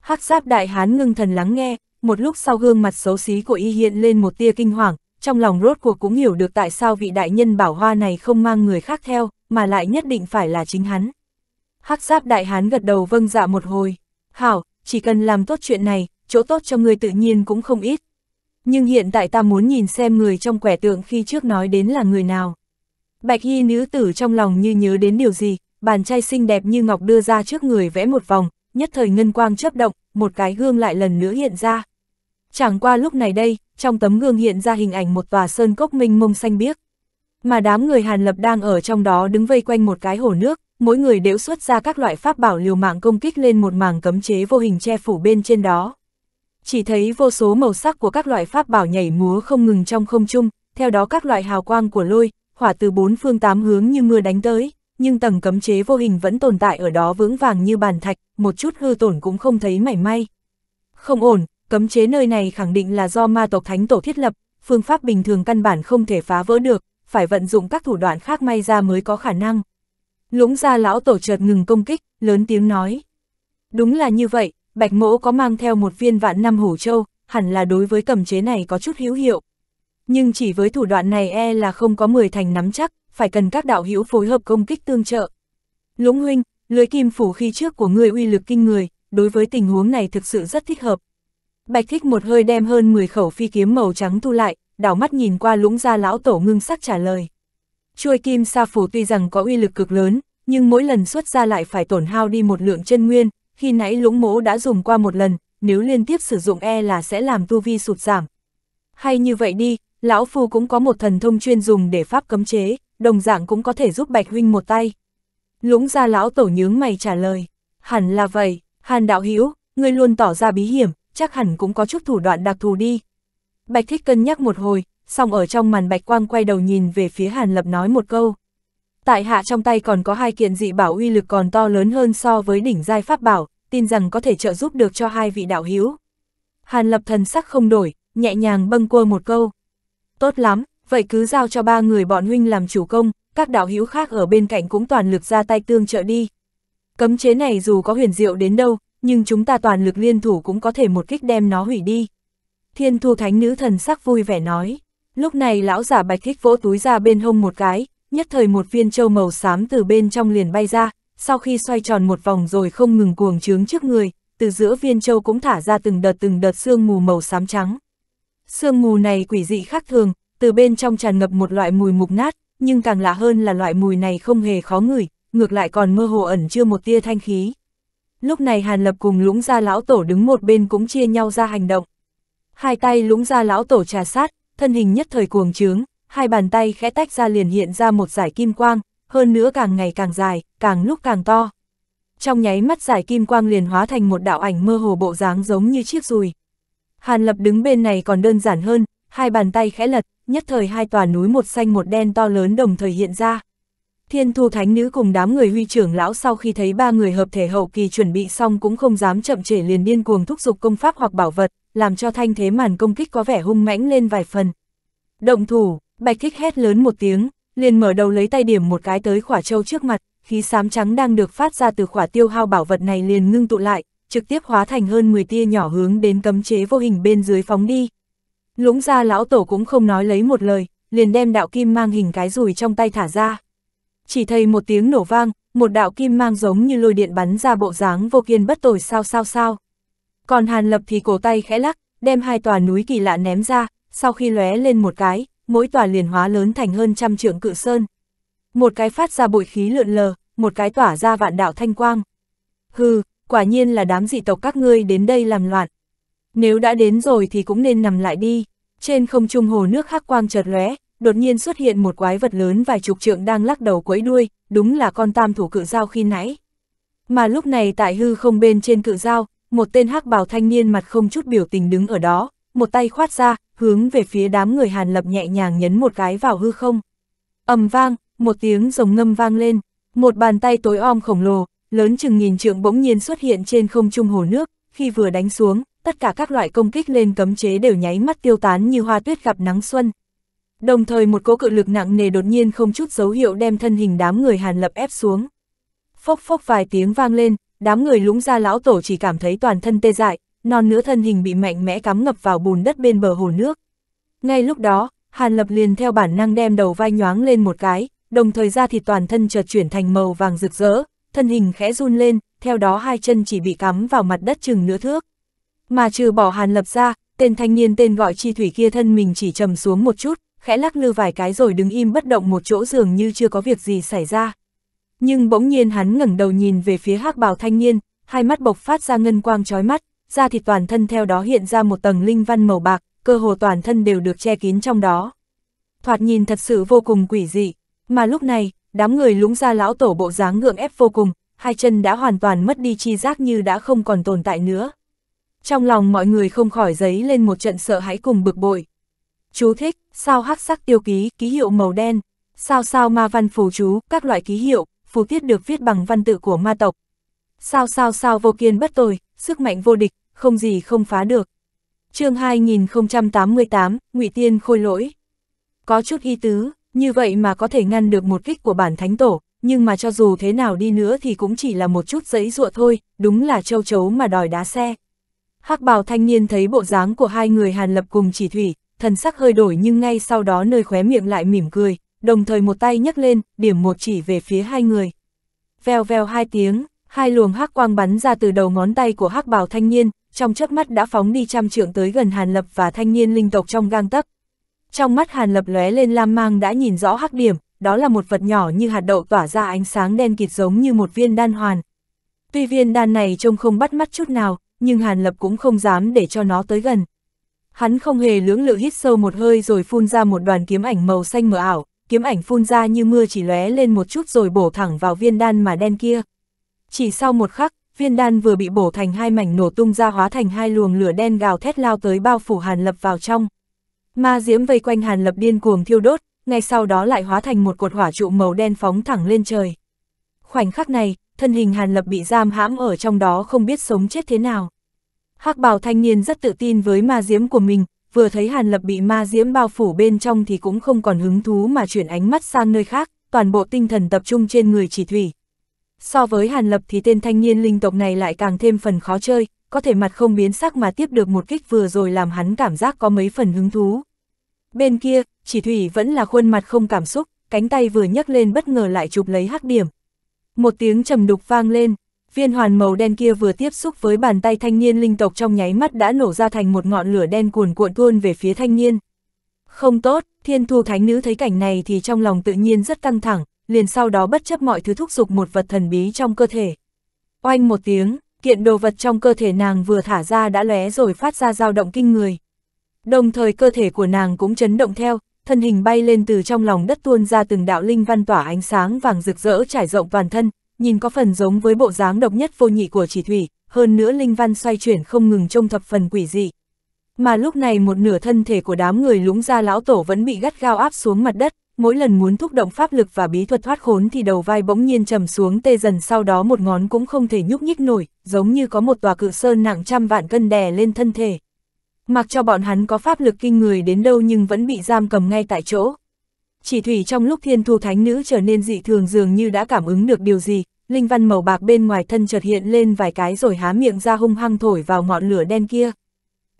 hắc giáp đại hán ngưng thần lắng nghe, một lúc sau gương mặt xấu xí của y hiện lên một tia kinh hoàng, trong lòng rốt cuộc cũng hiểu được tại sao vị đại nhân bảo hoa này không mang người khác theo, mà lại nhất định phải là chính hắn. hắc giáp đại hán gật đầu vâng dạ một hồi. Hảo, chỉ cần làm tốt chuyện này, chỗ tốt cho ngươi tự nhiên cũng không ít, nhưng hiện tại ta muốn nhìn xem người trong quẻ tượng khi trước nói đến là người nào. Bạch y nữ tử trong lòng như nhớ đến điều gì, bàn chay xinh đẹp như ngọc đưa ra trước người vẽ một vòng, nhất thời ngân quang chớp động, một cái gương lại lần nữa hiện ra. Chẳng qua lúc này đây, trong tấm gương hiện ra hình ảnh một tòa sơn cốc minh mông xanh biếc. Mà đám người Hàn Lập đang ở trong đó đứng vây quanh một cái hồ nước, mỗi người đều xuất ra các loại pháp bảo liều mạng công kích lên một mảng cấm chế vô hình che phủ bên trên đó chỉ thấy vô số màu sắc của các loại pháp bảo nhảy múa không ngừng trong không trung, theo đó các loại hào quang của lôi, hỏa từ bốn phương tám hướng như mưa đánh tới, nhưng tầng cấm chế vô hình vẫn tồn tại ở đó vững vàng như bàn thạch, một chút hư tổn cũng không thấy mảy may. Không ổn, cấm chế nơi này khẳng định là do ma tộc thánh tổ thiết lập, phương pháp bình thường căn bản không thể phá vỡ được, phải vận dụng các thủ đoạn khác may ra mới có khả năng. Lũng ra lão tổ chợt ngừng công kích, lớn tiếng nói. Đúng là như vậy, Bạch Mỗ có mang theo một viên vạn năm hổ châu, hẳn là đối với cầm chế này có chút hữu hiệu. Nhưng chỉ với thủ đoạn này e là không có 10 thành nắm chắc, phải cần các đạo hữu phối hợp công kích tương trợ. Lũng huynh, lưới kim phủ khi trước của người uy lực kinh người, đối với tình huống này thực sự rất thích hợp. Bạch thích một hơi đem hơn 10 khẩu phi kiếm màu trắng thu lại, đảo mắt nhìn qua lũng ra lão tổ ngưng sắc trả lời. Chuôi kim sa phủ tuy rằng có uy lực cực lớn, nhưng mỗi lần xuất ra lại phải tổn hao đi một lượng chân nguyên, khi nãy lũng mố đã dùng qua một lần, nếu liên tiếp sử dụng e là sẽ làm tu vi sụt giảm. Hay như vậy đi, lão phu cũng có một thần thông chuyên dùng để pháp cấm chế, đồng dạng cũng có thể giúp Bạch Huynh một tay. Lũng ra lão tổ nhướng mày trả lời, hẳn là vậy, hàn đạo hữu ngươi luôn tỏ ra bí hiểm, chắc hẳn cũng có chút thủ đoạn đặc thù đi. Bạch Thích cân nhắc một hồi, xong ở trong màn bạch quang quay đầu nhìn về phía Hàn Lập nói một câu tại hạ trong tay còn có hai kiện dị bảo uy lực còn to lớn hơn so với đỉnh giai pháp bảo, tin rằng có thể trợ giúp được cho hai vị đạo hiếu. Hàn lập thần sắc không đổi, nhẹ nhàng bâng quơ một câu. Tốt lắm, vậy cứ giao cho ba người bọn huynh làm chủ công, các đạo hiếu khác ở bên cạnh cũng toàn lực ra tay tương trợ đi. Cấm chế này dù có huyền diệu đến đâu, nhưng chúng ta toàn lực liên thủ cũng có thể một kích đem nó hủy đi. Thiên thu thánh nữ thần sắc vui vẻ nói. Lúc này lão giả bạch thích vỗ túi ra bên hông một cái, nhất thời một viên châu màu xám từ bên trong liền bay ra, sau khi xoay tròn một vòng rồi không ngừng cuồng trướng trước người, từ giữa viên châu cũng thả ra từng đợt từng đợt sương mù màu xám trắng. Sương mù này quỷ dị khác thường, từ bên trong tràn ngập một loại mùi mục nát, nhưng càng lạ hơn là loại mùi này không hề khó ngửi, ngược lại còn mơ hồ ẩn chưa một tia thanh khí. Lúc này Hàn Lập cùng lũng gia lão tổ đứng một bên cũng chia nhau ra hành động. Hai tay lũng gia lão tổ trà sát, thân hình nhất thời cuồng trướng, hai bàn tay khẽ tách ra liền hiện ra một giải kim quang, hơn nữa càng ngày càng dài, càng lúc càng to. Trong nháy mắt giải kim quang liền hóa thành một đạo ảnh mơ hồ bộ dáng giống như chiếc rùi. Hàn Lập đứng bên này còn đơn giản hơn, hai bàn tay khẽ lật, nhất thời hai tòa núi một xanh một đen to lớn đồng thời hiện ra. Thiên thu thánh nữ cùng đám người huy trưởng lão sau khi thấy ba người hợp thể hậu kỳ chuẩn bị xong cũng không dám chậm trễ liền điên cuồng thúc giục công pháp hoặc bảo vật, làm cho thanh thế màn công kích có vẻ hung mãnh lên vài phần. Động thủ, Bạch thích hét lớn một tiếng, liền mở đầu lấy tay điểm một cái tới khỏa châu trước mặt, khí xám trắng đang được phát ra từ khỏa tiêu hao bảo vật này liền ngưng tụ lại, trực tiếp hóa thành hơn 10 tia nhỏ hướng đến cấm chế vô hình bên dưới phóng đi. Lũng ra lão tổ cũng không nói lấy một lời, liền đem đạo kim mang hình cái rùi trong tay thả ra. Chỉ thấy một tiếng nổ vang, một đạo kim mang giống như lôi điện bắn ra bộ dáng vô kiên bất tồi sao sao sao. Còn Hàn Lập thì cổ tay khẽ lắc, đem hai tòa núi kỳ lạ ném ra, sau khi lóe lên một cái, mỗi tòa liền hóa lớn thành hơn trăm trượng cự sơn. Một cái phát ra bụi khí lượn lờ, một cái tỏa ra vạn đạo thanh quang. Hừ, quả nhiên là đám dị tộc các ngươi đến đây làm loạn. Nếu đã đến rồi thì cũng nên nằm lại đi. Trên không trung hồ nước hắc quang chợt lóe, đột nhiên xuất hiện một quái vật lớn vài chục trượng đang lắc đầu quấy đuôi, đúng là con tam thủ cự dao khi nãy. Mà lúc này tại hư không bên trên cự dao, một tên hắc bào thanh niên mặt không chút biểu tình đứng ở đó, một tay khoát ra, hướng về phía đám người Hàn Lập nhẹ nhàng nhấn một cái vào hư không. ầm vang, một tiếng rồng ngâm vang lên, một bàn tay tối om khổng lồ, lớn chừng nghìn trượng bỗng nhiên xuất hiện trên không trung hồ nước, khi vừa đánh xuống, tất cả các loại công kích lên cấm chế đều nháy mắt tiêu tán như hoa tuyết gặp nắng xuân. Đồng thời một cỗ cự lực nặng nề đột nhiên không chút dấu hiệu đem thân hình đám người Hàn Lập ép xuống. Phốc phốc vài tiếng vang lên, đám người lũng ra lão tổ chỉ cảm thấy toàn thân tê dại, non nữa thân hình bị mạnh mẽ cắm ngập vào bùn đất bên bờ hồ nước. Ngay lúc đó, Hàn Lập liền theo bản năng đem đầu vai nhoáng lên một cái, đồng thời ra thì toàn thân chợt chuyển thành màu vàng rực rỡ, thân hình khẽ run lên, theo đó hai chân chỉ bị cắm vào mặt đất chừng nửa thước. Mà trừ bỏ Hàn Lập ra, tên thanh niên tên gọi chi thủy kia thân mình chỉ trầm xuống một chút, khẽ lắc lư vài cái rồi đứng im bất động một chỗ dường như chưa có việc gì xảy ra. Nhưng bỗng nhiên hắn ngẩng đầu nhìn về phía hắc bào thanh niên, hai mắt bộc phát ra ngân quang chói mắt, da thịt toàn thân theo đó hiện ra một tầng linh văn màu bạc, cơ hồ toàn thân đều được che kín trong đó. Thoạt nhìn thật sự vô cùng quỷ dị, mà lúc này, đám người lúng ra lão tổ bộ dáng ngượng ép vô cùng, hai chân đã hoàn toàn mất đi chi giác như đã không còn tồn tại nữa. Trong lòng mọi người không khỏi giấy lên một trận sợ hãi cùng bực bội. Chú thích, sao hắc sắc tiêu ký, ký hiệu màu đen, sao sao ma văn phù chú, các loại ký hiệu, phù tiết được viết bằng văn tự của ma tộc. Sao sao sao vô kiên bất tồi, sức mạnh vô địch, không gì không phá được. chương 2088, ngụy Tiên khôi lỗi. Có chút y tứ, như vậy mà có thể ngăn được một kích của bản thánh tổ, nhưng mà cho dù thế nào đi nữa thì cũng chỉ là một chút giấy ruộ thôi, đúng là châu chấu mà đòi đá xe. hắc bào thanh niên thấy bộ dáng của hai người Hàn Lập cùng chỉ thủy, thần sắc hơi đổi nhưng ngay sau đó nơi khóe miệng lại mỉm cười, đồng thời một tay nhấc lên, điểm một chỉ về phía hai người. Vèo vèo hai tiếng, hai luồng hắc quang bắn ra từ đầu ngón tay của hắc bào thanh niên, trong chớp mắt đã phóng đi trăm trượng tới gần Hàn Lập và thanh niên linh tộc trong gang tấc. Trong mắt Hàn Lập lóe lên lam mang đã nhìn rõ hắc điểm, đó là một vật nhỏ như hạt đậu tỏa ra ánh sáng đen kịt giống như một viên đan hoàn. Tuy viên đan này trông không bắt mắt chút nào, nhưng Hàn Lập cũng không dám để cho nó tới gần. Hắn không hề lưỡng lự hít sâu một hơi rồi phun ra một đoàn kiếm ảnh màu xanh mờ ảo, kiếm ảnh phun ra như mưa chỉ lóe lên một chút rồi bổ thẳng vào viên đan mà đen kia. Chỉ sau một khắc, viên đan vừa bị bổ thành hai mảnh nổ tung ra hóa thành hai luồng lửa đen gào thét lao tới bao phủ Hàn Lập vào trong. Ma diễm vây quanh Hàn Lập điên cuồng thiêu đốt, ngay sau đó lại hóa thành một cột hỏa trụ màu đen phóng thẳng lên trời. Khoảnh khắc này, thân hình Hàn Lập bị giam hãm ở trong đó không biết sống chết thế nào. hắc bào thanh niên rất tự tin với ma diễm của mình, vừa thấy Hàn Lập bị ma diễm bao phủ bên trong thì cũng không còn hứng thú mà chuyển ánh mắt sang nơi khác, toàn bộ tinh thần tập trung trên người chỉ thủy. So với Hàn Lập thì tên thanh niên linh tộc này lại càng thêm phần khó chơi, có thể mặt không biến sắc mà tiếp được một kích vừa rồi làm hắn cảm giác có mấy phần hứng thú. Bên kia, chỉ thủy vẫn là khuôn mặt không cảm xúc, cánh tay vừa nhấc lên bất ngờ lại chụp lấy hắc điểm. Một tiếng trầm đục vang lên, viên hoàn màu đen kia vừa tiếp xúc với bàn tay thanh niên linh tộc trong nháy mắt đã nổ ra thành một ngọn lửa đen cuồn cuộn tuôn về phía thanh niên. Không tốt, thiên thu thánh nữ thấy cảnh này thì trong lòng tự nhiên rất căng thẳng, liền sau đó bất chấp mọi thứ thúc giục một vật thần bí trong cơ thể. Oanh một tiếng, kiện đồ vật trong cơ thể nàng vừa thả ra đã lóe rồi phát ra dao động kinh người. Đồng thời cơ thể của nàng cũng chấn động theo, thân hình bay lên từ trong lòng đất tuôn ra từng đạo linh văn tỏa ánh sáng vàng rực rỡ trải rộng toàn thân, nhìn có phần giống với bộ dáng độc nhất vô nhị của chỉ thủy, hơn nữa linh văn xoay chuyển không ngừng trông thập phần quỷ dị. Mà lúc này một nửa thân thể của đám người lũng ra lão tổ vẫn bị gắt gao áp xuống mặt đất, mỗi lần muốn thúc động pháp lực và bí thuật thoát khốn thì đầu vai bỗng nhiên trầm xuống tê dần sau đó một ngón cũng không thể nhúc nhích nổi, giống như có một tòa cự sơn nặng trăm vạn cân đè lên thân thể. Mặc cho bọn hắn có pháp lực kinh người đến đâu nhưng vẫn bị giam cầm ngay tại chỗ. Chỉ thủy trong lúc thiên thu thánh nữ trở nên dị thường dường như đã cảm ứng được điều gì, linh văn màu bạc bên ngoài thân chợt hiện lên vài cái rồi há miệng ra hung hăng thổi vào ngọn lửa đen kia.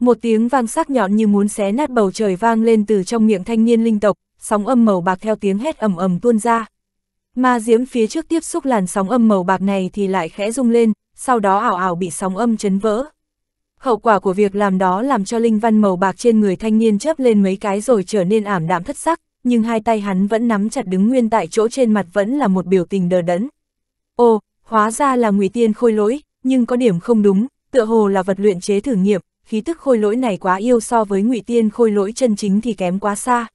Một tiếng vang sắc nhọn như muốn xé nát bầu trời vang lên từ trong miệng thanh niên linh tộc, sóng âm màu bạc theo tiếng hét ầm ầm tuôn ra. Ma diễm phía trước tiếp xúc làn sóng âm màu bạc này thì lại khẽ rung lên, sau đó ảo ảo bị sóng âm chấn vỡ. Hậu quả của việc làm đó làm cho linh văn màu bạc trên người thanh niên chớp lên mấy cái rồi trở nên ảm đạm thất sắc, nhưng hai tay hắn vẫn nắm chặt đứng nguyên tại chỗ trên mặt vẫn là một biểu tình đờ đẫn. Ồ, hóa ra là ngụy tiên khôi lỗi, nhưng có điểm không đúng, tựa hồ là vật luyện chế thử nghiệm, khí tức khôi lỗi này quá yêu so với ngụy tiên khôi lỗi chân chính thì kém quá xa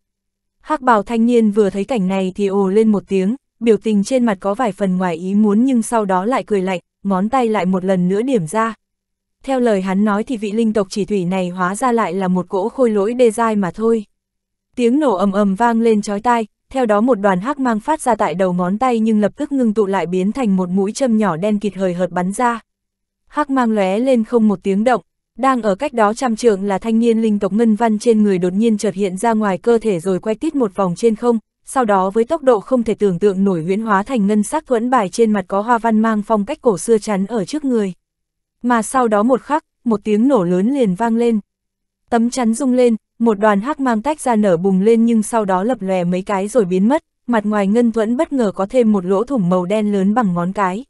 hắc bào thanh niên vừa thấy cảnh này thì ồ lên một tiếng, biểu tình trên mặt có vài phần ngoài ý muốn nhưng sau đó lại cười lạnh, ngón tay lại một lần nữa điểm ra. Theo lời hắn nói thì vị linh tộc chỉ thủy này hóa ra lại là một cỗ khôi lỗi đê dai mà thôi. Tiếng nổ ầm ầm vang lên chói tai, theo đó một đoàn hắc mang phát ra tại đầu ngón tay nhưng lập tức ngưng tụ lại biến thành một mũi châm nhỏ đen kịt hời hợt bắn ra. Hắc mang lóe lên không một tiếng động, đang ở cách đó trăm trượng là thanh niên linh tộc ngân văn trên người đột nhiên chợt hiện ra ngoài cơ thể rồi quay tít một vòng trên không, sau đó với tốc độ không thể tưởng tượng nổi huyễn hóa thành ngân sắc thuẫn bài trên mặt có hoa văn mang phong cách cổ xưa chắn ở trước người. Mà sau đó một khắc, một tiếng nổ lớn liền vang lên. Tấm chắn rung lên, một đoàn hắc mang tách ra nở bùng lên nhưng sau đó lập lòe mấy cái rồi biến mất, mặt ngoài ngân thuẫn bất ngờ có thêm một lỗ thủng màu đen lớn bằng ngón cái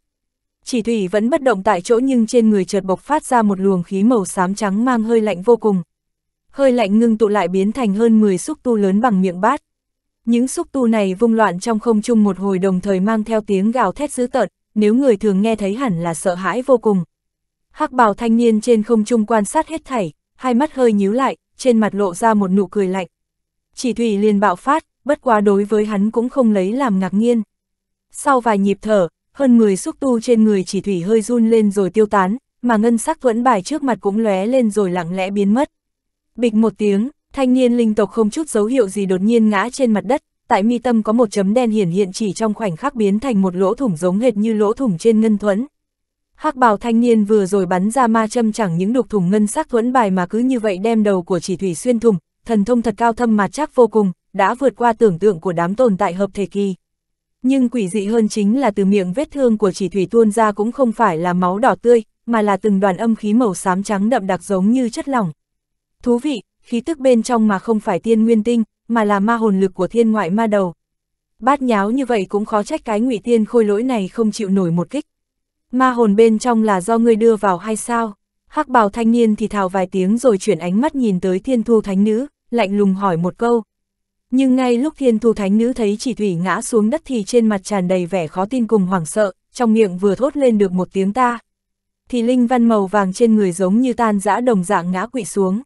chỉ thủy vẫn bất động tại chỗ nhưng trên người chợt bộc phát ra một luồng khí màu xám trắng mang hơi lạnh vô cùng. Hơi lạnh ngưng tụ lại biến thành hơn 10 xúc tu lớn bằng miệng bát. Những xúc tu này vung loạn trong không trung một hồi đồng thời mang theo tiếng gào thét dữ tợn, nếu người thường nghe thấy hẳn là sợ hãi vô cùng. Hắc bào thanh niên trên không trung quan sát hết thảy, hai mắt hơi nhíu lại, trên mặt lộ ra một nụ cười lạnh. Chỉ thủy liền bạo phát, bất quá đối với hắn cũng không lấy làm ngạc nhiên. Sau vài nhịp thở, hơn 10 xúc tu trên người chỉ thủy hơi run lên rồi tiêu tán, mà ngân sắc thuẫn bài trước mặt cũng lóe lên rồi lặng lẽ biến mất. Bịch một tiếng, thanh niên linh tộc không chút dấu hiệu gì đột nhiên ngã trên mặt đất, tại mi tâm có một chấm đen hiển hiện chỉ trong khoảnh khắc biến thành một lỗ thủng giống hệt như lỗ thủng trên ngân thuẫn. Hắc bào thanh niên vừa rồi bắn ra ma châm chẳng những đục thủng ngân sắc thuẫn bài mà cứ như vậy đem đầu của chỉ thủy xuyên thủng, thần thông thật cao thâm mà chắc vô cùng, đã vượt qua tưởng tượng của đám tồn tại hợp thể kỳ. Nhưng quỷ dị hơn chính là từ miệng vết thương của chỉ thủy tuôn ra cũng không phải là máu đỏ tươi, mà là từng đoàn âm khí màu xám trắng đậm đặc giống như chất lỏng. Thú vị, khí tức bên trong mà không phải tiên nguyên tinh, mà là ma hồn lực của thiên ngoại ma đầu. Bát nháo như vậy cũng khó trách cái ngụy tiên khôi lỗi này không chịu nổi một kích. Ma hồn bên trong là do ngươi đưa vào hay sao? Hắc bào thanh niên thì thào vài tiếng rồi chuyển ánh mắt nhìn tới thiên thu thánh nữ, lạnh lùng hỏi một câu. Nhưng ngay lúc thiên thu thánh nữ thấy chỉ thủy ngã xuống đất thì trên mặt tràn đầy vẻ khó tin cùng hoảng sợ, trong miệng vừa thốt lên được một tiếng ta. Thì linh văn màu vàng trên người giống như tan dã đồng dạng ngã quỵ xuống.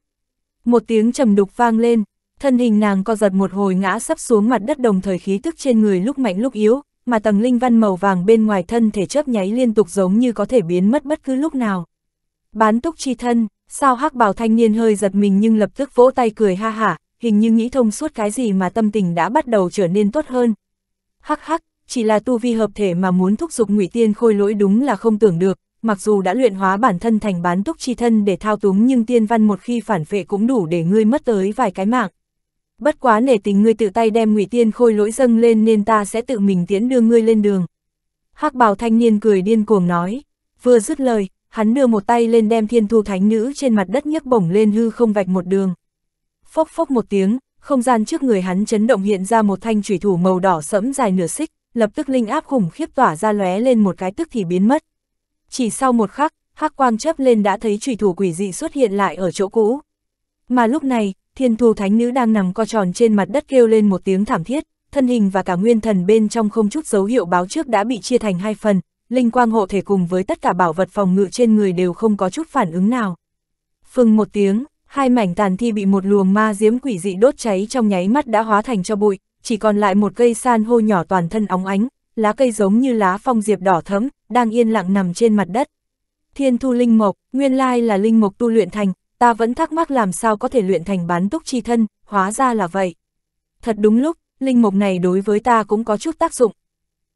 Một tiếng trầm đục vang lên, thân hình nàng co giật một hồi ngã sắp xuống mặt đất đồng thời khí tức trên người lúc mạnh lúc yếu, mà tầng linh văn màu vàng bên ngoài thân thể chớp nháy liên tục giống như có thể biến mất bất cứ lúc nào. Bán túc chi thân, sao hắc bào thanh niên hơi giật mình nhưng lập tức vỗ tay cười ha hả, hình như nghĩ thông suốt cái gì mà tâm tình đã bắt đầu trở nên tốt hơn. Hắc hắc, chỉ là tu vi hợp thể mà muốn thúc giục ngụy tiên khôi lỗi đúng là không tưởng được, mặc dù đã luyện hóa bản thân thành bán túc chi thân để thao túng nhưng tiên văn một khi phản phệ cũng đủ để ngươi mất tới vài cái mạng. Bất quá nể tình ngươi tự tay đem ngụy tiên khôi lỗi dâng lên nên ta sẽ tự mình tiễn đưa ngươi lên đường. hắc bào thanh niên cười điên cuồng nói, vừa dứt lời, hắn đưa một tay lên đem thiên thu thánh nữ trên mặt đất nhấc bổng lên hư không vạch một đường phốc phốc một tiếng, không gian trước người hắn chấn động hiện ra một thanh thủy thủ màu đỏ sẫm dài nửa xích, lập tức linh áp khủng khiếp tỏa ra lóe lên một cái tức thì biến mất. Chỉ sau một khắc, hắc quang chớp lên đã thấy thủy thủ quỷ dị xuất hiện lại ở chỗ cũ. Mà lúc này, thiên thu thánh nữ đang nằm co tròn trên mặt đất kêu lên một tiếng thảm thiết, thân hình và cả nguyên thần bên trong không chút dấu hiệu báo trước đã bị chia thành hai phần, linh quang hộ thể cùng với tất cả bảo vật phòng ngự trên người đều không có chút phản ứng nào. Phừng một tiếng, hai mảnh tàn thi bị một luồng ma diếm quỷ dị đốt cháy trong nháy mắt đã hóa thành cho bụi, chỉ còn lại một cây san hô nhỏ toàn thân óng ánh, lá cây giống như lá phong diệp đỏ thấm, đang yên lặng nằm trên mặt đất. Thiên thu linh mộc, nguyên lai là linh mộc tu luyện thành, ta vẫn thắc mắc làm sao có thể luyện thành bán túc chi thân, hóa ra là vậy. Thật đúng lúc, linh mộc này đối với ta cũng có chút tác dụng.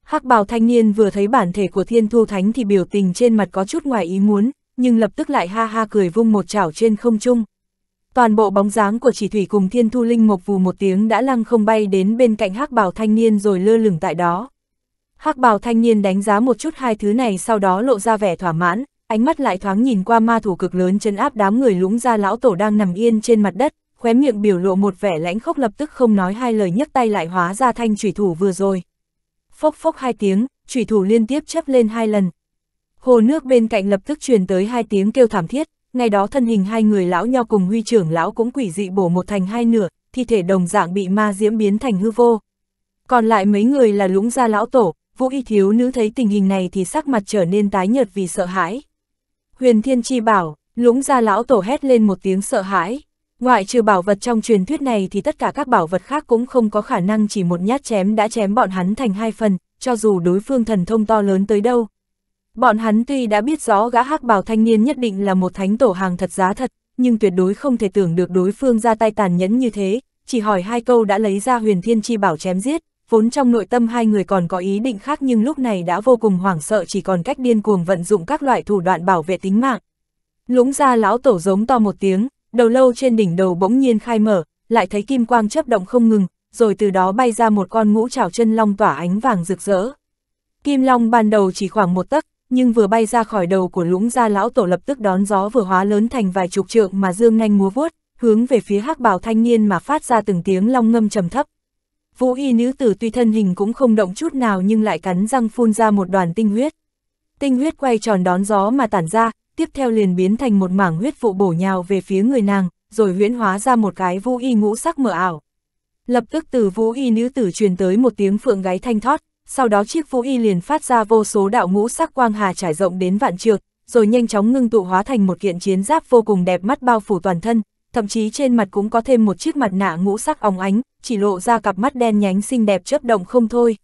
hắc bào thanh niên vừa thấy bản thể của thiên thu thánh thì biểu tình trên mặt có chút ngoài ý muốn, nhưng lập tức lại ha ha cười vung một chảo trên không trung. Toàn bộ bóng dáng của chỉ thủy cùng thiên thu linh mộc vù một tiếng đã lăng không bay đến bên cạnh hắc bào thanh niên rồi lơ lửng tại đó. hắc bào thanh niên đánh giá một chút hai thứ này sau đó lộ ra vẻ thỏa mãn, ánh mắt lại thoáng nhìn qua ma thủ cực lớn chấn áp đám người lũng gia lão tổ đang nằm yên trên mặt đất, khóe miệng biểu lộ một vẻ lãnh khốc lập tức không nói hai lời nhấc tay lại hóa ra thanh trùy thủ vừa rồi. Phốc phốc hai tiếng, trùy thủ liên tiếp chấp lên hai lần. Hồ nước bên cạnh lập tức truyền tới hai tiếng kêu thảm thiết, ngày đó thân hình hai người lão nho cùng huy trưởng lão cũng quỷ dị bổ một thành hai nửa, thi thể đồng dạng bị ma diễm biến thành hư vô. Còn lại mấy người là lũng gia lão tổ, vũ y thiếu nữ thấy tình hình này thì sắc mặt trở nên tái nhợt vì sợ hãi. Huyền Thiên Chi bảo, lũng gia lão tổ hét lên một tiếng sợ hãi. Ngoại trừ bảo vật trong truyền thuyết này thì tất cả các bảo vật khác cũng không có khả năng chỉ một nhát chém đã chém bọn hắn thành hai phần, cho dù đối phương thần thông to lớn tới đâu, Bọn hắn tuy đã biết rõ gã hắc bào thanh niên nhất định là một thánh tổ hàng thật giá thật, nhưng tuyệt đối không thể tưởng được đối phương ra tay tàn nhẫn như thế, chỉ hỏi hai câu đã lấy ra huyền thiên chi bảo chém giết, vốn trong nội tâm hai người còn có ý định khác nhưng lúc này đã vô cùng hoảng sợ chỉ còn cách điên cuồng vận dụng các loại thủ đoạn bảo vệ tính mạng. Lũng ra lão tổ giống to một tiếng, đầu lâu trên đỉnh đầu bỗng nhiên khai mở, lại thấy kim quang chấp động không ngừng, rồi từ đó bay ra một con ngũ trảo chân long tỏa ánh vàng rực rỡ. Kim long ban đầu chỉ khoảng một tấc, nhưng vừa bay ra khỏi đầu của lũng gia lão tổ lập tức đón gió vừa hóa lớn thành vài chục trượng mà dương nhanh múa vuốt, hướng về phía hắc bào thanh niên mà phát ra từng tiếng long ngâm trầm thấp. Vũ y nữ tử tuy thân hình cũng không động chút nào nhưng lại cắn răng phun ra một đoàn tinh huyết. Tinh huyết quay tròn đón gió mà tản ra, tiếp theo liền biến thành một mảng huyết vụ bổ nhào về phía người nàng, rồi huyễn hóa ra một cái vũ y ngũ sắc mở ảo. Lập tức từ vũ y nữ tử truyền tới một tiếng phượng gáy thanh thoát, sau đó chiếc vũ y liền phát ra vô số đạo ngũ sắc quang hà trải rộng đến vạn trượng, rồi nhanh chóng ngưng tụ hóa thành một kiện chiến giáp vô cùng đẹp mắt bao phủ toàn thân, thậm chí trên mặt cũng có thêm một chiếc mặt nạ ngũ sắc óng ánh, chỉ lộ ra cặp mắt đen nhánh xinh đẹp chớp động không thôi.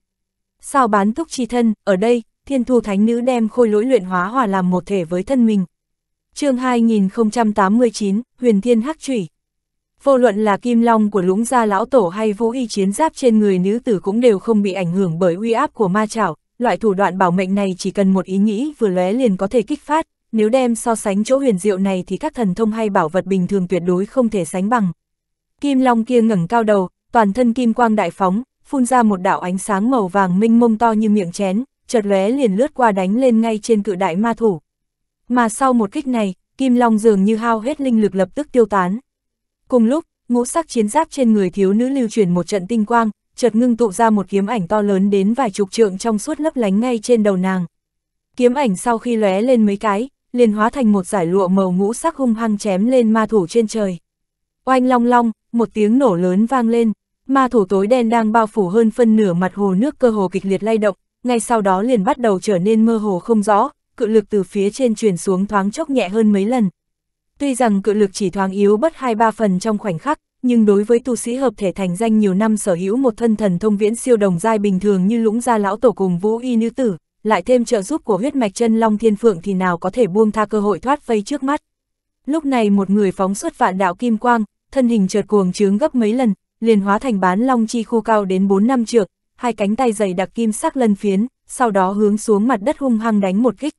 Sao bán thúc chi thân, ở đây, thiên thu thánh nữ đem khôi lỗi luyện hóa hòa làm một thể với thân mình. chương 2089, Huyền Thiên Hắc Chủy Vô luận là kim long của lũng gia lão tổ hay vũ y chiến giáp trên người nữ tử cũng đều không bị ảnh hưởng bởi uy áp của ma chảo, loại thủ đoạn bảo mệnh này chỉ cần một ý nghĩ vừa lóe liền có thể kích phát, nếu đem so sánh chỗ huyền diệu này thì các thần thông hay bảo vật bình thường tuyệt đối không thể sánh bằng. Kim long kia ngẩng cao đầu, toàn thân kim quang đại phóng, phun ra một đạo ánh sáng màu vàng minh mông to như miệng chén, chợt lóe liền lướt qua đánh lên ngay trên cự đại ma thủ. Mà sau một kích này, kim long dường như hao hết linh lực lập tức tiêu tán. Cùng lúc, ngũ sắc chiến giáp trên người thiếu nữ lưu truyền một trận tinh quang, chợt ngưng tụ ra một kiếm ảnh to lớn đến vài chục trượng trong suốt lấp lánh ngay trên đầu nàng. Kiếm ảnh sau khi lóe lên mấy cái, liền hóa thành một giải lụa màu ngũ sắc hung hăng chém lên ma thủ trên trời. Oanh long long, một tiếng nổ lớn vang lên, ma thủ tối đen đang bao phủ hơn phân nửa mặt hồ nước cơ hồ kịch liệt lay động, ngay sau đó liền bắt đầu trở nên mơ hồ không rõ, cự lực từ phía trên truyền xuống thoáng chốc nhẹ hơn mấy lần, Tuy rằng cự lực chỉ thoáng yếu bất hai ba phần trong khoảnh khắc, nhưng đối với tu sĩ hợp thể thành danh nhiều năm sở hữu một thân thần thông viễn siêu đồng giai bình thường như lũng gia lão tổ cùng vũ y nữ tử, lại thêm trợ giúp của huyết mạch chân long thiên phượng thì nào có thể buông tha cơ hội thoát vây trước mắt. Lúc này một người phóng xuất vạn đạo kim quang, thân hình chợt cuồng trướng gấp mấy lần, liền hóa thành bán long chi khu cao đến 4 năm trượng, hai cánh tay dày đặc kim sắc lân phiến, sau đó hướng xuống mặt đất hung hăng đánh một kích.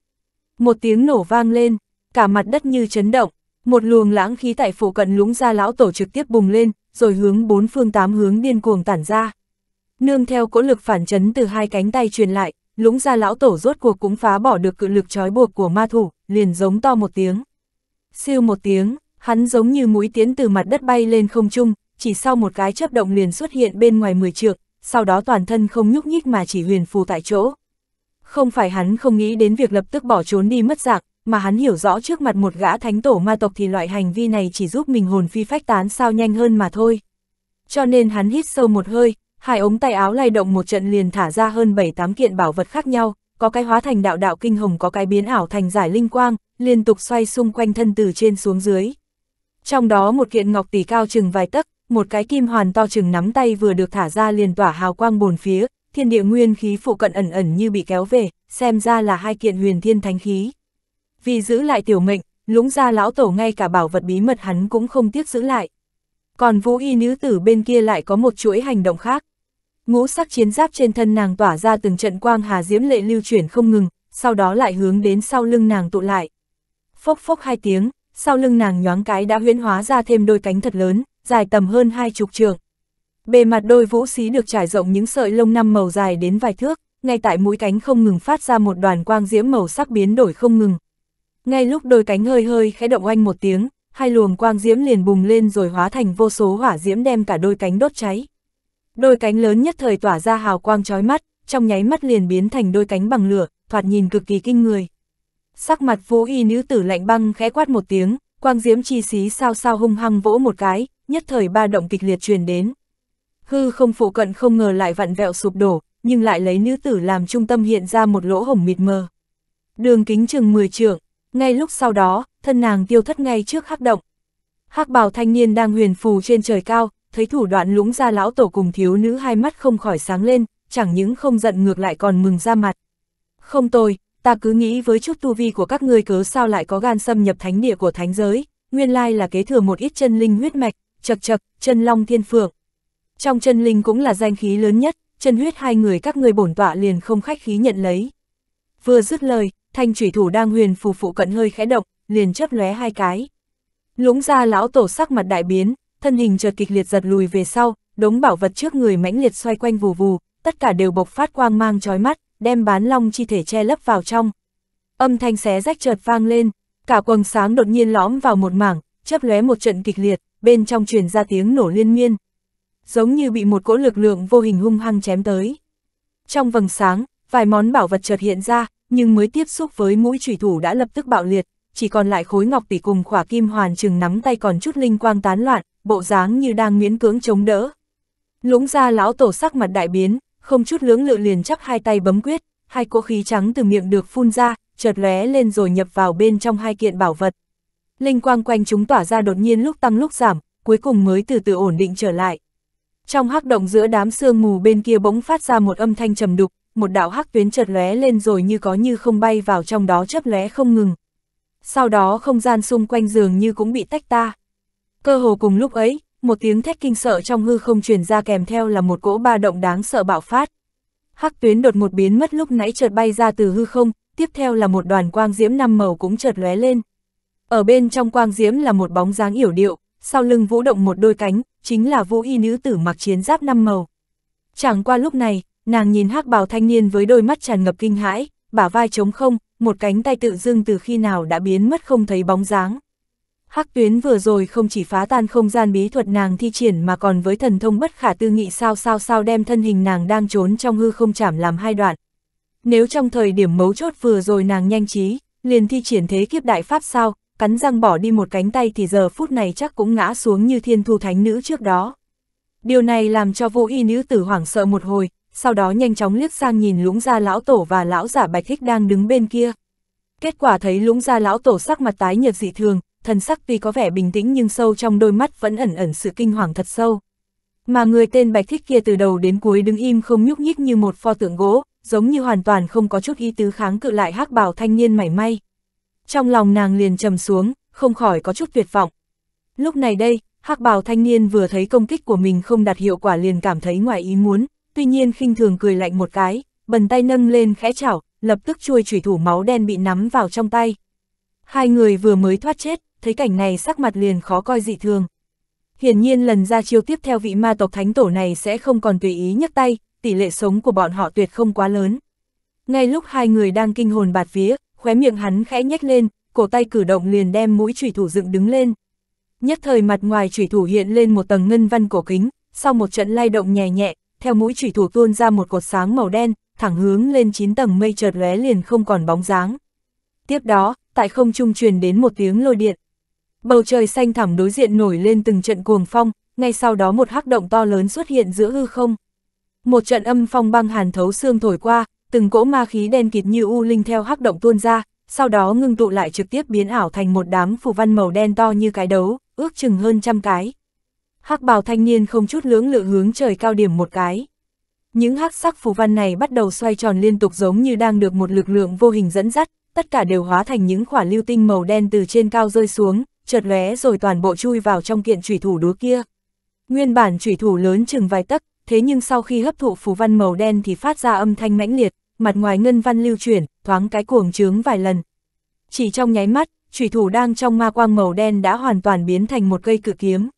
Một tiếng nổ vang lên, cả mặt đất như chấn động, một luồng lãng khí tại phủ cận lũng gia lão tổ trực tiếp bùng lên, rồi hướng bốn phương tám hướng điên cuồng tản ra. Nương theo cỗ lực phản chấn từ hai cánh tay truyền lại, lũng gia lão tổ rốt cuộc cũng phá bỏ được cự lực trói buộc của ma thủ, liền giống to một tiếng. Siêu một tiếng, hắn giống như mũi tiến từ mặt đất bay lên không trung, chỉ sau một cái chớp động liền xuất hiện bên ngoài mười trượng, sau đó toàn thân không nhúc nhích mà chỉ huyền phù tại chỗ. Không phải hắn không nghĩ đến việc lập tức bỏ trốn đi mất dạng, mà hắn hiểu rõ trước mặt một gã thánh tổ ma tộc thì loại hành vi này chỉ giúp mình hồn phi phách tán sao nhanh hơn mà thôi. Cho nên hắn hít sâu một hơi, hai ống tay áo lay động một trận liền thả ra hơn 7-8 kiện bảo vật khác nhau, có cái hóa thành đạo đạo kinh hồng có cái biến ảo thành giải linh quang, liên tục xoay xung quanh thân từ trên xuống dưới. Trong đó một kiện ngọc tỷ cao chừng vài tấc, một cái kim hoàn to chừng nắm tay vừa được thả ra liền tỏa hào quang bồn phía, thiên địa nguyên khí phụ cận ẩn ẩn như bị kéo về, xem ra là hai kiện huyền thiên thánh khí. Vì giữ lại tiểu mệnh, lũng gia lão tổ ngay cả bảo vật bí mật hắn cũng không tiếc giữ lại. Còn vũ y nữ tử bên kia lại có một chuỗi hành động khác. Ngũ sắc chiến giáp trên thân nàng tỏa ra từng trận quang hà diễm lệ lưu chuyển không ngừng, sau đó lại hướng đến sau lưng nàng tụ lại. Phốc phốc hai tiếng, sau lưng nàng nhoáng cái đã huyễn hóa ra thêm đôi cánh thật lớn, dài tầm hơn hai chục trượng. Bề mặt đôi vũ xí được trải rộng những sợi lông năm màu dài đến vài thước, ngay tại mũi cánh không ngừng phát ra một đoàn quang diễm màu sắc biến đổi không ngừng, ngay lúc đôi cánh hơi hơi khẽ động oanh một tiếng, hai luồng quang diễm liền bùng lên rồi hóa thành vô số hỏa diễm đem cả đôi cánh đốt cháy. Đôi cánh lớn nhất thời tỏa ra hào quang chói mắt, trong nháy mắt liền biến thành đôi cánh bằng lửa, thoạt nhìn cực kỳ kinh người. Sắc mặt vô y nữ tử lạnh băng khẽ quát một tiếng, quang diễm chi xí sao sao hung hăng vỗ một cái, nhất thời ba động kịch liệt truyền đến. Hư không phụ cận không ngờ lại vặn vẹo sụp đổ, nhưng lại lấy nữ tử làm trung tâm hiện ra một lỗ hổng mịt mờ. Đường kính chừng 10 trượng, ngay lúc sau đó, thân nàng tiêu thất ngay trước hắc động. hắc bào thanh niên đang huyền phù trên trời cao, thấy thủ đoạn lũng ra lão tổ cùng thiếu nữ hai mắt không khỏi sáng lên, chẳng những không giận ngược lại còn mừng ra mặt. Không tồi, ta cứ nghĩ với chút tu vi của các ngươi cớ sao lại có gan xâm nhập thánh địa của thánh giới, nguyên lai là kế thừa một ít chân linh huyết mạch, chật chật, chân long thiên phượng. Trong chân linh cũng là danh khí lớn nhất, chân huyết hai người các ngươi bổn tọa liền không khách khí nhận lấy. Vừa dứt lời, thanh thủy thủ đang huyền phù phụ cận hơi khẽ động, liền chớp lóe hai cái. Lũng ra lão tổ sắc mặt đại biến, thân hình chợt kịch liệt giật lùi về sau, đống bảo vật trước người mãnh liệt xoay quanh vù vù, tất cả đều bộc phát quang mang chói mắt, đem bán long chi thể che lấp vào trong. Âm thanh xé rách chợt vang lên, cả quần sáng đột nhiên lõm vào một mảng, chớp lóe một trận kịch liệt, bên trong truyền ra tiếng nổ liên miên. Giống như bị một cỗ lực lượng vô hình hung hăng chém tới. Trong vầng sáng, vài món bảo vật chợt hiện ra, nhưng mới tiếp xúc với mũi trùy thủ đã lập tức bạo liệt, chỉ còn lại khối ngọc tỷ cùng khỏa kim hoàn chừng nắm tay còn chút linh quang tán loạn, bộ dáng như đang miễn cưỡng chống đỡ. Lũng ra lão tổ sắc mặt đại biến, không chút lưỡng lự liền chắp hai tay bấm quyết, hai cỗ khí trắng từ miệng được phun ra, chợt lóe lên rồi nhập vào bên trong hai kiện bảo vật. Linh quang quanh chúng tỏa ra đột nhiên lúc tăng lúc giảm, cuối cùng mới từ từ ổn định trở lại. Trong hắc động giữa đám sương mù bên kia bỗng phát ra một âm thanh trầm đục, một đạo hắc tuyến chợt lóe lên rồi như có như không bay vào trong đó chớp lóe không ngừng. Sau đó không gian xung quanh giường như cũng bị tách ta. Cơ hồ cùng lúc ấy, một tiếng thét kinh sợ trong hư không truyền ra kèm theo là một cỗ ba động đáng sợ bạo phát. Hắc tuyến đột một biến mất lúc nãy chợt bay ra từ hư không, tiếp theo là một đoàn quang diễm năm màu cũng chợt lóe lên. Ở bên trong quang diễm là một bóng dáng yểu điệu, sau lưng vũ động một đôi cánh, chính là vũ y nữ tử mặc chiến giáp năm màu. Chẳng qua lúc này, nàng nhìn hắc bào thanh niên với đôi mắt tràn ngập kinh hãi, bả vai trống không, một cánh tay tự dưng từ khi nào đã biến mất không thấy bóng dáng. Hắc tuyến vừa rồi không chỉ phá tan không gian bí thuật nàng thi triển mà còn với thần thông bất khả tư nghị sao sao sao đem thân hình nàng đang trốn trong hư không chảm làm hai đoạn. Nếu trong thời điểm mấu chốt vừa rồi nàng nhanh trí, liền thi triển thế kiếp đại pháp sao, cắn răng bỏ đi một cánh tay thì giờ phút này chắc cũng ngã xuống như thiên thu thánh nữ trước đó. Điều này làm cho vô y nữ tử hoảng sợ một hồi, sau đó nhanh chóng liếc sang nhìn lũng gia lão tổ và lão giả bạch hích đang đứng bên kia. Kết quả thấy lũng gia lão tổ sắc mặt tái nhợt dị thường, thần sắc tuy có vẻ bình tĩnh nhưng sâu trong đôi mắt vẫn ẩn ẩn sự kinh hoàng thật sâu. Mà người tên bạch thích kia từ đầu đến cuối đứng im không nhúc nhích như một pho tượng gỗ, giống như hoàn toàn không có chút ý tứ kháng cự lại hắc bào thanh niên mảy may. Trong lòng nàng liền trầm xuống, không khỏi có chút tuyệt vọng. Lúc này đây, hắc bào thanh niên vừa thấy công kích của mình không đạt hiệu quả liền cảm thấy ngoài ý muốn tuy nhiên khinh thường cười lạnh một cái, bần tay nâng lên khẽ chảo, lập tức chui chủy thủ máu đen bị nắm vào trong tay. Hai người vừa mới thoát chết, thấy cảnh này sắc mặt liền khó coi dị thường. Hiển nhiên lần ra chiêu tiếp theo vị ma tộc thánh tổ này sẽ không còn tùy ý nhấc tay, tỷ lệ sống của bọn họ tuyệt không quá lớn. Ngay lúc hai người đang kinh hồn bạt vía, khóe miệng hắn khẽ nhếch lên, cổ tay cử động liền đem mũi chủy thủ dựng đứng lên. Nhất thời mặt ngoài chủy thủ hiện lên một tầng ngân văn cổ kính, sau một trận lay động nhẹ nhẹ, theo mũi chỉ thuộc tuôn ra một cột sáng màu đen, thẳng hướng lên 9 tầng mây chợt lóe liền không còn bóng dáng. Tiếp đó, tại không trung truyền đến một tiếng lôi điện. Bầu trời xanh thẳm đối diện nổi lên từng trận cuồng phong, ngay sau đó một hắc động to lớn xuất hiện giữa hư không. Một trận âm phong băng hàn thấu xương thổi qua, từng cỗ ma khí đen kịt như u linh theo hắc động tuôn ra, sau đó ngưng tụ lại trực tiếp biến ảo thành một đám phù văn màu đen to như cái đấu, ước chừng hơn trăm cái hắc bào thanh niên không chút lưỡng lự hướng trời cao điểm một cái. Những hắc sắc phù văn này bắt đầu xoay tròn liên tục giống như đang được một lực lượng vô hình dẫn dắt, tất cả đều hóa thành những quả lưu tinh màu đen từ trên cao rơi xuống, chợt lóe rồi toàn bộ chui vào trong kiện chủy thủ đúa kia. Nguyên bản chủy thủ lớn chừng vài tấc, thế nhưng sau khi hấp thụ phù văn màu đen thì phát ra âm thanh mãnh liệt, mặt ngoài ngân văn lưu chuyển, thoáng cái cuồng trướng vài lần. Chỉ trong nháy mắt, chủy thủ đang trong ma quang màu đen đã hoàn toàn biến thành một cây cự kiếm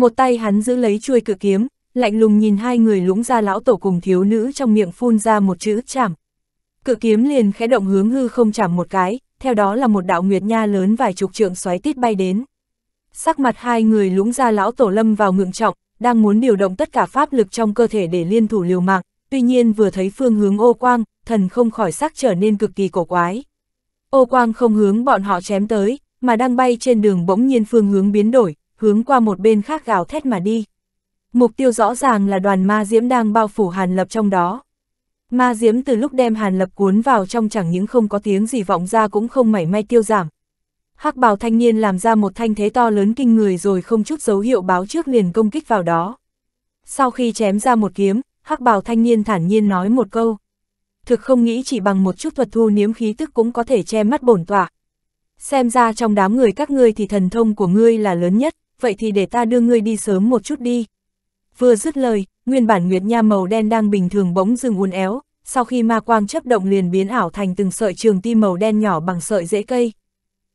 một tay hắn giữ lấy chuôi cự kiếm, lạnh lùng nhìn hai người lũng ra lão tổ cùng thiếu nữ trong miệng phun ra một chữ chảm. Cự kiếm liền khẽ động hướng hư không chảm một cái, theo đó là một đạo nguyệt nha lớn vài chục trượng xoáy tít bay đến. Sắc mặt hai người lũng ra lão tổ lâm vào ngượng trọng, đang muốn điều động tất cả pháp lực trong cơ thể để liên thủ liều mạng, tuy nhiên vừa thấy phương hướng ô quang, thần không khỏi sắc trở nên cực kỳ cổ quái. Ô quang không hướng bọn họ chém tới, mà đang bay trên đường bỗng nhiên phương hướng biến đổi, hướng qua một bên khác gào thét mà đi. Mục tiêu rõ ràng là đoàn ma diễm đang bao phủ Hàn Lập trong đó. Ma diễm từ lúc đem Hàn Lập cuốn vào trong chẳng những không có tiếng gì vọng ra cũng không mảy may tiêu giảm. hắc bào thanh niên làm ra một thanh thế to lớn kinh người rồi không chút dấu hiệu báo trước liền công kích vào đó. Sau khi chém ra một kiếm, hắc bào thanh niên thản nhiên nói một câu. Thực không nghĩ chỉ bằng một chút thuật thu niếm khí tức cũng có thể che mắt bổn tọa. Xem ra trong đám người các ngươi thì thần thông của ngươi là lớn nhất vậy thì để ta đưa ngươi đi sớm một chút đi. Vừa dứt lời, nguyên bản Nguyệt Nha màu đen đang bình thường bỗng dừng uốn éo, sau khi ma quang chấp động liền biến ảo thành từng sợi trường ti màu đen nhỏ bằng sợi rễ cây.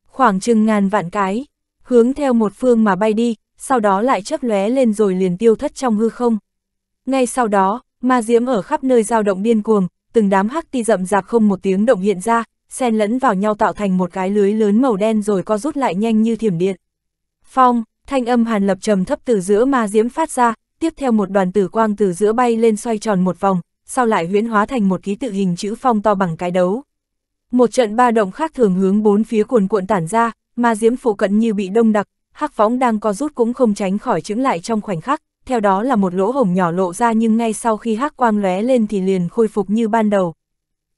Khoảng chừng ngàn vạn cái, hướng theo một phương mà bay đi, sau đó lại chấp lóe lên rồi liền tiêu thất trong hư không. Ngay sau đó, ma diễm ở khắp nơi dao động điên cuồng, từng đám hắc ti rậm rạp không một tiếng động hiện ra, xen lẫn vào nhau tạo thành một cái lưới lớn màu đen rồi co rút lại nhanh như thiểm điện. Phong, thanh âm hàn lập trầm thấp từ giữa ma diễm phát ra, tiếp theo một đoàn tử quang từ giữa bay lên xoay tròn một vòng, sau lại huyễn hóa thành một ký tự hình chữ phong to bằng cái đấu. Một trận ba động khác thường hướng bốn phía cuồn cuộn tản ra, ma diễm phụ cận như bị đông đặc, hắc phóng đang co rút cũng không tránh khỏi chững lại trong khoảnh khắc, theo đó là một lỗ hổng nhỏ lộ ra nhưng ngay sau khi hắc quang lóe lên thì liền khôi phục như ban đầu.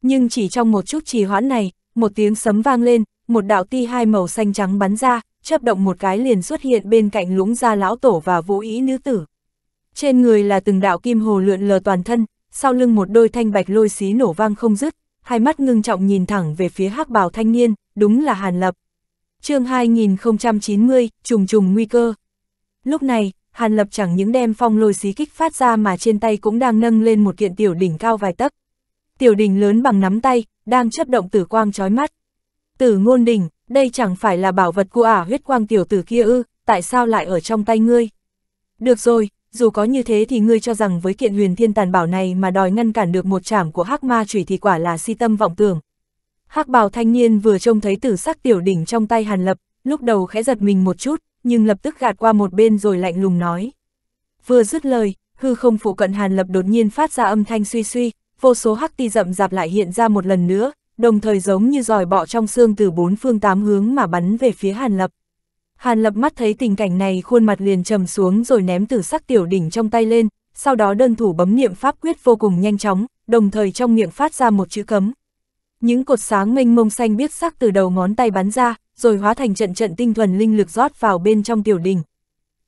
Nhưng chỉ trong một chút trì hoãn này, một tiếng sấm vang lên, một đạo ti hai màu xanh trắng bắn ra, chấp động một cái liền xuất hiện bên cạnh lũng gia lão tổ và vũ ý nữ tử. Trên người là từng đạo kim hồ lượn lờ toàn thân, sau lưng một đôi thanh bạch lôi xí nổ vang không dứt, hai mắt ngưng trọng nhìn thẳng về phía hắc bào thanh niên, đúng là Hàn Lập. chương 2090, trùng trùng nguy cơ. Lúc này, Hàn Lập chẳng những đem phong lôi xí kích phát ra mà trên tay cũng đang nâng lên một kiện tiểu đỉnh cao vài tấc. Tiểu đỉnh lớn bằng nắm tay, đang chấp động tử quang chói mắt. Tử ngôn đỉnh, đây chẳng phải là bảo vật của ả huyết quang tiểu tử kia ư, tại sao lại ở trong tay ngươi? Được rồi, dù có như thế thì ngươi cho rằng với kiện huyền thiên tàn bảo này mà đòi ngăn cản được một trảm của hắc ma chủy thì quả là si tâm vọng tưởng. hắc bào thanh niên vừa trông thấy tử sắc tiểu đỉnh trong tay hàn lập, lúc đầu khẽ giật mình một chút, nhưng lập tức gạt qua một bên rồi lạnh lùng nói. Vừa dứt lời, hư không phụ cận hàn lập đột nhiên phát ra âm thanh suy suy, vô số hắc ti rậm rạp lại hiện ra một lần nữa, đồng thời giống như dòi bọ trong xương từ bốn phương tám hướng mà bắn về phía Hàn Lập. Hàn Lập mắt thấy tình cảnh này khuôn mặt liền trầm xuống rồi ném tử sắc tiểu đỉnh trong tay lên, sau đó đơn thủ bấm niệm pháp quyết vô cùng nhanh chóng, đồng thời trong miệng phát ra một chữ cấm. Những cột sáng mênh mông xanh biết sắc từ đầu ngón tay bắn ra, rồi hóa thành trận trận tinh thuần linh lực rót vào bên trong tiểu đỉnh.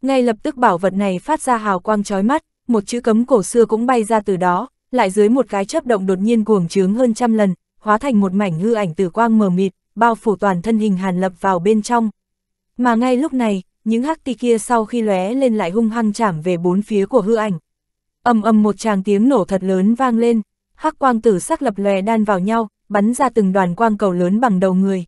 Ngay lập tức bảo vật này phát ra hào quang chói mắt, một chữ cấm cổ xưa cũng bay ra từ đó, lại dưới một cái chớp động đột nhiên cuồng trướng hơn trăm lần, hóa thành một mảnh hư ảnh tử quang mờ mịt, bao phủ toàn thân hình hàn lập vào bên trong. Mà ngay lúc này, những hắc ti kia sau khi lóe lên lại hung hăng chạm về bốn phía của hư ảnh. ầm ầm một tràng tiếng nổ thật lớn vang lên, hắc quang tử sắc lập lòe đan vào nhau, bắn ra từng đoàn quang cầu lớn bằng đầu người.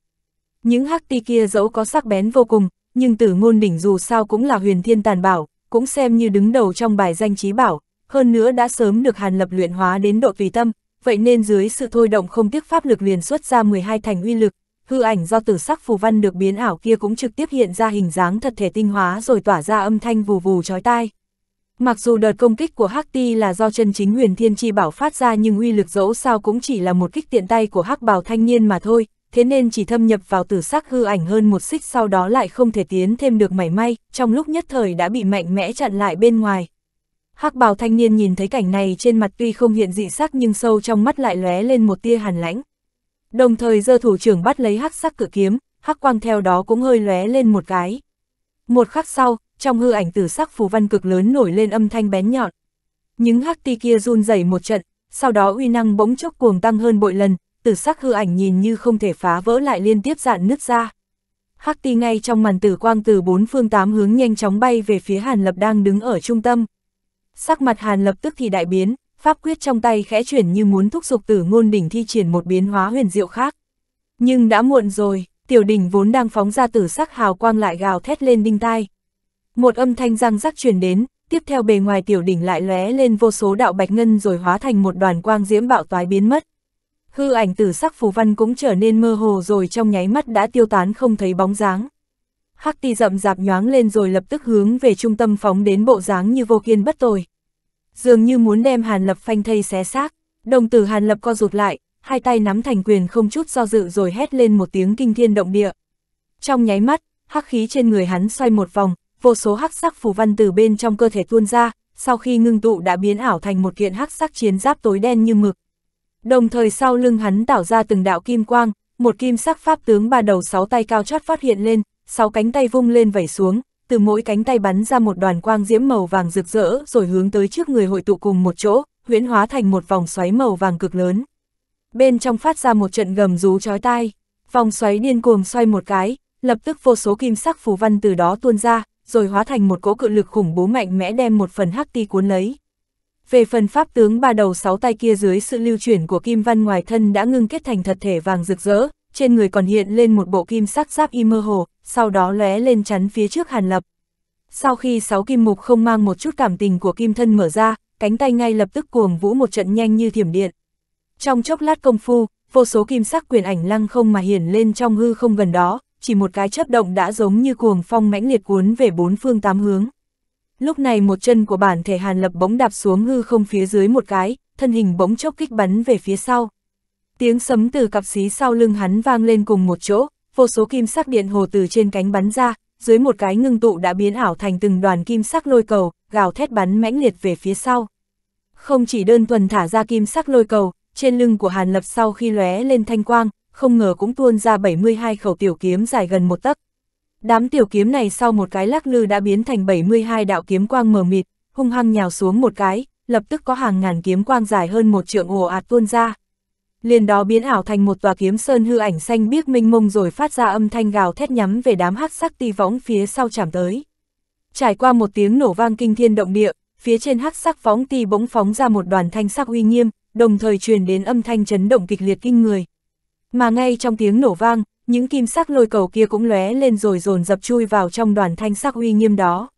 Những hắc ti kia dẫu có sắc bén vô cùng, nhưng tử ngôn đỉnh dù sao cũng là huyền thiên tàn bảo, cũng xem như đứng đầu trong bài danh trí bảo, hơn nữa đã sớm được Hàn Lập luyện hóa đến độ tùy tâm, vậy nên dưới sự thôi động không tiếc pháp lực liền xuất ra 12 thành uy lực, hư ảnh do tử sắc phù văn được biến ảo kia cũng trực tiếp hiện ra hình dáng thật thể tinh hóa rồi tỏa ra âm thanh vù vù chói tai. Mặc dù đợt công kích của Hắc Ti là do chân chính huyền thiên chi bảo phát ra nhưng uy lực dẫu sao cũng chỉ là một kích tiện tay của Hắc bào thanh niên mà thôi, thế nên chỉ thâm nhập vào tử sắc hư ảnh hơn một xích sau đó lại không thể tiến thêm được mảy may, trong lúc nhất thời đã bị mạnh mẽ chặn lại bên ngoài, hắc bào thanh niên nhìn thấy cảnh này trên mặt tuy không hiện dị sắc nhưng sâu trong mắt lại lóe lên một tia hàn lãnh. Đồng thời giơ thủ trưởng bắt lấy hắc sắc cử kiếm, hắc quang theo đó cũng hơi lóe lên một cái. Một khắc sau, trong hư ảnh tử sắc phù văn cực lớn nổi lên âm thanh bén nhọn. Những hắc ti kia run rẩy một trận, sau đó uy năng bỗng chốc cuồng tăng hơn bội lần, tử sắc hư ảnh nhìn như không thể phá vỡ lại liên tiếp dạn nứt ra. Hắc ti ngay trong màn tử quang từ bốn phương tám hướng nhanh chóng bay về phía Hàn Lập đang đứng ở trung tâm. Sắc mặt Hàn lập tức thì đại biến, pháp quyết trong tay khẽ chuyển như muốn thúc giục tử ngôn đỉnh thi triển một biến hóa huyền diệu khác. Nhưng đã muộn rồi, tiểu đỉnh vốn đang phóng ra tử sắc hào quang lại gào thét lên đinh tai. Một âm thanh răng rắc truyền đến, tiếp theo bề ngoài tiểu đỉnh lại lóe lên vô số đạo bạch ngân rồi hóa thành một đoàn quang diễm bạo toái biến mất. Hư ảnh tử sắc phù văn cũng trở nên mơ hồ rồi trong nháy mắt đã tiêu tán không thấy bóng dáng hắc ti rậm rạp nhoáng lên rồi lập tức hướng về trung tâm phóng đến bộ dáng như vô kiên bất tồi. Dường như muốn đem Hàn Lập phanh thây xé xác, đồng tử Hàn Lập co rụt lại, hai tay nắm thành quyền không chút do dự rồi hét lên một tiếng kinh thiên động địa. Trong nháy mắt, hắc khí trên người hắn xoay một vòng, vô số hắc sắc phù văn từ bên trong cơ thể tuôn ra, sau khi ngưng tụ đã biến ảo thành một kiện hắc sắc chiến giáp tối đen như mực. Đồng thời sau lưng hắn tạo ra từng đạo kim quang, một kim sắc pháp tướng ba đầu sáu tay cao chót phát hiện lên, sáu cánh tay vung lên vẩy xuống, từ mỗi cánh tay bắn ra một đoàn quang diễm màu vàng rực rỡ rồi hướng tới trước người hội tụ cùng một chỗ, huyễn hóa thành một vòng xoáy màu vàng cực lớn. Bên trong phát ra một trận gầm rú chói tai, vòng xoáy điên cuồng xoay một cái, lập tức vô số kim sắc phù văn từ đó tuôn ra, rồi hóa thành một cỗ cự lực khủng bố mạnh mẽ đem một phần hắc ti cuốn lấy. Về phần pháp tướng ba đầu sáu tay kia dưới sự lưu chuyển của kim văn ngoài thân đã ngưng kết thành thật thể vàng rực rỡ, trên người còn hiện lên một bộ kim sắc giáp y mơ hồ, sau đó lóe lên chắn phía trước Hàn Lập. Sau khi sáu kim mục không mang một chút cảm tình của kim thân mở ra, cánh tay ngay lập tức cuồng vũ một trận nhanh như thiểm điện. Trong chốc lát công phu, vô số kim sắc quyền ảnh lăng không mà hiển lên trong hư không gần đó, chỉ một cái chấp động đã giống như cuồng phong mãnh liệt cuốn về bốn phương tám hướng. Lúc này một chân của bản thể Hàn Lập bỗng đạp xuống hư không phía dưới một cái, thân hình bỗng chốc kích bắn về phía sau. Tiếng sấm từ cặp xí sau lưng hắn vang lên cùng một chỗ, vô số kim sắc điện hồ từ trên cánh bắn ra, dưới một cái ngưng tụ đã biến ảo thành từng đoàn kim sắc lôi cầu, gào thét bắn mãnh liệt về phía sau. Không chỉ đơn thuần thả ra kim sắc lôi cầu, trên lưng của Hàn Lập sau khi lóe lên thanh quang, không ngờ cũng tuôn ra 72 khẩu tiểu kiếm dài gần một tấc. Đám tiểu kiếm này sau một cái lắc lư đã biến thành 72 đạo kiếm quang mờ mịt, hung hăng nhào xuống một cái, lập tức có hàng ngàn kiếm quang dài hơn một trượng ồ ạt tuôn ra liền đó biến ảo thành một tòa kiếm sơn hư ảnh xanh biếc minh mông rồi phát ra âm thanh gào thét nhắm về đám hắc sắc ti võng phía sau chạm tới. Trải qua một tiếng nổ vang kinh thiên động địa, phía trên hắc sắc võng ti bỗng phóng ra một đoàn thanh sắc uy nghiêm, đồng thời truyền đến âm thanh chấn động kịch liệt kinh người. Mà ngay trong tiếng nổ vang, những kim sắc lôi cầu kia cũng lóe lên rồi dồn dập chui vào trong đoàn thanh sắc uy nghiêm đó.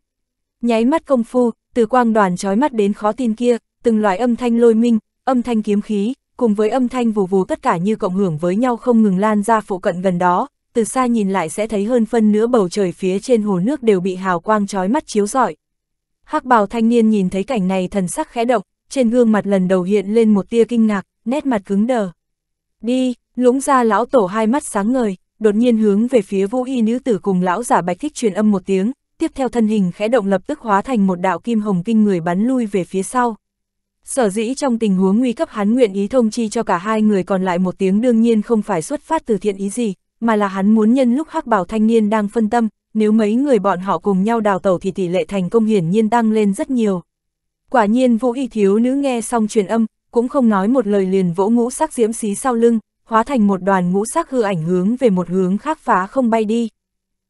Nháy mắt công phu, từ quang đoàn chói mắt đến khó tin kia, từng loại âm thanh lôi minh, âm thanh kiếm khí, cùng với âm thanh vù vù tất cả như cộng hưởng với nhau không ngừng lan ra phụ cận gần đó, từ xa nhìn lại sẽ thấy hơn phân nửa bầu trời phía trên hồ nước đều bị hào quang chói mắt chiếu rọi. Hắc bào thanh niên nhìn thấy cảnh này thần sắc khẽ động, trên gương mặt lần đầu hiện lên một tia kinh ngạc, nét mặt cứng đờ. Đi, lũng ra lão tổ hai mắt sáng ngời, đột nhiên hướng về phía vũ y nữ tử cùng lão giả bạch thích truyền âm một tiếng, tiếp theo thân hình khẽ động lập tức hóa thành một đạo kim hồng kinh người bắn lui về phía sau. Sở dĩ trong tình huống nguy cấp hắn nguyện ý thông chi cho cả hai người còn lại một tiếng đương nhiên không phải xuất phát từ thiện ý gì, mà là hắn muốn nhân lúc hắc bảo thanh niên đang phân tâm, nếu mấy người bọn họ cùng nhau đào tàu thì tỷ lệ thành công hiển nhiên tăng lên rất nhiều. Quả nhiên vũ y thiếu nữ nghe xong truyền âm, cũng không nói một lời liền vỗ ngũ sắc diễm xí sau lưng, hóa thành một đoàn ngũ sắc hư ảnh hướng về một hướng khác phá không bay đi.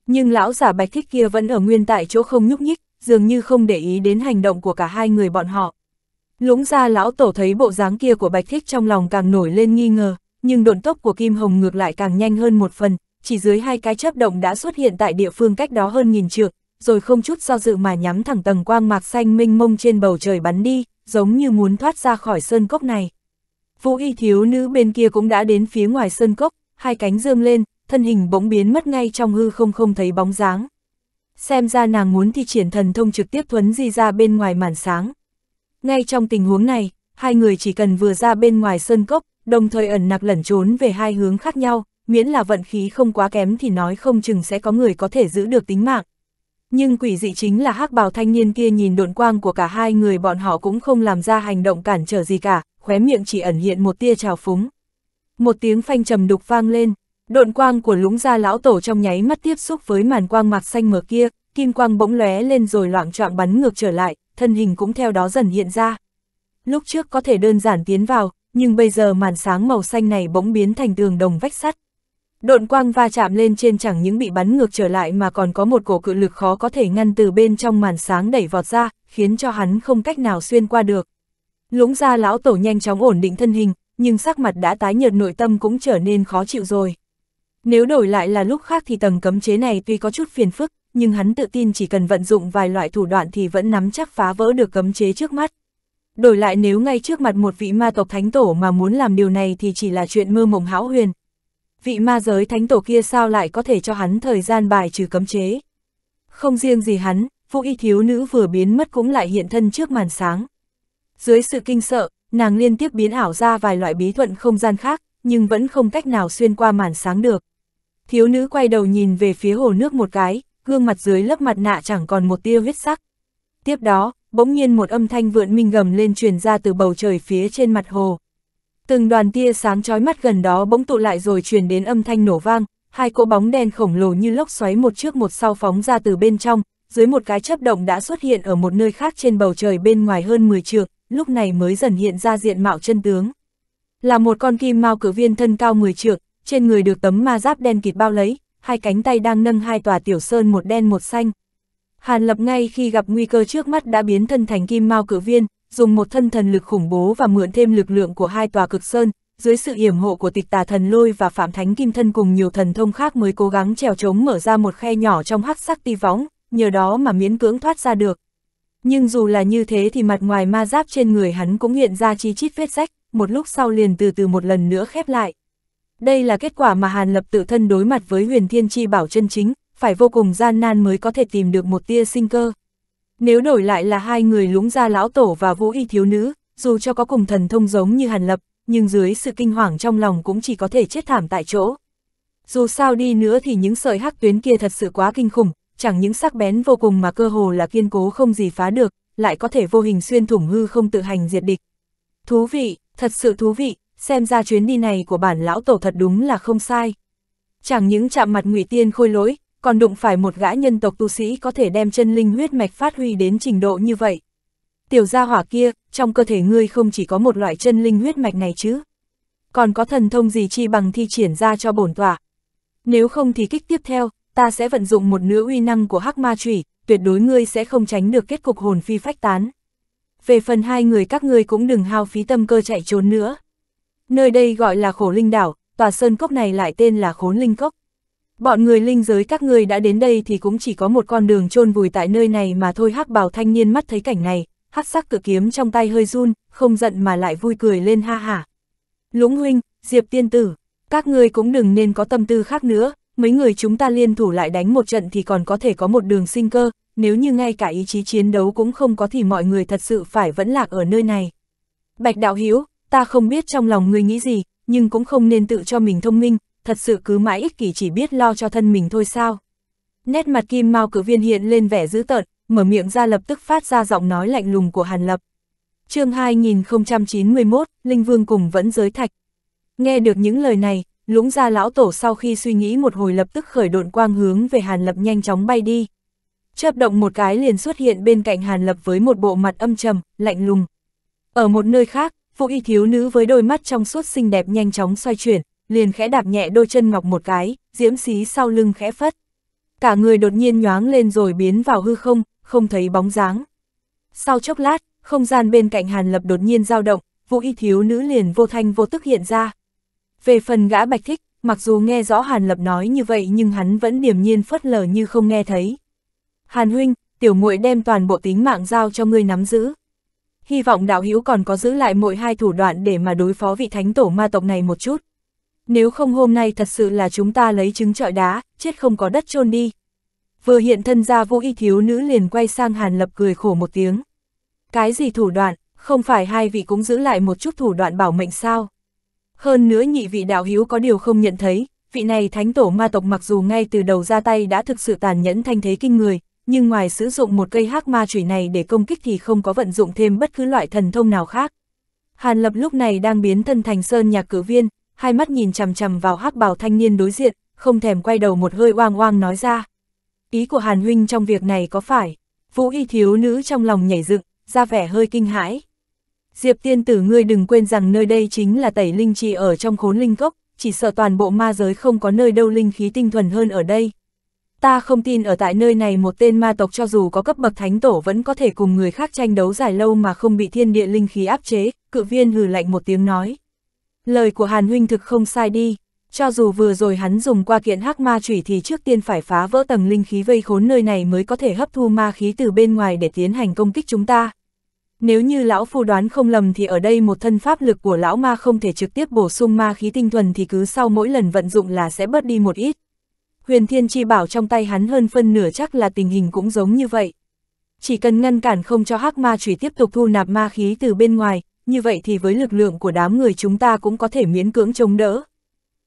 Nhưng lão giả bạch thích kia vẫn ở nguyên tại chỗ không nhúc nhích, dường như không để ý đến hành động của cả hai người bọn họ. Lũng ra lão tổ thấy bộ dáng kia của bạch thích trong lòng càng nổi lên nghi ngờ, nhưng độn tốc của Kim Hồng ngược lại càng nhanh hơn một phần, chỉ dưới hai cái chớp động đã xuất hiện tại địa phương cách đó hơn nghìn trượng, rồi không chút do dự mà nhắm thẳng tầng quang mạc xanh minh mông trên bầu trời bắn đi, giống như muốn thoát ra khỏi sơn cốc này. Vũ y thiếu nữ bên kia cũng đã đến phía ngoài sơn cốc, hai cánh dương lên, thân hình bỗng biến mất ngay trong hư không không thấy bóng dáng. Xem ra nàng muốn thi triển thần thông trực tiếp thuấn di ra bên ngoài màn sáng. Ngay trong tình huống này, hai người chỉ cần vừa ra bên ngoài sơn cốc, đồng thời ẩn nặc lẩn trốn về hai hướng khác nhau, miễn là vận khí không quá kém thì nói không chừng sẽ có người có thể giữ được tính mạng. Nhưng quỷ dị chính là hắc bào thanh niên kia nhìn độn quang của cả hai người bọn họ cũng không làm ra hành động cản trở gì cả, khóe miệng chỉ ẩn hiện một tia trào phúng. Một tiếng phanh trầm đục vang lên, độn quang của lũng gia lão tổ trong nháy mắt tiếp xúc với màn quang mạc xanh mờ kia, kim quang bỗng lóe lên rồi loạn trọng bắn ngược trở lại, thân hình cũng theo đó dần hiện ra. Lúc trước có thể đơn giản tiến vào, nhưng bây giờ màn sáng màu xanh này bỗng biến thành tường đồng vách sắt. Độn quang va chạm lên trên chẳng những bị bắn ngược trở lại mà còn có một cổ cự lực khó có thể ngăn từ bên trong màn sáng đẩy vọt ra, khiến cho hắn không cách nào xuyên qua được. Lũng ra lão tổ nhanh chóng ổn định thân hình, nhưng sắc mặt đã tái nhợt nội tâm cũng trở nên khó chịu rồi. Nếu đổi lại là lúc khác thì tầng cấm chế này tuy có chút phiền phức, nhưng hắn tự tin chỉ cần vận dụng vài loại thủ đoạn thì vẫn nắm chắc phá vỡ được cấm chế trước mắt. Đổi lại nếu ngay trước mặt một vị ma tộc thánh tổ mà muốn làm điều này thì chỉ là chuyện mơ mộng hão huyền. Vị ma giới thánh tổ kia sao lại có thể cho hắn thời gian bài trừ cấm chế. Không riêng gì hắn, vũ y thiếu nữ vừa biến mất cũng lại hiện thân trước màn sáng. Dưới sự kinh sợ, nàng liên tiếp biến ảo ra vài loại bí thuận không gian khác, nhưng vẫn không cách nào xuyên qua màn sáng được. Thiếu nữ quay đầu nhìn về phía hồ nước một cái, gương mặt dưới lớp mặt nạ chẳng còn một tia huyết sắc. Tiếp đó, bỗng nhiên một âm thanh vượn minh gầm lên truyền ra từ bầu trời phía trên mặt hồ. Từng đoàn tia sáng chói mắt gần đó bỗng tụ lại rồi truyền đến âm thanh nổ vang, hai cỗ bóng đen khổng lồ như lốc xoáy một trước một sau phóng ra từ bên trong, dưới một cái chớp động đã xuất hiện ở một nơi khác trên bầu trời bên ngoài hơn 10 trượng, lúc này mới dần hiện ra diện mạo chân tướng. Là một con kim mao cử viên thân cao 10 trượng, trên người được tấm ma giáp đen kịt bao lấy, hai cánh tay đang nâng hai tòa tiểu sơn một đen một xanh. Hàn Lập ngay khi gặp nguy cơ trước mắt đã biến thân thành kim mao cử viên, dùng một thân thần lực khủng bố và mượn thêm lực lượng của hai tòa cực sơn, dưới sự yểm hộ của tịch tà thần lôi và phạm thánh kim thân cùng nhiều thần thông khác mới cố gắng trèo trống mở ra một khe nhỏ trong hắc sắc ti võng, nhờ đó mà miễn cưỡng thoát ra được. Nhưng dù là như thế thì mặt ngoài ma giáp trên người hắn cũng hiện ra chi chít vết rách, một lúc sau liền từ từ một lần nữa khép lại. Đây là kết quả mà Hàn Lập tự thân đối mặt với huyền thiên chi bảo chân chính, phải vô cùng gian nan mới có thể tìm được một tia sinh cơ. Nếu đổi lại là hai người lúng ra lão tổ và vũ y thiếu nữ, dù cho có cùng thần thông giống như Hàn Lập, nhưng dưới sự kinh hoàng trong lòng cũng chỉ có thể chết thảm tại chỗ. Dù sao đi nữa thì những sợi hắc tuyến kia thật sự quá kinh khủng, chẳng những sắc bén vô cùng mà cơ hồ là kiên cố không gì phá được, lại có thể vô hình xuyên thủng hư không tự hành diệt địch. Thú vị, thật sự thú vị, xem ra chuyến đi này của bản lão tổ thật đúng là không sai. Chẳng những chạm mặt ngụy tiên khôi lỗi, còn đụng phải một gã nhân tộc tu sĩ có thể đem chân linh huyết mạch phát huy đến trình độ như vậy. Tiểu gia hỏa kia, trong cơ thể ngươi không chỉ có một loại chân linh huyết mạch này chứ. Còn có thần thông gì chi bằng thi triển ra cho bổn tỏa. Nếu không thì kích tiếp theo, ta sẽ vận dụng một nửa uy năng của hắc ma trùy, tuyệt đối ngươi sẽ không tránh được kết cục hồn phi phách tán. Về phần hai người các ngươi cũng đừng hao phí tâm cơ chạy trốn nữa. Nơi đây gọi là khổ linh đảo, tòa sơn cốc này lại tên là khốn linh cốc. Bọn người linh giới các ngươi đã đến đây thì cũng chỉ có một con đường chôn vùi tại nơi này mà thôi hắc bào thanh niên mắt thấy cảnh này, hắc sắc cự kiếm trong tay hơi run, không giận mà lại vui cười lên ha hả. Lũng huynh, Diệp tiên tử, các ngươi cũng đừng nên có tâm tư khác nữa, mấy người chúng ta liên thủ lại đánh một trận thì còn có thể có một đường sinh cơ, nếu như ngay cả ý chí chiến đấu cũng không có thì mọi người thật sự phải vẫn lạc ở nơi này. Bạch đạo hiếu, ta không biết trong lòng ngươi nghĩ gì, nhưng cũng không nên tự cho mình thông minh, thật sự cứ mãi ích kỷ chỉ biết lo cho thân mình thôi sao. Nét mặt kim mao cử viên hiện lên vẻ dữ tợn, mở miệng ra lập tức phát ra giọng nói lạnh lùng của Hàn Lập. chương 2091, Linh Vương cùng vẫn giới thạch. Nghe được những lời này, lũng ra lão tổ sau khi suy nghĩ một hồi lập tức khởi độn quang hướng về Hàn Lập nhanh chóng bay đi. Chớp động một cái liền xuất hiện bên cạnh Hàn Lập với một bộ mặt âm trầm, lạnh lùng. Ở một nơi khác, Phụ y thiếu nữ với đôi mắt trong suốt xinh đẹp nhanh chóng xoay chuyển, liền khẽ đạp nhẹ đôi chân ngọc một cái, diễm xí sau lưng khẽ phất. Cả người đột nhiên nhoáng lên rồi biến vào hư không, không thấy bóng dáng. Sau chốc lát, không gian bên cạnh Hàn Lập đột nhiên dao động, vũ y thiếu nữ liền vô thanh vô tức hiện ra. Về phần gã bạch thích, mặc dù nghe rõ Hàn Lập nói như vậy nhưng hắn vẫn điềm nhiên phớt lờ như không nghe thấy. Hàn huynh, tiểu muội đem toàn bộ tính mạng giao cho ngươi nắm giữ hy vọng đạo hữu còn có giữ lại mỗi hai thủ đoạn để mà đối phó vị thánh tổ ma tộc này một chút. Nếu không hôm nay thật sự là chúng ta lấy trứng trọi đá, chết không có đất chôn đi. Vừa hiện thân ra vô y thiếu nữ liền quay sang Hàn Lập cười khổ một tiếng. Cái gì thủ đoạn, không phải hai vị cũng giữ lại một chút thủ đoạn bảo mệnh sao? Hơn nữa nhị vị đạo hữu có điều không nhận thấy, vị này thánh tổ ma tộc mặc dù ngay từ đầu ra tay đã thực sự tàn nhẫn thanh thế kinh người, nhưng ngoài sử dụng một cây hắc ma chủy này để công kích thì không có vận dụng thêm bất cứ loại thần thông nào khác. Hàn Lập lúc này đang biến thân thành sơn nhạc cử viên, hai mắt nhìn chằm chằm vào hắc bào thanh niên đối diện, không thèm quay đầu một hơi oang oang nói ra. Ý của Hàn Huynh trong việc này có phải, vũ y thiếu nữ trong lòng nhảy dựng, ra vẻ hơi kinh hãi. Diệp tiên tử ngươi đừng quên rằng nơi đây chính là tẩy linh trì ở trong khốn linh cốc, chỉ sợ toàn bộ ma giới không có nơi đâu linh khí tinh thuần hơn ở đây ta không tin ở tại nơi này một tên ma tộc cho dù có cấp bậc thánh tổ vẫn có thể cùng người khác tranh đấu dài lâu mà không bị thiên địa linh khí áp chế, cự viên hừ lạnh một tiếng nói. Lời của Hàn Huynh thực không sai đi, cho dù vừa rồi hắn dùng qua kiện hắc ma chủy thì trước tiên phải phá vỡ tầng linh khí vây khốn nơi này mới có thể hấp thu ma khí từ bên ngoài để tiến hành công kích chúng ta. Nếu như lão phu đoán không lầm thì ở đây một thân pháp lực của lão ma không thể trực tiếp bổ sung ma khí tinh thuần thì cứ sau mỗi lần vận dụng là sẽ bớt đi một ít huyền thiên chi bảo trong tay hắn hơn phân nửa chắc là tình hình cũng giống như vậy. Chỉ cần ngăn cản không cho hắc ma chủy tiếp tục thu nạp ma khí từ bên ngoài, như vậy thì với lực lượng của đám người chúng ta cũng có thể miễn cưỡng chống đỡ.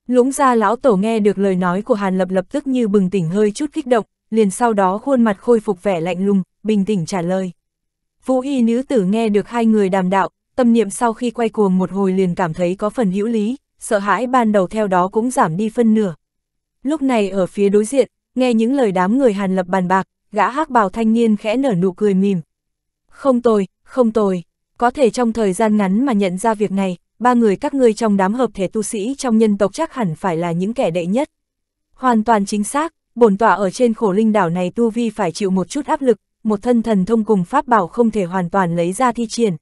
Lũng gia lão tổ nghe được lời nói của Hàn Lập lập tức như bừng tỉnh hơi chút kích động, liền sau đó khuôn mặt khôi phục vẻ lạnh lùng, bình tĩnh trả lời. Vũ y nữ tử nghe được hai người đàm đạo, tâm niệm sau khi quay cuồng một hồi liền cảm thấy có phần hữu lý, sợ hãi ban đầu theo đó cũng giảm đi phân nửa, Lúc này ở phía đối diện, nghe những lời đám người Hàn Lập bàn bạc, gã hắc bào thanh niên khẽ nở nụ cười mỉm. Không tồi, không tồi, có thể trong thời gian ngắn mà nhận ra việc này, ba người các ngươi trong đám hợp thể tu sĩ trong nhân tộc chắc hẳn phải là những kẻ đệ nhất. Hoàn toàn chính xác, bổn tọa ở trên khổ linh đảo này tu vi phải chịu một chút áp lực, một thân thần thông cùng pháp bảo không thể hoàn toàn lấy ra thi triển.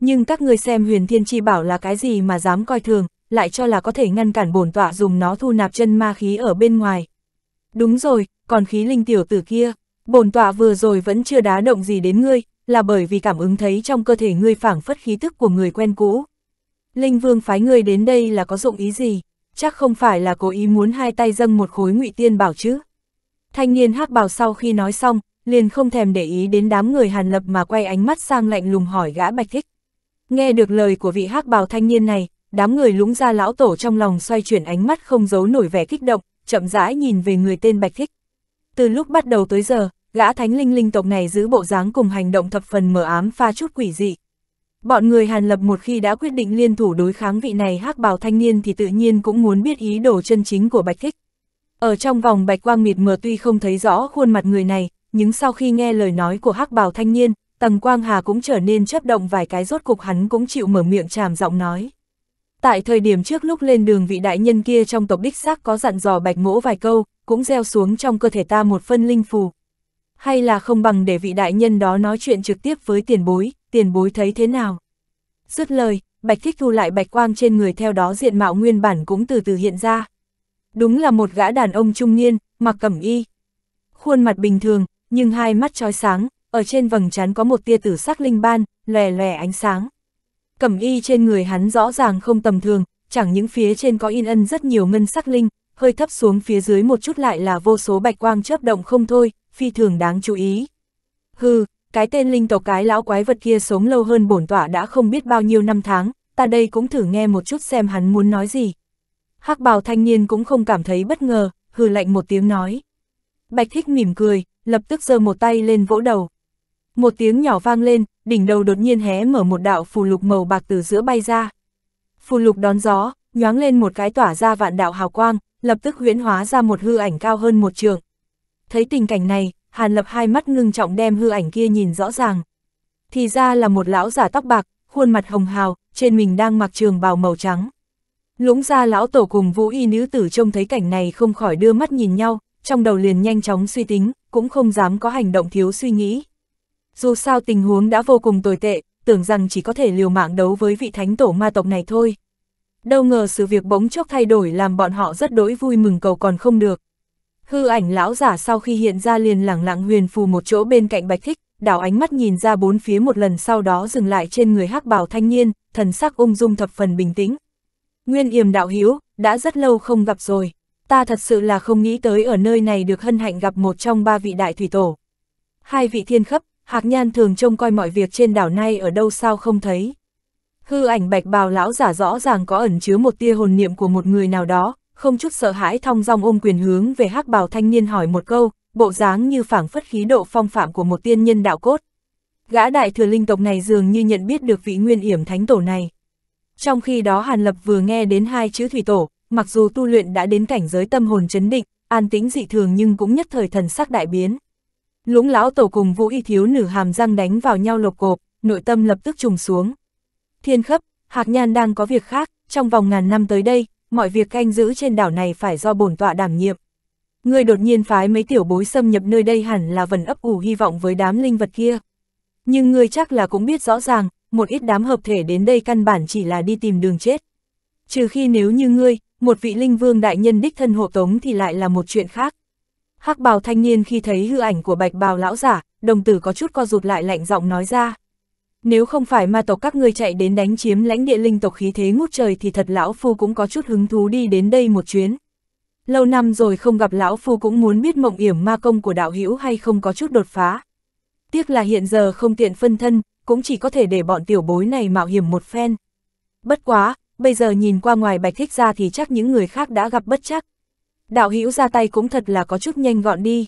Nhưng các ngươi xem huyền thiên chi bảo là cái gì mà dám coi thường, lại cho là có thể ngăn cản bổn tọa dùng nó thu nạp chân ma khí ở bên ngoài. Đúng rồi, còn khí linh tiểu tử kia, bổn tọa vừa rồi vẫn chưa đá động gì đến ngươi, là bởi vì cảm ứng thấy trong cơ thể ngươi phảng phất khí tức của người quen cũ. Linh vương phái ngươi đến đây là có dụng ý gì? Chắc không phải là cố ý muốn hai tay dâng một khối ngụy tiên bảo chứ? Thanh niên hắc bào sau khi nói xong, liền không thèm để ý đến đám người hàn lập mà quay ánh mắt sang lạnh lùng hỏi gã bạch thích. Nghe được lời của vị hắc bào thanh niên này, đám người lũng ra lão tổ trong lòng xoay chuyển ánh mắt không giấu nổi vẻ kích động, chậm rãi nhìn về người tên Bạch Thích. Từ lúc bắt đầu tới giờ, gã thánh linh linh tộc này giữ bộ dáng cùng hành động thập phần mờ ám pha chút quỷ dị. Bọn người Hàn Lập một khi đã quyết định liên thủ đối kháng vị này hắc bào thanh niên thì tự nhiên cũng muốn biết ý đồ chân chính của Bạch Thích. Ở trong vòng bạch quang mịt mờ tuy không thấy rõ khuôn mặt người này, nhưng sau khi nghe lời nói của hắc bào thanh niên, tầng quang hà cũng trở nên chấp động vài cái rốt cục hắn cũng chịu mở miệng tràm giọng nói. Tại thời điểm trước lúc lên đường vị đại nhân kia trong tộc đích xác có dặn dò bạch mỗ vài câu, cũng gieo xuống trong cơ thể ta một phân linh phù. Hay là không bằng để vị đại nhân đó nói chuyện trực tiếp với tiền bối, tiền bối thấy thế nào? Dứt lời, bạch thích thu lại bạch quang trên người theo đó diện mạo nguyên bản cũng từ từ hiện ra. Đúng là một gã đàn ông trung niên, mặc cẩm y. Khuôn mặt bình thường, nhưng hai mắt trói sáng, ở trên vầng trán có một tia tử sắc linh ban, lòe lòe ánh sáng cẩm y trên người hắn rõ ràng không tầm thường, chẳng những phía trên có in ân rất nhiều ngân sắc linh, hơi thấp xuống phía dưới một chút lại là vô số bạch quang chớp động không thôi, phi thường đáng chú ý. Hừ, cái tên linh tộc cái lão quái vật kia sống lâu hơn bổn tọa đã không biết bao nhiêu năm tháng, ta đây cũng thử nghe một chút xem hắn muốn nói gì. hắc bào thanh niên cũng không cảm thấy bất ngờ, hừ lạnh một tiếng nói. Bạch thích mỉm cười, lập tức giơ một tay lên vỗ đầu. Một tiếng nhỏ vang lên, đỉnh đầu đột nhiên hé mở một đạo phù lục màu bạc từ giữa bay ra. Phù lục đón gió, nhoáng lên một cái tỏa ra vạn đạo hào quang, lập tức huyễn hóa ra một hư ảnh cao hơn một trường. Thấy tình cảnh này, Hàn Lập hai mắt ngưng trọng đem hư ảnh kia nhìn rõ ràng. Thì ra là một lão giả tóc bạc, khuôn mặt hồng hào, trên mình đang mặc trường bào màu trắng. Lũng ra lão tổ cùng vũ y nữ tử trông thấy cảnh này không khỏi đưa mắt nhìn nhau, trong đầu liền nhanh chóng suy tính, cũng không dám có hành động thiếu suy nghĩ. Dù sao tình huống đã vô cùng tồi tệ, tưởng rằng chỉ có thể liều mạng đấu với vị thánh tổ ma tộc này thôi. Đâu ngờ sự việc bỗng chốc thay đổi làm bọn họ rất đối vui mừng cầu còn không được. Hư ảnh lão giả sau khi hiện ra liền lẳng lặng huyền phù một chỗ bên cạnh bạch thích, đảo ánh mắt nhìn ra bốn phía một lần sau đó dừng lại trên người hắc bào thanh niên, thần sắc ung dung thập phần bình tĩnh. Nguyên yểm đạo hiếu, đã rất lâu không gặp rồi, ta thật sự là không nghĩ tới ở nơi này được hân hạnh gặp một trong ba vị đại thủy tổ. Hai vị thiên khấp, Hạc Nhan thường trông coi mọi việc trên đảo này ở đâu sao không thấy. Hư ảnh bạch bào lão giả rõ ràng có ẩn chứa một tia hồn niệm của một người nào đó, không chút sợ hãi thong dong ôm quyền hướng về hắc bào thanh niên hỏi một câu, bộ dáng như phảng phất khí độ phong phạm của một tiên nhân đạo cốt. Gã đại thừa linh tộc này dường như nhận biết được vị nguyên yểm thánh tổ này. Trong khi đó Hàn Lập vừa nghe đến hai chữ thủy tổ, mặc dù tu luyện đã đến cảnh giới tâm hồn chấn định, an tĩnh dị thường nhưng cũng nhất thời thần sắc đại biến. Lũng lão tổ cùng vũ y thiếu nữ hàm răng đánh vào nhau lộc cộp, nội tâm lập tức trùng xuống. Thiên khấp, Hạc Nhan đang có việc khác, trong vòng ngàn năm tới đây, mọi việc canh giữ trên đảo này phải do bổn tọa đảm nhiệm. Người đột nhiên phái mấy tiểu bối xâm nhập nơi đây hẳn là vần ấp ủ hy vọng với đám linh vật kia. Nhưng người chắc là cũng biết rõ ràng, một ít đám hợp thể đến đây căn bản chỉ là đi tìm đường chết. Trừ khi nếu như ngươi, một vị linh vương đại nhân đích thân hộ tống thì lại là một chuyện khác hắc bào thanh niên khi thấy hư ảnh của bạch bào lão giả, đồng tử có chút co rụt lại lạnh giọng nói ra. Nếu không phải ma tộc các ngươi chạy đến đánh chiếm lãnh địa linh tộc khí thế ngút trời thì thật lão phu cũng có chút hứng thú đi đến đây một chuyến. Lâu năm rồi không gặp lão phu cũng muốn biết mộng yểm ma công của đạo hữu hay không có chút đột phá. Tiếc là hiện giờ không tiện phân thân, cũng chỉ có thể để bọn tiểu bối này mạo hiểm một phen. Bất quá, bây giờ nhìn qua ngoài bạch thích ra thì chắc những người khác đã gặp bất chắc đạo hữu ra tay cũng thật là có chút nhanh gọn đi.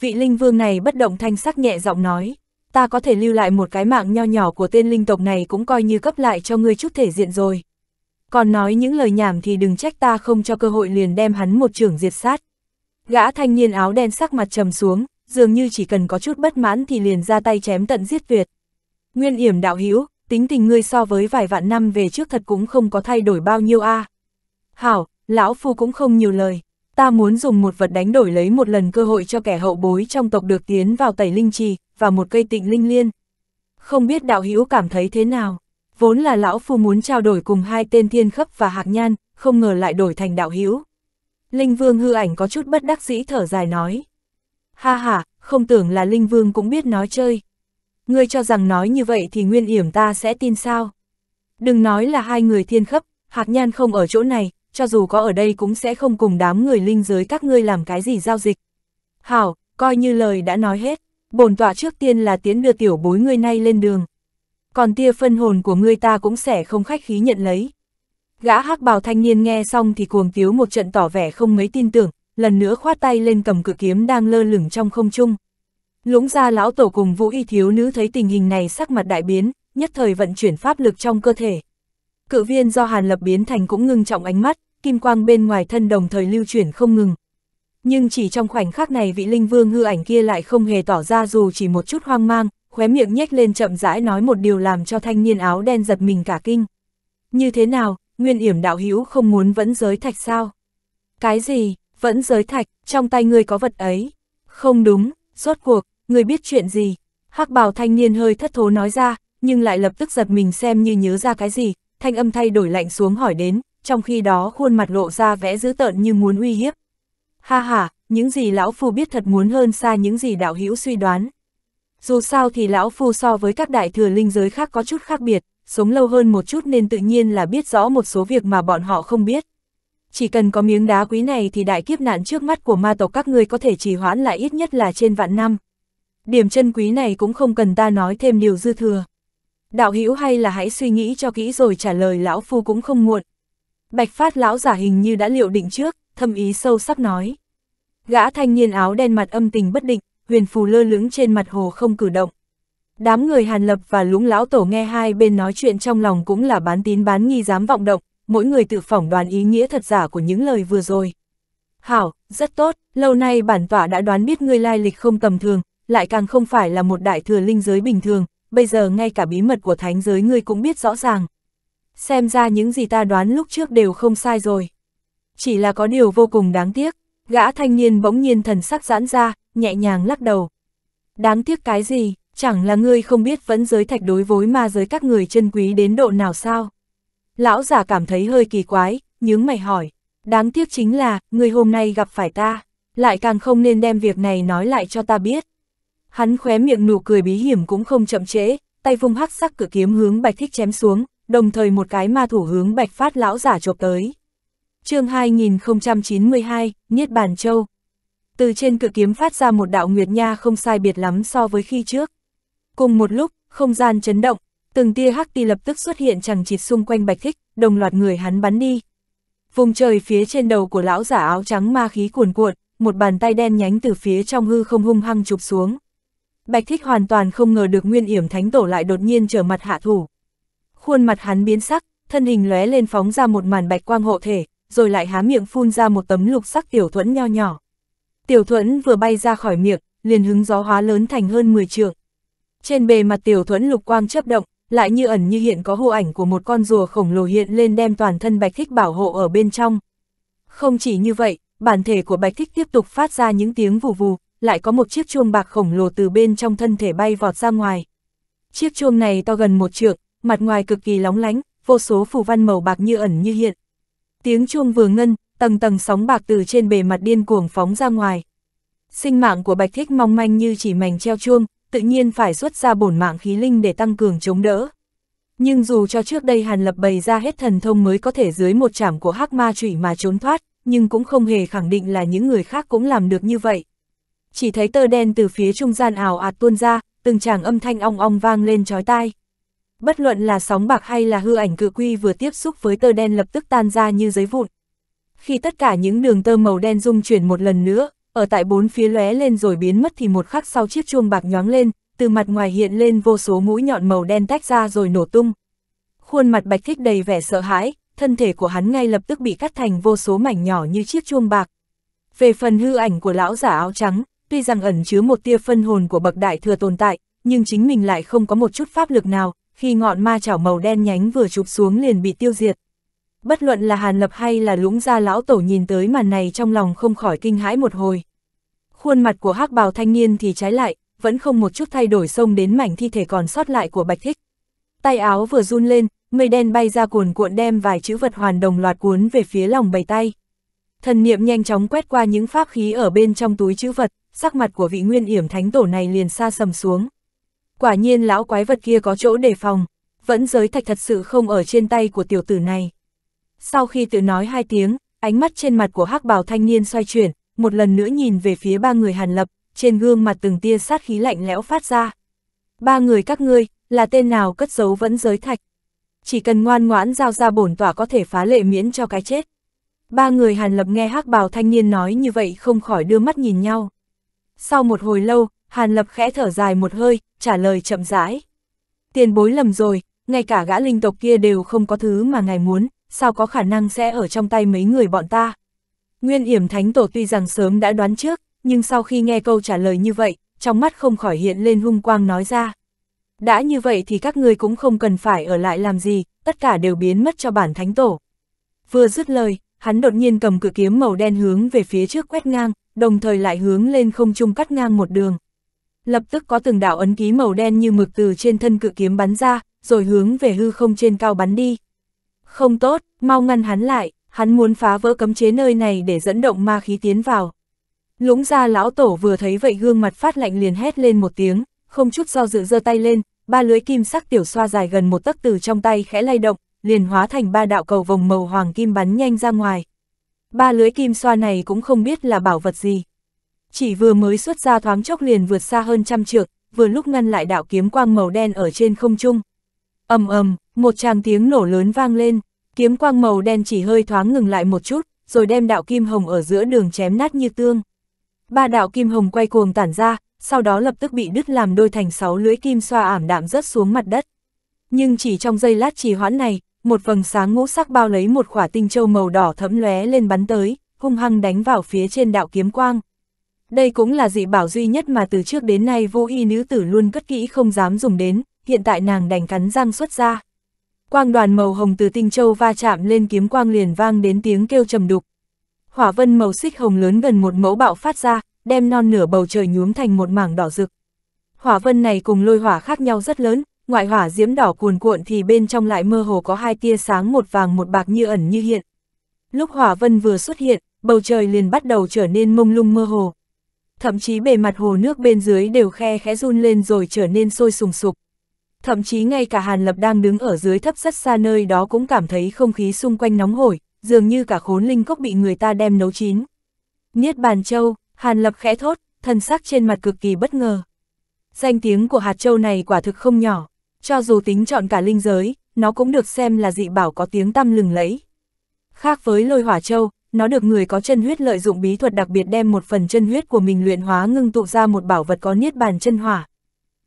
Vị linh vương này bất động thanh sắc nhẹ giọng nói, ta có thể lưu lại một cái mạng nho nhỏ của tên linh tộc này cũng coi như cấp lại cho ngươi chút thể diện rồi. Còn nói những lời nhảm thì đừng trách ta không cho cơ hội liền đem hắn một trưởng diệt sát. Gã thanh niên áo đen sắc mặt trầm xuống, dường như chỉ cần có chút bất mãn thì liền ra tay chém tận giết tuyệt. Nguyên yểm đạo hữu tính tình ngươi so với vài vạn năm về trước thật cũng không có thay đổi bao nhiêu a à. Hảo, lão phu cũng không nhiều lời, ta muốn dùng một vật đánh đổi lấy một lần cơ hội cho kẻ hậu bối trong tộc được tiến vào tẩy linh trì, và một cây tịnh linh liên. Không biết đạo hữu cảm thấy thế nào, vốn là lão phu muốn trao đổi cùng hai tên thiên khấp và hạc nhan, không ngờ lại đổi thành đạo hữu. Linh vương hư ảnh có chút bất đắc dĩ thở dài nói. Ha ha, không tưởng là linh vương cũng biết nói chơi. Ngươi cho rằng nói như vậy thì nguyên yểm ta sẽ tin sao? Đừng nói là hai người thiên khấp, hạc nhan không ở chỗ này, cho dù có ở đây cũng sẽ không cùng đám người linh giới các ngươi làm cái gì giao dịch. Hảo, coi như lời đã nói hết, bổn tọa trước tiên là tiến đưa tiểu bối ngươi nay lên đường. Còn tia phân hồn của ngươi ta cũng sẽ không khách khí nhận lấy. Gã hắc bào thanh niên nghe xong thì cuồng tiếu một trận tỏ vẻ không mấy tin tưởng, lần nữa khoát tay lên cầm cự kiếm đang lơ lửng trong không trung. Lũng ra lão tổ cùng vũ y thiếu nữ thấy tình hình này sắc mặt đại biến, nhất thời vận chuyển pháp lực trong cơ thể, Cự viên do Hàn Lập biến thành cũng ngưng trọng ánh mắt, kim quang bên ngoài thân đồng thời lưu chuyển không ngừng. Nhưng chỉ trong khoảnh khắc này vị linh vương hư ảnh kia lại không hề tỏ ra dù chỉ một chút hoang mang, khóe miệng nhếch lên chậm rãi nói một điều làm cho thanh niên áo đen giật mình cả kinh. Như thế nào, nguyên yểm đạo hữu không muốn vẫn giới thạch sao? Cái gì, vẫn giới thạch, trong tay ngươi có vật ấy? Không đúng, rốt cuộc, ngươi biết chuyện gì? hắc bào thanh niên hơi thất thố nói ra, nhưng lại lập tức giật mình xem như nhớ ra cái gì, thanh âm thay đổi lạnh xuống hỏi đến, trong khi đó khuôn mặt lộ ra vẽ dữ tợn như muốn uy hiếp. Ha ha, những gì lão phu biết thật muốn hơn xa những gì đạo hữu suy đoán. Dù sao thì lão phu so với các đại thừa linh giới khác có chút khác biệt, sống lâu hơn một chút nên tự nhiên là biết rõ một số việc mà bọn họ không biết. Chỉ cần có miếng đá quý này thì đại kiếp nạn trước mắt của ma tộc các ngươi có thể trì hoãn lại ít nhất là trên vạn năm. Điểm chân quý này cũng không cần ta nói thêm điều dư thừa đạo hữu hay là hãy suy nghĩ cho kỹ rồi trả lời lão phu cũng không muộn. Bạch phát lão giả hình như đã liệu định trước, thâm ý sâu sắc nói. Gã thanh niên áo đen mặt âm tình bất định, huyền phù lơ lửng trên mặt hồ không cử động. Đám người Hàn Lập và lũng lão tổ nghe hai bên nói chuyện trong lòng cũng là bán tín bán nghi dám vọng động, mỗi người tự phỏng đoán ý nghĩa thật giả của những lời vừa rồi. Hảo, rất tốt, lâu nay bản tọa đã đoán biết ngươi lai lịch không tầm thường, lại càng không phải là một đại thừa linh giới bình thường, bây giờ ngay cả bí mật của thánh giới ngươi cũng biết rõ ràng. Xem ra những gì ta đoán lúc trước đều không sai rồi. Chỉ là có điều vô cùng đáng tiếc, gã thanh niên bỗng nhiên thần sắc giãn ra, nhẹ nhàng lắc đầu. Đáng tiếc cái gì, chẳng là ngươi không biết vẫn giới thạch đối với ma giới các người chân quý đến độ nào sao? Lão giả cảm thấy hơi kỳ quái, nhướng mày hỏi. Đáng tiếc chính là, ngươi hôm nay gặp phải ta, lại càng không nên đem việc này nói lại cho ta biết. Hắn khóe miệng nụ cười bí hiểm cũng không chậm trễ, tay vung hắc sắc cử kiếm hướng Bạch Thích chém xuống, đồng thời một cái ma thủ hướng Bạch Phát lão giả chộp tới. Chương 2092, Niết Bàn Châu. Từ trên cự kiếm phát ra một đạo nguyệt nha không sai biệt lắm so với khi trước. Cùng một lúc, không gian chấn động, từng tia hắc ti lập tức xuất hiện chẳng chịt xung quanh Bạch Thích, đồng loạt người hắn bắn đi. Vùng trời phía trên đầu của lão giả áo trắng ma khí cuồn cuộn, một bàn tay đen nhánh từ phía trong hư không hung hăng chụp xuống. Bạch Thích hoàn toàn không ngờ được Nguyên Yểm Thánh Tổ lại đột nhiên trở mặt hạ thủ. Khuôn mặt hắn biến sắc, thân hình lóe lên phóng ra một màn bạch quang hộ thể, rồi lại há miệng phun ra một tấm lục sắc tiểu thuẫn nho nhỏ. Tiểu thuẫn vừa bay ra khỏi miệng, liền hứng gió hóa lớn thành hơn 10 trượng. Trên bề mặt tiểu thuẫn lục quang chớp động, lại như ẩn như hiện có hô ảnh của một con rùa khổng lồ hiện lên đem toàn thân Bạch Thích bảo hộ ở bên trong. Không chỉ như vậy, bản thể của Bạch Thích tiếp tục phát ra những tiếng vù vù, lại có một chiếc chuông bạc khổng lồ từ bên trong thân thể bay vọt ra ngoài. Chiếc chuông này to gần một trượng, mặt ngoài cực kỳ lóng lánh, vô số phù văn màu bạc như ẩn như hiện. Tiếng chuông vừa ngân, tầng tầng sóng bạc từ trên bề mặt điên cuồng phóng ra ngoài. Sinh mạng của Bạch Thích mong manh như chỉ mảnh treo chuông, tự nhiên phải xuất ra bổn mạng khí linh để tăng cường chống đỡ. Nhưng dù cho trước đây Hàn Lập bày ra hết thần thông mới có thể dưới một chảm của hắc ma chủy mà trốn thoát, nhưng cũng không hề khẳng định là những người khác cũng làm được như vậy chỉ thấy tơ đen từ phía trung gian ảo ạt tuôn ra, từng chàng âm thanh ong ong vang lên chói tai. Bất luận là sóng bạc hay là hư ảnh cự quy vừa tiếp xúc với tơ đen lập tức tan ra như giấy vụn. Khi tất cả những đường tơ màu đen rung chuyển một lần nữa, ở tại bốn phía lóe lên rồi biến mất thì một khắc sau chiếc chuông bạc nhoáng lên, từ mặt ngoài hiện lên vô số mũi nhọn màu đen tách ra rồi nổ tung. Khuôn mặt Bạch Thích đầy vẻ sợ hãi, thân thể của hắn ngay lập tức bị cắt thành vô số mảnh nhỏ như chiếc chuông bạc. Về phần hư ảnh của lão giả áo trắng, tuy rằng ẩn chứa một tia phân hồn của bậc đại thừa tồn tại, nhưng chính mình lại không có một chút pháp lực nào, khi ngọn ma chảo màu đen nhánh vừa chụp xuống liền bị tiêu diệt. Bất luận là Hàn Lập hay là lũng gia lão tổ nhìn tới màn này trong lòng không khỏi kinh hãi một hồi. Khuôn mặt của hắc bào thanh niên thì trái lại, vẫn không một chút thay đổi xông đến mảnh thi thể còn sót lại của Bạch Thích. Tay áo vừa run lên, mây đen bay ra cuồn cuộn đem vài chữ vật hoàn đồng loạt cuốn về phía lòng bầy tay. Thần niệm nhanh chóng quét qua những pháp khí ở bên trong túi chữ vật, sắc mặt của vị nguyên yểm thánh tổ này liền xa sầm xuống. Quả nhiên lão quái vật kia có chỗ đề phòng, vẫn giới thạch thật sự không ở trên tay của tiểu tử này. Sau khi tự nói hai tiếng, ánh mắt trên mặt của hắc bào thanh niên xoay chuyển, một lần nữa nhìn về phía ba người hàn lập, trên gương mặt từng tia sát khí lạnh lẽo phát ra. Ba người các ngươi, là tên nào cất giấu vẫn giới thạch. Chỉ cần ngoan ngoãn giao ra bổn tỏa có thể phá lệ miễn cho cái chết. Ba người hàn lập nghe hắc bào thanh niên nói như vậy không khỏi đưa mắt nhìn nhau. Sau một hồi lâu, Hàn Lập khẽ thở dài một hơi, trả lời chậm rãi. Tiền bối lầm rồi, ngay cả gã linh tộc kia đều không có thứ mà ngài muốn, sao có khả năng sẽ ở trong tay mấy người bọn ta. Nguyên yểm thánh tổ tuy rằng sớm đã đoán trước, nhưng sau khi nghe câu trả lời như vậy, trong mắt không khỏi hiện lên hung quang nói ra. Đã như vậy thì các ngươi cũng không cần phải ở lại làm gì, tất cả đều biến mất cho bản thánh tổ. Vừa dứt lời, hắn đột nhiên cầm cự kiếm màu đen hướng về phía trước quét ngang, đồng thời lại hướng lên không trung cắt ngang một đường. Lập tức có từng đạo ấn ký màu đen như mực từ trên thân cự kiếm bắn ra, rồi hướng về hư không trên cao bắn đi. Không tốt, mau ngăn hắn lại, hắn muốn phá vỡ cấm chế nơi này để dẫn động ma khí tiến vào. Lũng ra lão tổ vừa thấy vậy gương mặt phát lạnh liền hét lên một tiếng, không chút do dự giơ tay lên, ba lưới kim sắc tiểu xoa dài gần một tấc từ trong tay khẽ lay động, liền hóa thành ba đạo cầu vòng màu hoàng kim bắn nhanh ra ngoài ba lưới kim xoa này cũng không biết là bảo vật gì. Chỉ vừa mới xuất ra thoáng chốc liền vượt xa hơn trăm trượng, vừa lúc ngăn lại đạo kiếm quang màu đen ở trên không trung. ầm ầm, một tràng tiếng nổ lớn vang lên, kiếm quang màu đen chỉ hơi thoáng ngừng lại một chút, rồi đem đạo kim hồng ở giữa đường chém nát như tương. Ba đạo kim hồng quay cuồng tản ra, sau đó lập tức bị đứt làm đôi thành sáu lưỡi kim xoa ảm đạm rớt xuống mặt đất. Nhưng chỉ trong giây lát trì hoãn này, một vầng sáng ngũ sắc bao lấy một khỏa tinh châu màu đỏ thẫm lóe lên bắn tới, hung hăng đánh vào phía trên đạo kiếm quang. Đây cũng là dị bảo duy nhất mà từ trước đến nay vô y nữ tử luôn cất kỹ không dám dùng đến, hiện tại nàng đành cắn răng xuất ra. Quang đoàn màu hồng từ tinh châu va chạm lên kiếm quang liền vang đến tiếng kêu trầm đục. Hỏa vân màu xích hồng lớn gần một mẫu bạo phát ra, đem non nửa bầu trời nhuốm thành một mảng đỏ rực. Hỏa vân này cùng lôi hỏa khác nhau rất lớn, ngoại hỏa diễm đỏ cuồn cuộn thì bên trong lại mơ hồ có hai tia sáng một vàng một bạc như ẩn như hiện. Lúc hỏa vân vừa xuất hiện, bầu trời liền bắt đầu trở nên mông lung mơ hồ. Thậm chí bề mặt hồ nước bên dưới đều khe khẽ run lên rồi trở nên sôi sùng sục. Thậm chí ngay cả Hàn Lập đang đứng ở dưới thấp rất xa nơi đó cũng cảm thấy không khí xung quanh nóng hổi, dường như cả khốn linh cốc bị người ta đem nấu chín. Niết bàn châu, Hàn Lập khẽ thốt, thân sắc trên mặt cực kỳ bất ngờ. Danh tiếng của hạt châu này quả thực không nhỏ. Cho dù tính chọn cả linh giới, nó cũng được xem là dị bảo có tiếng tăm lừng lẫy. Khác với lôi hỏa châu, nó được người có chân huyết lợi dụng bí thuật đặc biệt đem một phần chân huyết của mình luyện hóa ngưng tụ ra một bảo vật có niết bàn chân hỏa.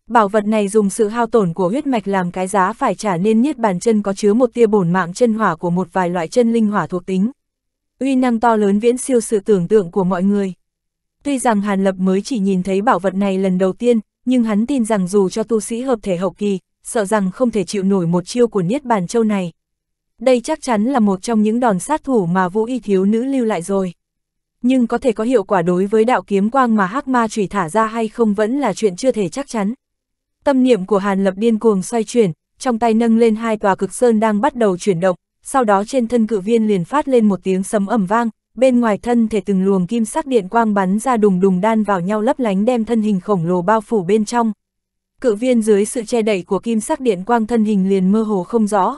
Bảo vật này dùng sự hao tổn của huyết mạch làm cái giá phải trả nên niết bàn chân có chứa một tia bổn mạng chân hỏa của một vài loại chân linh hỏa thuộc tính. Uy năng to lớn viễn siêu sự tưởng tượng của mọi người. Tuy rằng Hàn Lập mới chỉ nhìn thấy bảo vật này lần đầu tiên, nhưng hắn tin rằng dù cho tu sĩ hợp thể hậu kỳ, sợ rằng không thể chịu nổi một chiêu của Niết Bàn Châu này. Đây chắc chắn là một trong những đòn sát thủ mà vũ y thiếu nữ lưu lại rồi. Nhưng có thể có hiệu quả đối với đạo kiếm quang mà hắc ma chủy thả ra hay không vẫn là chuyện chưa thể chắc chắn. Tâm niệm của Hàn Lập điên cuồng xoay chuyển, trong tay nâng lên hai tòa cực sơn đang bắt đầu chuyển động, sau đó trên thân cự viên liền phát lên một tiếng sấm ẩm vang, bên ngoài thân thể từng luồng kim sắc điện quang bắn ra đùng đùng đan vào nhau lấp lánh đem thân hình khổng lồ bao phủ bên trong, cự viên dưới sự che đẩy của kim sắc điện quang thân hình liền mơ hồ không rõ.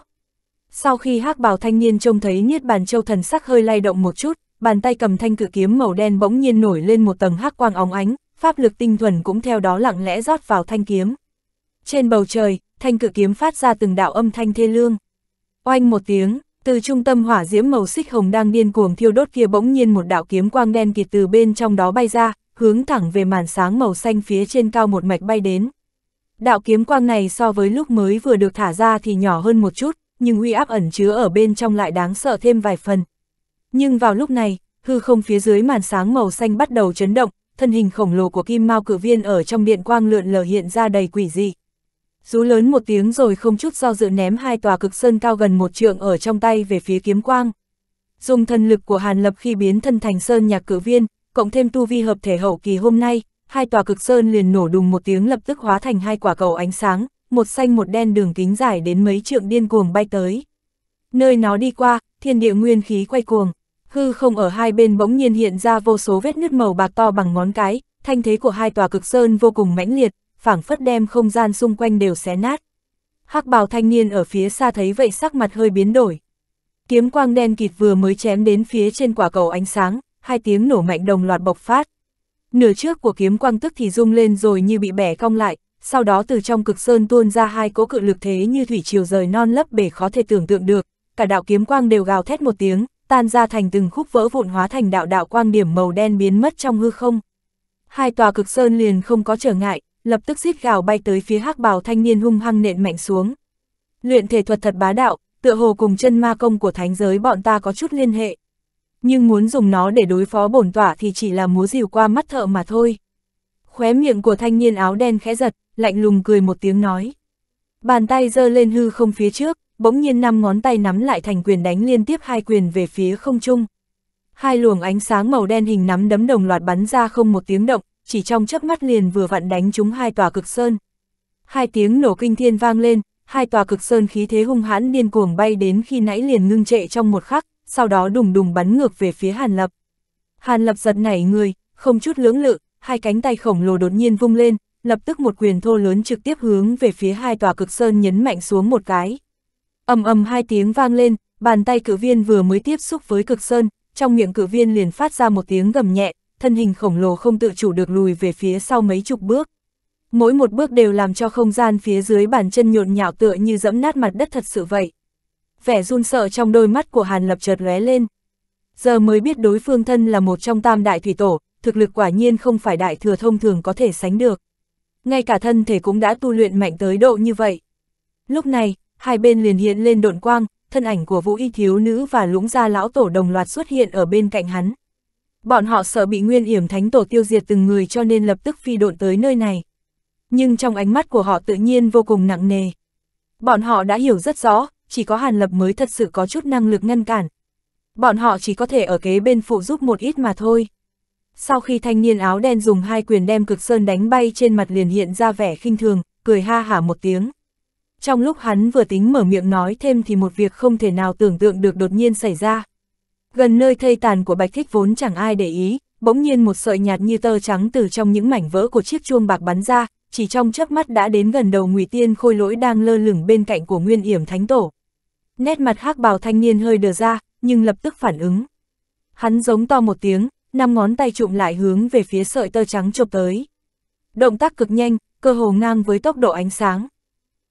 Sau khi hắc bào thanh niên trông thấy Niết Bàn Châu thần sắc hơi lay động một chút, bàn tay cầm thanh cự kiếm màu đen bỗng nhiên nổi lên một tầng hắc quang óng ánh, pháp lực tinh thuần cũng theo đó lặng lẽ rót vào thanh kiếm. Trên bầu trời, thanh cự kiếm phát ra từng đạo âm thanh thê lương. Oanh một tiếng, từ trung tâm hỏa diễm màu xích hồng đang điên cuồng thiêu đốt kia bỗng nhiên một đạo kiếm quang đen kịt từ bên trong đó bay ra, hướng thẳng về màn sáng màu xanh phía trên cao một mạch bay đến. Đạo kiếm quang này so với lúc mới vừa được thả ra thì nhỏ hơn một chút, nhưng uy áp ẩn chứa ở bên trong lại đáng sợ thêm vài phần. Nhưng vào lúc này, hư không phía dưới màn sáng màu xanh bắt đầu chấn động, thân hình khổng lồ của kim mao cử viên ở trong điện quang lượn lờ hiện ra đầy quỷ dị. Rú lớn một tiếng rồi không chút do dự ném hai tòa cực sơn cao gần một trượng ở trong tay về phía kiếm quang. Dùng thần lực của Hàn Lập khi biến thân thành sơn nhạc cử viên, cộng thêm tu vi hợp thể hậu kỳ hôm nay, hai tòa cực sơn liền nổ đùng một tiếng lập tức hóa thành hai quả cầu ánh sáng, một xanh một đen đường kính dài đến mấy trượng điên cuồng bay tới. Nơi nó đi qua, thiên địa nguyên khí quay cuồng, hư không ở hai bên bỗng nhiên hiện ra vô số vết nứt màu bạc to bằng ngón cái, thanh thế của hai tòa cực sơn vô cùng mãnh liệt, phảng phất đem không gian xung quanh đều xé nát. Hắc bào thanh niên ở phía xa thấy vậy sắc mặt hơi biến đổi. Kiếm quang đen kịt vừa mới chém đến phía trên quả cầu ánh sáng, hai tiếng nổ mạnh đồng loạt bộc phát. Nửa trước của kiếm quang tức thì rung lên rồi như bị bẻ cong lại, sau đó từ trong cực sơn tuôn ra hai cỗ cự lực thế như thủy triều rời non lấp bể khó thể tưởng tượng được, cả đạo kiếm quang đều gào thét một tiếng, tan ra thành từng khúc vỡ vụn hóa thành đạo đạo quang điểm màu đen biến mất trong hư không. Hai tòa cực sơn liền không có trở ngại, lập tức xít gào bay tới phía hắc bào thanh niên hung hăng nện mạnh xuống. Luyện thể thuật thật bá đạo, tựa hồ cùng chân ma công của thánh giới bọn ta có chút liên hệ nhưng muốn dùng nó để đối phó bổn tỏa thì chỉ là múa rìu qua mắt thợ mà thôi. Khóe miệng của thanh niên áo đen khẽ giật, lạnh lùng cười một tiếng nói. Bàn tay giơ lên hư không phía trước, bỗng nhiên năm ngón tay nắm lại thành quyền đánh liên tiếp hai quyền về phía không trung. Hai luồng ánh sáng màu đen hình nắm đấm đồng loạt bắn ra không một tiếng động, chỉ trong chớp mắt liền vừa vặn đánh trúng hai tòa cực sơn. Hai tiếng nổ kinh thiên vang lên, hai tòa cực sơn khí thế hung hãn điên cuồng bay đến khi nãy liền ngưng trệ trong một khắc, sau đó đùng đùng bắn ngược về phía Hàn Lập. Hàn Lập giật nảy người, không chút lưỡng lự, hai cánh tay khổng lồ đột nhiên vung lên, lập tức một quyền thô lớn trực tiếp hướng về phía hai tòa cực sơn nhấn mạnh xuống một cái. ầm ầm hai tiếng vang lên, bàn tay cử viên vừa mới tiếp xúc với cực sơn, trong miệng cử viên liền phát ra một tiếng gầm nhẹ, thân hình khổng lồ không tự chủ được lùi về phía sau mấy chục bước. Mỗi một bước đều làm cho không gian phía dưới bàn chân nhộn nhạo tựa như dẫm nát mặt đất thật sự vậy vẻ run sợ trong đôi mắt của Hàn Lập chợt lóe lên. Giờ mới biết đối phương thân là một trong tam đại thủy tổ, thực lực quả nhiên không phải đại thừa thông thường có thể sánh được. Ngay cả thân thể cũng đã tu luyện mạnh tới độ như vậy. Lúc này, hai bên liền hiện lên độn quang, thân ảnh của vũ y thiếu nữ và lũng gia lão tổ đồng loạt xuất hiện ở bên cạnh hắn. Bọn họ sợ bị nguyên yểm thánh tổ tiêu diệt từng người cho nên lập tức phi độn tới nơi này. Nhưng trong ánh mắt của họ tự nhiên vô cùng nặng nề. Bọn họ đã hiểu rất rõ, chỉ có Hàn Lập mới thật sự có chút năng lực ngăn cản. Bọn họ chỉ có thể ở kế bên phụ giúp một ít mà thôi. Sau khi thanh niên áo đen dùng hai quyền đem cực sơn đánh bay trên mặt liền hiện ra vẻ khinh thường, cười ha hả một tiếng. Trong lúc hắn vừa tính mở miệng nói thêm thì một việc không thể nào tưởng tượng được đột nhiên xảy ra. Gần nơi thây tàn của bạch thích vốn chẳng ai để ý, bỗng nhiên một sợi nhạt như tơ trắng từ trong những mảnh vỡ của chiếc chuông bạc bắn ra, chỉ trong chớp mắt đã đến gần đầu ngụy Tiên khôi lỗi đang lơ lửng bên cạnh của Nguyên Yểm Thánh Tổ nét mặt hắc bào thanh niên hơi đờ ra, nhưng lập tức phản ứng. Hắn giống to một tiếng, năm ngón tay trụm lại hướng về phía sợi tơ trắng chụp tới. Động tác cực nhanh, cơ hồ ngang với tốc độ ánh sáng.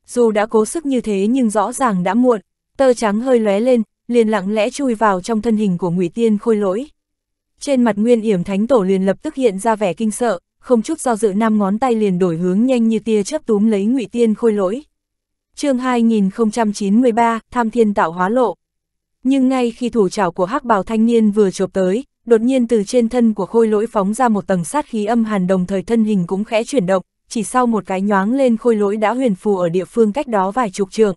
Dù đã cố sức như thế nhưng rõ ràng đã muộn, tơ trắng hơi lóe lên, liền lặng lẽ chui vào trong thân hình của Ngụy Tiên Khôi Lỗi. Trên mặt Nguyên Yểm Thánh Tổ liền lập tức hiện ra vẻ kinh sợ, không chút do dự năm ngón tay liền đổi hướng nhanh như tia chớp túm lấy Ngụy Tiên Khôi Lỗi chương 2093, Tham Thiên Tạo Hóa Lộ. Nhưng ngay khi thủ trảo của hắc bào thanh niên vừa chộp tới, đột nhiên từ trên thân của khôi lỗi phóng ra một tầng sát khí âm hàn đồng thời thân hình cũng khẽ chuyển động, chỉ sau một cái nhoáng lên khôi lỗi đã huyền phù ở địa phương cách đó vài chục trường.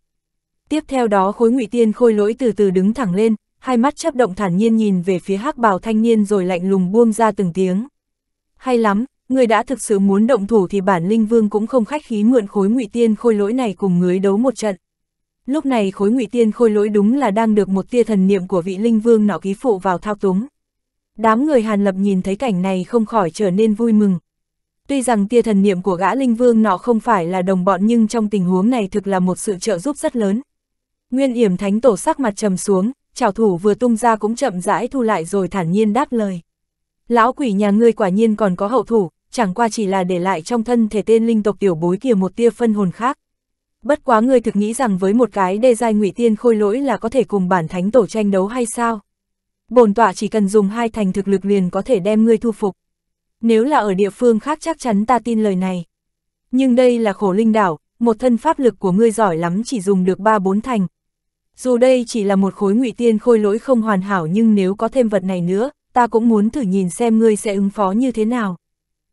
Tiếp theo đó khối ngụy tiên khôi lỗi từ từ đứng thẳng lên, hai mắt chấp động thản nhiên nhìn về phía hắc bào thanh niên rồi lạnh lùng buông ra từng tiếng. Hay lắm, người đã thực sự muốn động thủ thì bản linh vương cũng không khách khí mượn khối ngụy tiên khôi lỗi này cùng người đấu một trận. Lúc này khối ngụy tiên khôi lỗi đúng là đang được một tia thần niệm của vị linh vương nọ ký phụ vào thao túng. Đám người Hàn Lập nhìn thấy cảnh này không khỏi trở nên vui mừng. Tuy rằng tia thần niệm của gã linh vương nọ không phải là đồng bọn nhưng trong tình huống này thực là một sự trợ giúp rất lớn. Nguyên yểm thánh tổ sắc mặt trầm xuống, trảo thủ vừa tung ra cũng chậm rãi thu lại rồi thản nhiên đáp lời. Lão quỷ nhà ngươi quả nhiên còn có hậu thủ, chẳng qua chỉ là để lại trong thân thể tên linh tộc tiểu bối kia một tia phân hồn khác. Bất quá người thực nghĩ rằng với một cái đề giai ngụy tiên khôi lỗi là có thể cùng bản thánh tổ tranh đấu hay sao? Bồn tọa chỉ cần dùng hai thành thực lực liền có thể đem ngươi thu phục. Nếu là ở địa phương khác chắc chắn ta tin lời này. Nhưng đây là khổ linh đảo, một thân pháp lực của ngươi giỏi lắm chỉ dùng được ba bốn thành. Dù đây chỉ là một khối ngụy tiên khôi lỗi không hoàn hảo nhưng nếu có thêm vật này nữa, ta cũng muốn thử nhìn xem ngươi sẽ ứng phó như thế nào.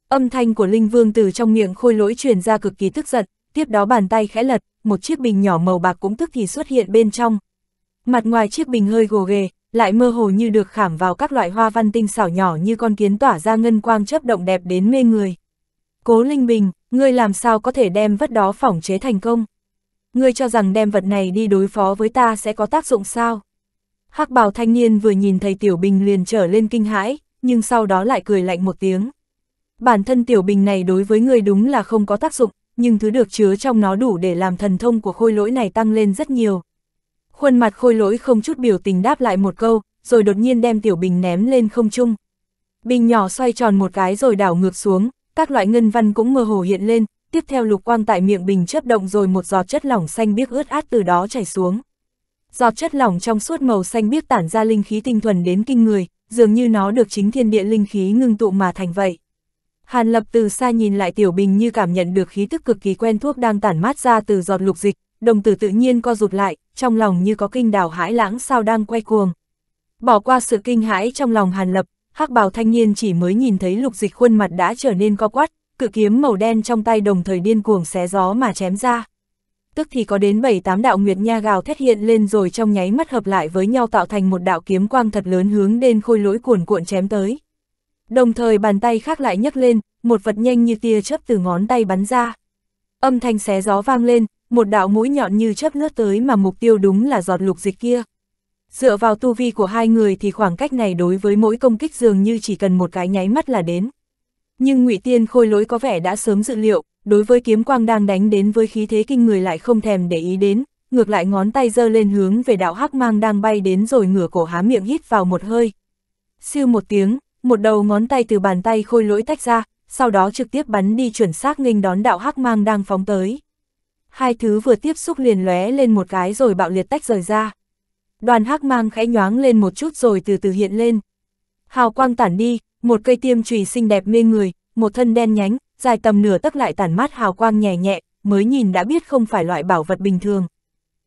Âm thanh của Linh Vương từ trong miệng khôi lỗi truyền ra cực kỳ tức giận, tiếp đó bàn tay khẽ lật, một chiếc bình nhỏ màu bạc cũng tức thì xuất hiện bên trong. Mặt ngoài chiếc bình hơi gồ ghề, lại mơ hồ như được khảm vào các loại hoa văn tinh xảo nhỏ như con kiến tỏa ra ngân quang chớp động đẹp đến mê người. Cố Linh Bình, ngươi làm sao có thể đem vật đó phỏng chế thành công? Ngươi cho rằng đem vật này đi đối phó với ta sẽ có tác dụng sao? hắc bào thanh niên vừa nhìn thấy Tiểu Bình liền trở lên kinh hãi, nhưng sau đó lại cười lạnh một tiếng. Bản thân tiểu bình này đối với người đúng là không có tác dụng, nhưng thứ được chứa trong nó đủ để làm thần thông của khôi lỗi này tăng lên rất nhiều. Khuôn mặt khôi lỗi không chút biểu tình đáp lại một câu, rồi đột nhiên đem tiểu bình ném lên không trung. Bình nhỏ xoay tròn một cái rồi đảo ngược xuống, các loại ngân văn cũng mơ hồ hiện lên, tiếp theo lục quang tại miệng bình chớp động rồi một giọt chất lỏng xanh biếc ướt át từ đó chảy xuống. Giọt chất lỏng trong suốt màu xanh biếc tản ra linh khí tinh thuần đến kinh người, dường như nó được chính thiên địa linh khí ngưng tụ mà thành vậy. Hàn Lập từ xa nhìn lại Tiểu Bình như cảm nhận được khí tức cực kỳ quen thuốc đang tản mát ra từ giọt lục dịch, đồng tử tự nhiên co rụt lại, trong lòng như có kinh đảo hãi lãng sao đang quay cuồng. Bỏ qua sự kinh hãi trong lòng Hàn Lập, hắc bào thanh niên chỉ mới nhìn thấy lục dịch khuôn mặt đã trở nên co quắt, cự kiếm màu đen trong tay đồng thời điên cuồng xé gió mà chém ra. Tức thì có đến 7-8 đạo nguyệt nha gào thét hiện lên rồi trong nháy mắt hợp lại với nhau tạo thành một đạo kiếm quang thật lớn hướng đến khôi lỗi cuồn cuộn chém tới đồng thời bàn tay khác lại nhấc lên, một vật nhanh như tia chớp từ ngón tay bắn ra. Âm thanh xé gió vang lên, một đạo mũi nhọn như chớp lướt tới mà mục tiêu đúng là giọt lục dịch kia. Dựa vào tu vi của hai người thì khoảng cách này đối với mỗi công kích dường như chỉ cần một cái nháy mắt là đến. Nhưng ngụy Tiên khôi lỗi có vẻ đã sớm dự liệu, đối với kiếm quang đang đánh đến với khí thế kinh người lại không thèm để ý đến, ngược lại ngón tay giơ lên hướng về đạo hắc mang đang bay đến rồi ngửa cổ há miệng hít vào một hơi. Siêu một tiếng, một đầu ngón tay từ bàn tay khôi lỗi tách ra, sau đó trực tiếp bắn đi chuẩn xác nghênh đón đạo hắc mang đang phóng tới. Hai thứ vừa tiếp xúc liền lóe lên một cái rồi bạo liệt tách rời ra. Đoàn hắc mang khẽ nhoáng lên một chút rồi từ từ hiện lên. Hào quang tản đi, một cây tiêm chùy xinh đẹp mê người, một thân đen nhánh, dài tầm nửa tấc lại tản mát hào quang nhẹ nhẹ, mới nhìn đã biết không phải loại bảo vật bình thường.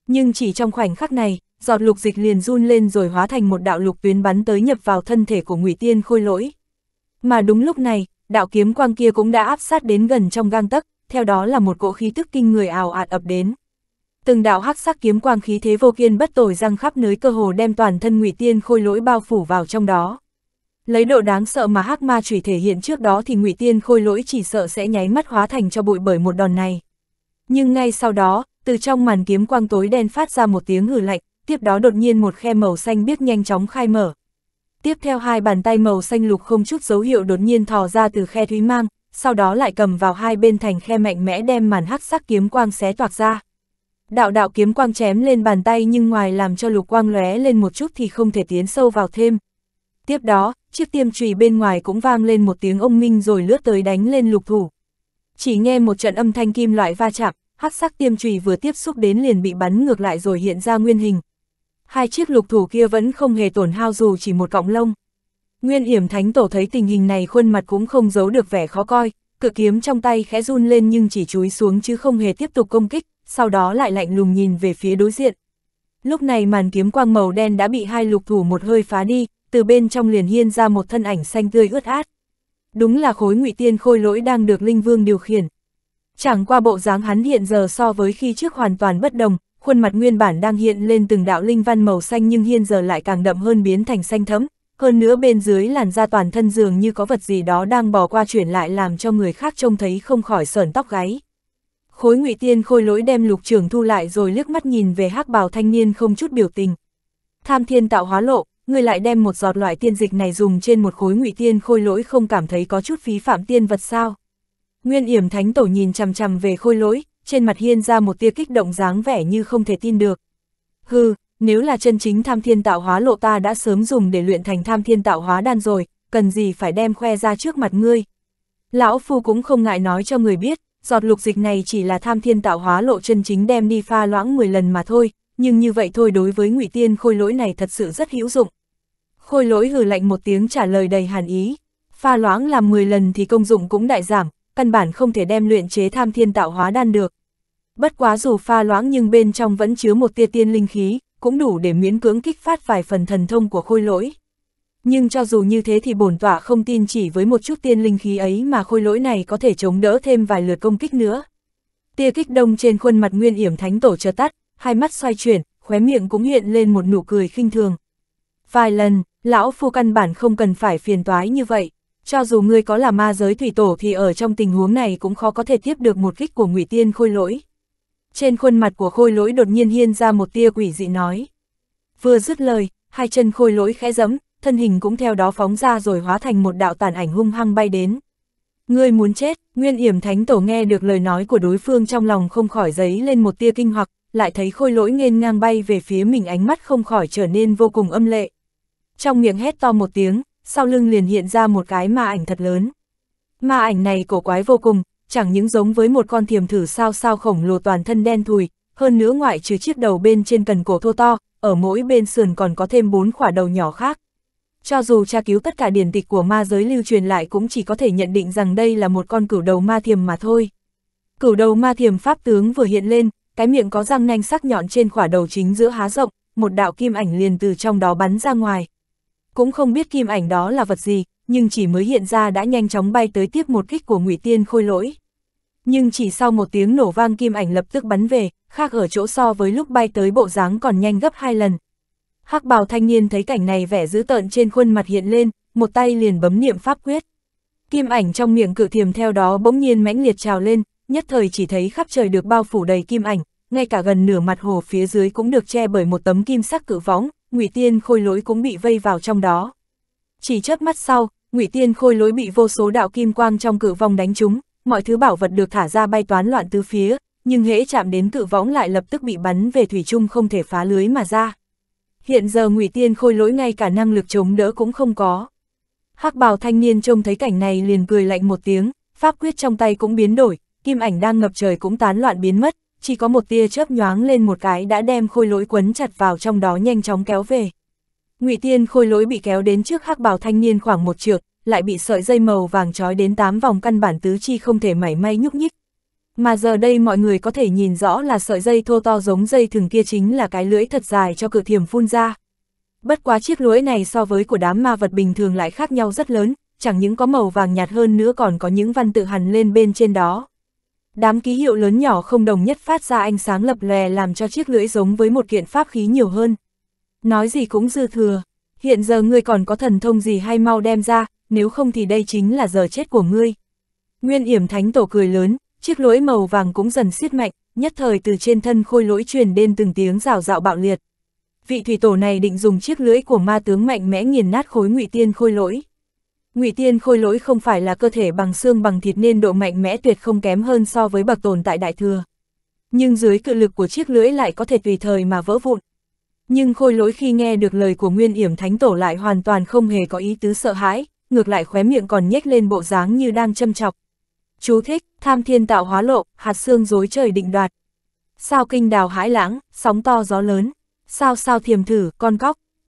Nhưng chỉ trong khoảnh khắc này, giọt lục dịch liền run lên rồi hóa thành một đạo lục tuyến bắn tới nhập vào thân thể của ngụy tiên khôi lỗi. Mà đúng lúc này, đạo kiếm quang kia cũng đã áp sát đến gần trong gang tấc, theo đó là một cỗ khí tức kinh người ào ạt ập đến. Từng đạo hắc sắc kiếm quang khí thế vô kiên bất tồi răng khắp nới cơ hồ đem toàn thân ngụy tiên khôi lỗi bao phủ vào trong đó. Lấy độ đáng sợ mà hắc ma chủy thể hiện trước đó thì ngụy tiên khôi lỗi chỉ sợ sẽ nháy mắt hóa thành cho bụi bởi một đòn này. Nhưng ngay sau đó, từ trong màn kiếm quang tối đen phát ra một tiếng hử lạnh, tiếp đó đột nhiên một khe màu xanh biếc nhanh chóng khai mở. Tiếp theo hai bàn tay màu xanh lục không chút dấu hiệu đột nhiên thò ra từ khe thúy mang, sau đó lại cầm vào hai bên thành khe mạnh mẽ đem màn hắc sắc kiếm quang xé toạc ra. Đạo đạo kiếm quang chém lên bàn tay nhưng ngoài làm cho lục quang lóe lên một chút thì không thể tiến sâu vào thêm. Tiếp đó, chiếc tiêm chùy bên ngoài cũng vang lên một tiếng ông minh rồi lướt tới đánh lên lục thủ. Chỉ nghe một trận âm thanh kim loại va chạm, hắc sắc tiêm chùy vừa tiếp xúc đến liền bị bắn ngược lại rồi hiện ra nguyên hình, hai chiếc lục thủ kia vẫn không hề tổn hao dù chỉ một cọng lông. Nguyên hiểm Thánh Tổ thấy tình hình này khuôn mặt cũng không giấu được vẻ khó coi, cự kiếm trong tay khẽ run lên nhưng chỉ chúi xuống chứ không hề tiếp tục công kích, sau đó lại lạnh lùng nhìn về phía đối diện. Lúc này màn kiếm quang màu đen đã bị hai lục thủ một hơi phá đi, từ bên trong liền hiên ra một thân ảnh xanh tươi ướt át. Đúng là khối ngụy tiên khôi lỗi đang được Linh Vương điều khiển. Chẳng qua bộ dáng hắn hiện giờ so với khi trước hoàn toàn bất đồng, khuôn mặt nguyên bản đang hiện lên từng đạo linh văn màu xanh nhưng hiên giờ lại càng đậm hơn biến thành xanh thẫm, hơn nữa bên dưới làn da toàn thân dường như có vật gì đó đang bò qua chuyển lại làm cho người khác trông thấy không khỏi sờn tóc gáy. Khối ngụy tiên khôi lỗi đem lục trường thu lại rồi liếc mắt nhìn về hắc bào thanh niên không chút biểu tình. Tham thiên tạo hóa lộ, người lại đem một giọt loại tiên dịch này dùng trên một khối ngụy tiên khôi lỗi không cảm thấy có chút phí phạm tiên vật sao. Nguyên yểm thánh tổ nhìn chằm chằm về khôi lỗi, trên mặt hiên ra một tia kích động dáng vẻ như không thể tin được. Hừ, nếu là chân chính tham thiên tạo hóa lộ ta đã sớm dùng để luyện thành tham thiên tạo hóa đan rồi, cần gì phải đem khoe ra trước mặt ngươi. Lão Phu cũng không ngại nói cho người biết, giọt lục dịch này chỉ là tham thiên tạo hóa lộ chân chính đem đi pha loãng 10 lần mà thôi, nhưng như vậy thôi đối với ngụy Tiên khôi lỗi này thật sự rất hữu dụng. Khôi lỗi hừ lạnh một tiếng trả lời đầy hàn ý, pha loãng làm 10 lần thì công dụng cũng đại giảm, căn bản không thể đem luyện chế tham thiên tạo hóa đan được. Bất quá dù pha loãng nhưng bên trong vẫn chứa một tia tiên linh khí, cũng đủ để miễn cưỡng kích phát vài phần thần thông của khôi lỗi. Nhưng cho dù như thế thì bổn tọa không tin chỉ với một chút tiên linh khí ấy mà khôi lỗi này có thể chống đỡ thêm vài lượt công kích nữa. Tia kích đông trên khuôn mặt nguyên yểm thánh tổ chợt tắt, hai mắt xoay chuyển, khóe miệng cũng hiện lên một nụ cười khinh thường. Vài lần, lão phu căn bản không cần phải phiền toái như vậy. Cho dù ngươi có là ma giới thủy tổ thì ở trong tình huống này cũng khó có thể tiếp được một kích của ngụy tiên khôi lỗi. Trên khuôn mặt của khôi lỗi đột nhiên hiên ra một tia quỷ dị nói. Vừa dứt lời, hai chân khôi lỗi khẽ giẫm, thân hình cũng theo đó phóng ra rồi hóa thành một đạo tàn ảnh hung hăng bay đến. Ngươi muốn chết, Nguyên Yểm Thánh Tổ nghe được lời nói của đối phương trong lòng không khỏi giấy lên một tia kinh hoặc, lại thấy khôi lỗi nghênh ngang bay về phía mình ánh mắt không khỏi trở nên vô cùng âm lệ. Trong miệng hét to một tiếng, sau lưng liền hiện ra một cái ma ảnh thật lớn. Ma ảnh này cổ quái vô cùng, chẳng những giống với một con thiềm thử sao sao khổng lồ toàn thân đen thùi, hơn nữa ngoại trừ chiếc đầu bên trên cần cổ thô to, ở mỗi bên sườn còn có thêm bốn quả đầu nhỏ khác. Cho dù tra cứu tất cả điển tịch của ma giới lưu truyền lại cũng chỉ có thể nhận định rằng đây là một con cửu đầu ma thiềm mà thôi. Cửu đầu ma thiềm pháp tướng vừa hiện lên, cái miệng có răng nanh sắc nhọn trên quả đầu chính giữa há rộng, một đạo kim ảnh liền từ trong đó bắn ra ngoài. Cũng không biết kim ảnh đó là vật gì, nhưng chỉ mới hiện ra đã nhanh chóng bay tới tiếp một kích của ngụy Tiên khôi lỗi. Nhưng chỉ sau một tiếng nổ vang kim ảnh lập tức bắn về, khác ở chỗ so với lúc bay tới bộ dáng còn nhanh gấp hai lần. hắc bào thanh niên thấy cảnh này vẻ dữ tợn trên khuôn mặt hiện lên, một tay liền bấm niệm pháp quyết. Kim ảnh trong miệng cự thiềm theo đó bỗng nhiên mãnh liệt trào lên, nhất thời chỉ thấy khắp trời được bao phủ đầy kim ảnh, ngay cả gần nửa mặt hồ phía dưới cũng được che bởi một tấm kim sắc cự võng, Ngụy Tiên Khôi Lỗi cũng bị vây vào trong đó. Chỉ chớp mắt sau, Ngụy Tiên Khôi Lỗi bị vô số đạo kim quang trong cự vòng đánh trúng, mọi thứ bảo vật được thả ra bay toán loạn tứ phía, nhưng hễ chạm đến cự võng lại lập tức bị bắn về thủy chung không thể phá lưới mà ra. Hiện giờ Ngụy Tiên Khôi lỗi ngay cả năng lực chống đỡ cũng không có. Hắc bào thanh niên trông thấy cảnh này liền cười lạnh một tiếng, pháp quyết trong tay cũng biến đổi, kim ảnh đang ngập trời cũng tán loạn biến mất, chỉ có một tia chớp nhoáng lên một cái đã đem khôi lỗi quấn chặt vào trong đó nhanh chóng kéo về. Ngụy Tiên Khôi lỗi bị kéo đến trước Hắc bào thanh niên khoảng một trượng, lại bị sợi dây màu vàng trói đến tám vòng căn bản tứ chi không thể mảy may nhúc nhích. Mà giờ đây mọi người có thể nhìn rõ là sợi dây thô to giống dây thường kia chính là cái lưỡi thật dài cho cự thiềm phun ra. Bất quá chiếc lưỡi này so với của đám ma vật bình thường lại khác nhau rất lớn, chẳng những có màu vàng nhạt hơn nữa còn có những văn tự hằn lên bên trên đó. Đám ký hiệu lớn nhỏ không đồng nhất phát ra ánh sáng lập lè làm cho chiếc lưỡi giống với một kiện pháp khí nhiều hơn. Nói gì cũng dư thừa, hiện giờ ngươi còn có thần thông gì hay mau đem ra, nếu không thì đây chính là giờ chết của ngươi. Nguyên yểm thánh tổ cười lớn, chiếc lỗi màu vàng cũng dần siết mạnh, nhất thời từ trên thân khôi lỗi truyền đến từng tiếng rào rạo bạo liệt. Vị thủy tổ này định dùng chiếc lưỡi của ma tướng mạnh mẽ nghiền nát khối ngụy tiên khôi lỗi. Ngụy tiên khôi lỗi không phải là cơ thể bằng xương bằng thịt nên độ mạnh mẽ tuyệt không kém hơn so với bậc tồn tại đại thừa. Nhưng dưới cự lực của chiếc lưỡi lại có thể tùy thời mà vỡ vụn. Nhưng khôi lỗi khi nghe được lời của Nguyên Yểm Thánh Tổ lại hoàn toàn không hề có ý tứ sợ hãi, ngược lại khóe miệng còn nhếch lên bộ dáng như đang châm chọc. Chú thích, tham thiên tạo hóa lộ, hạt xương dối trời định đoạt. Sao kinh đào hãi lãng, sóng to gió lớn. Sao sao thiềm thử, con cóc,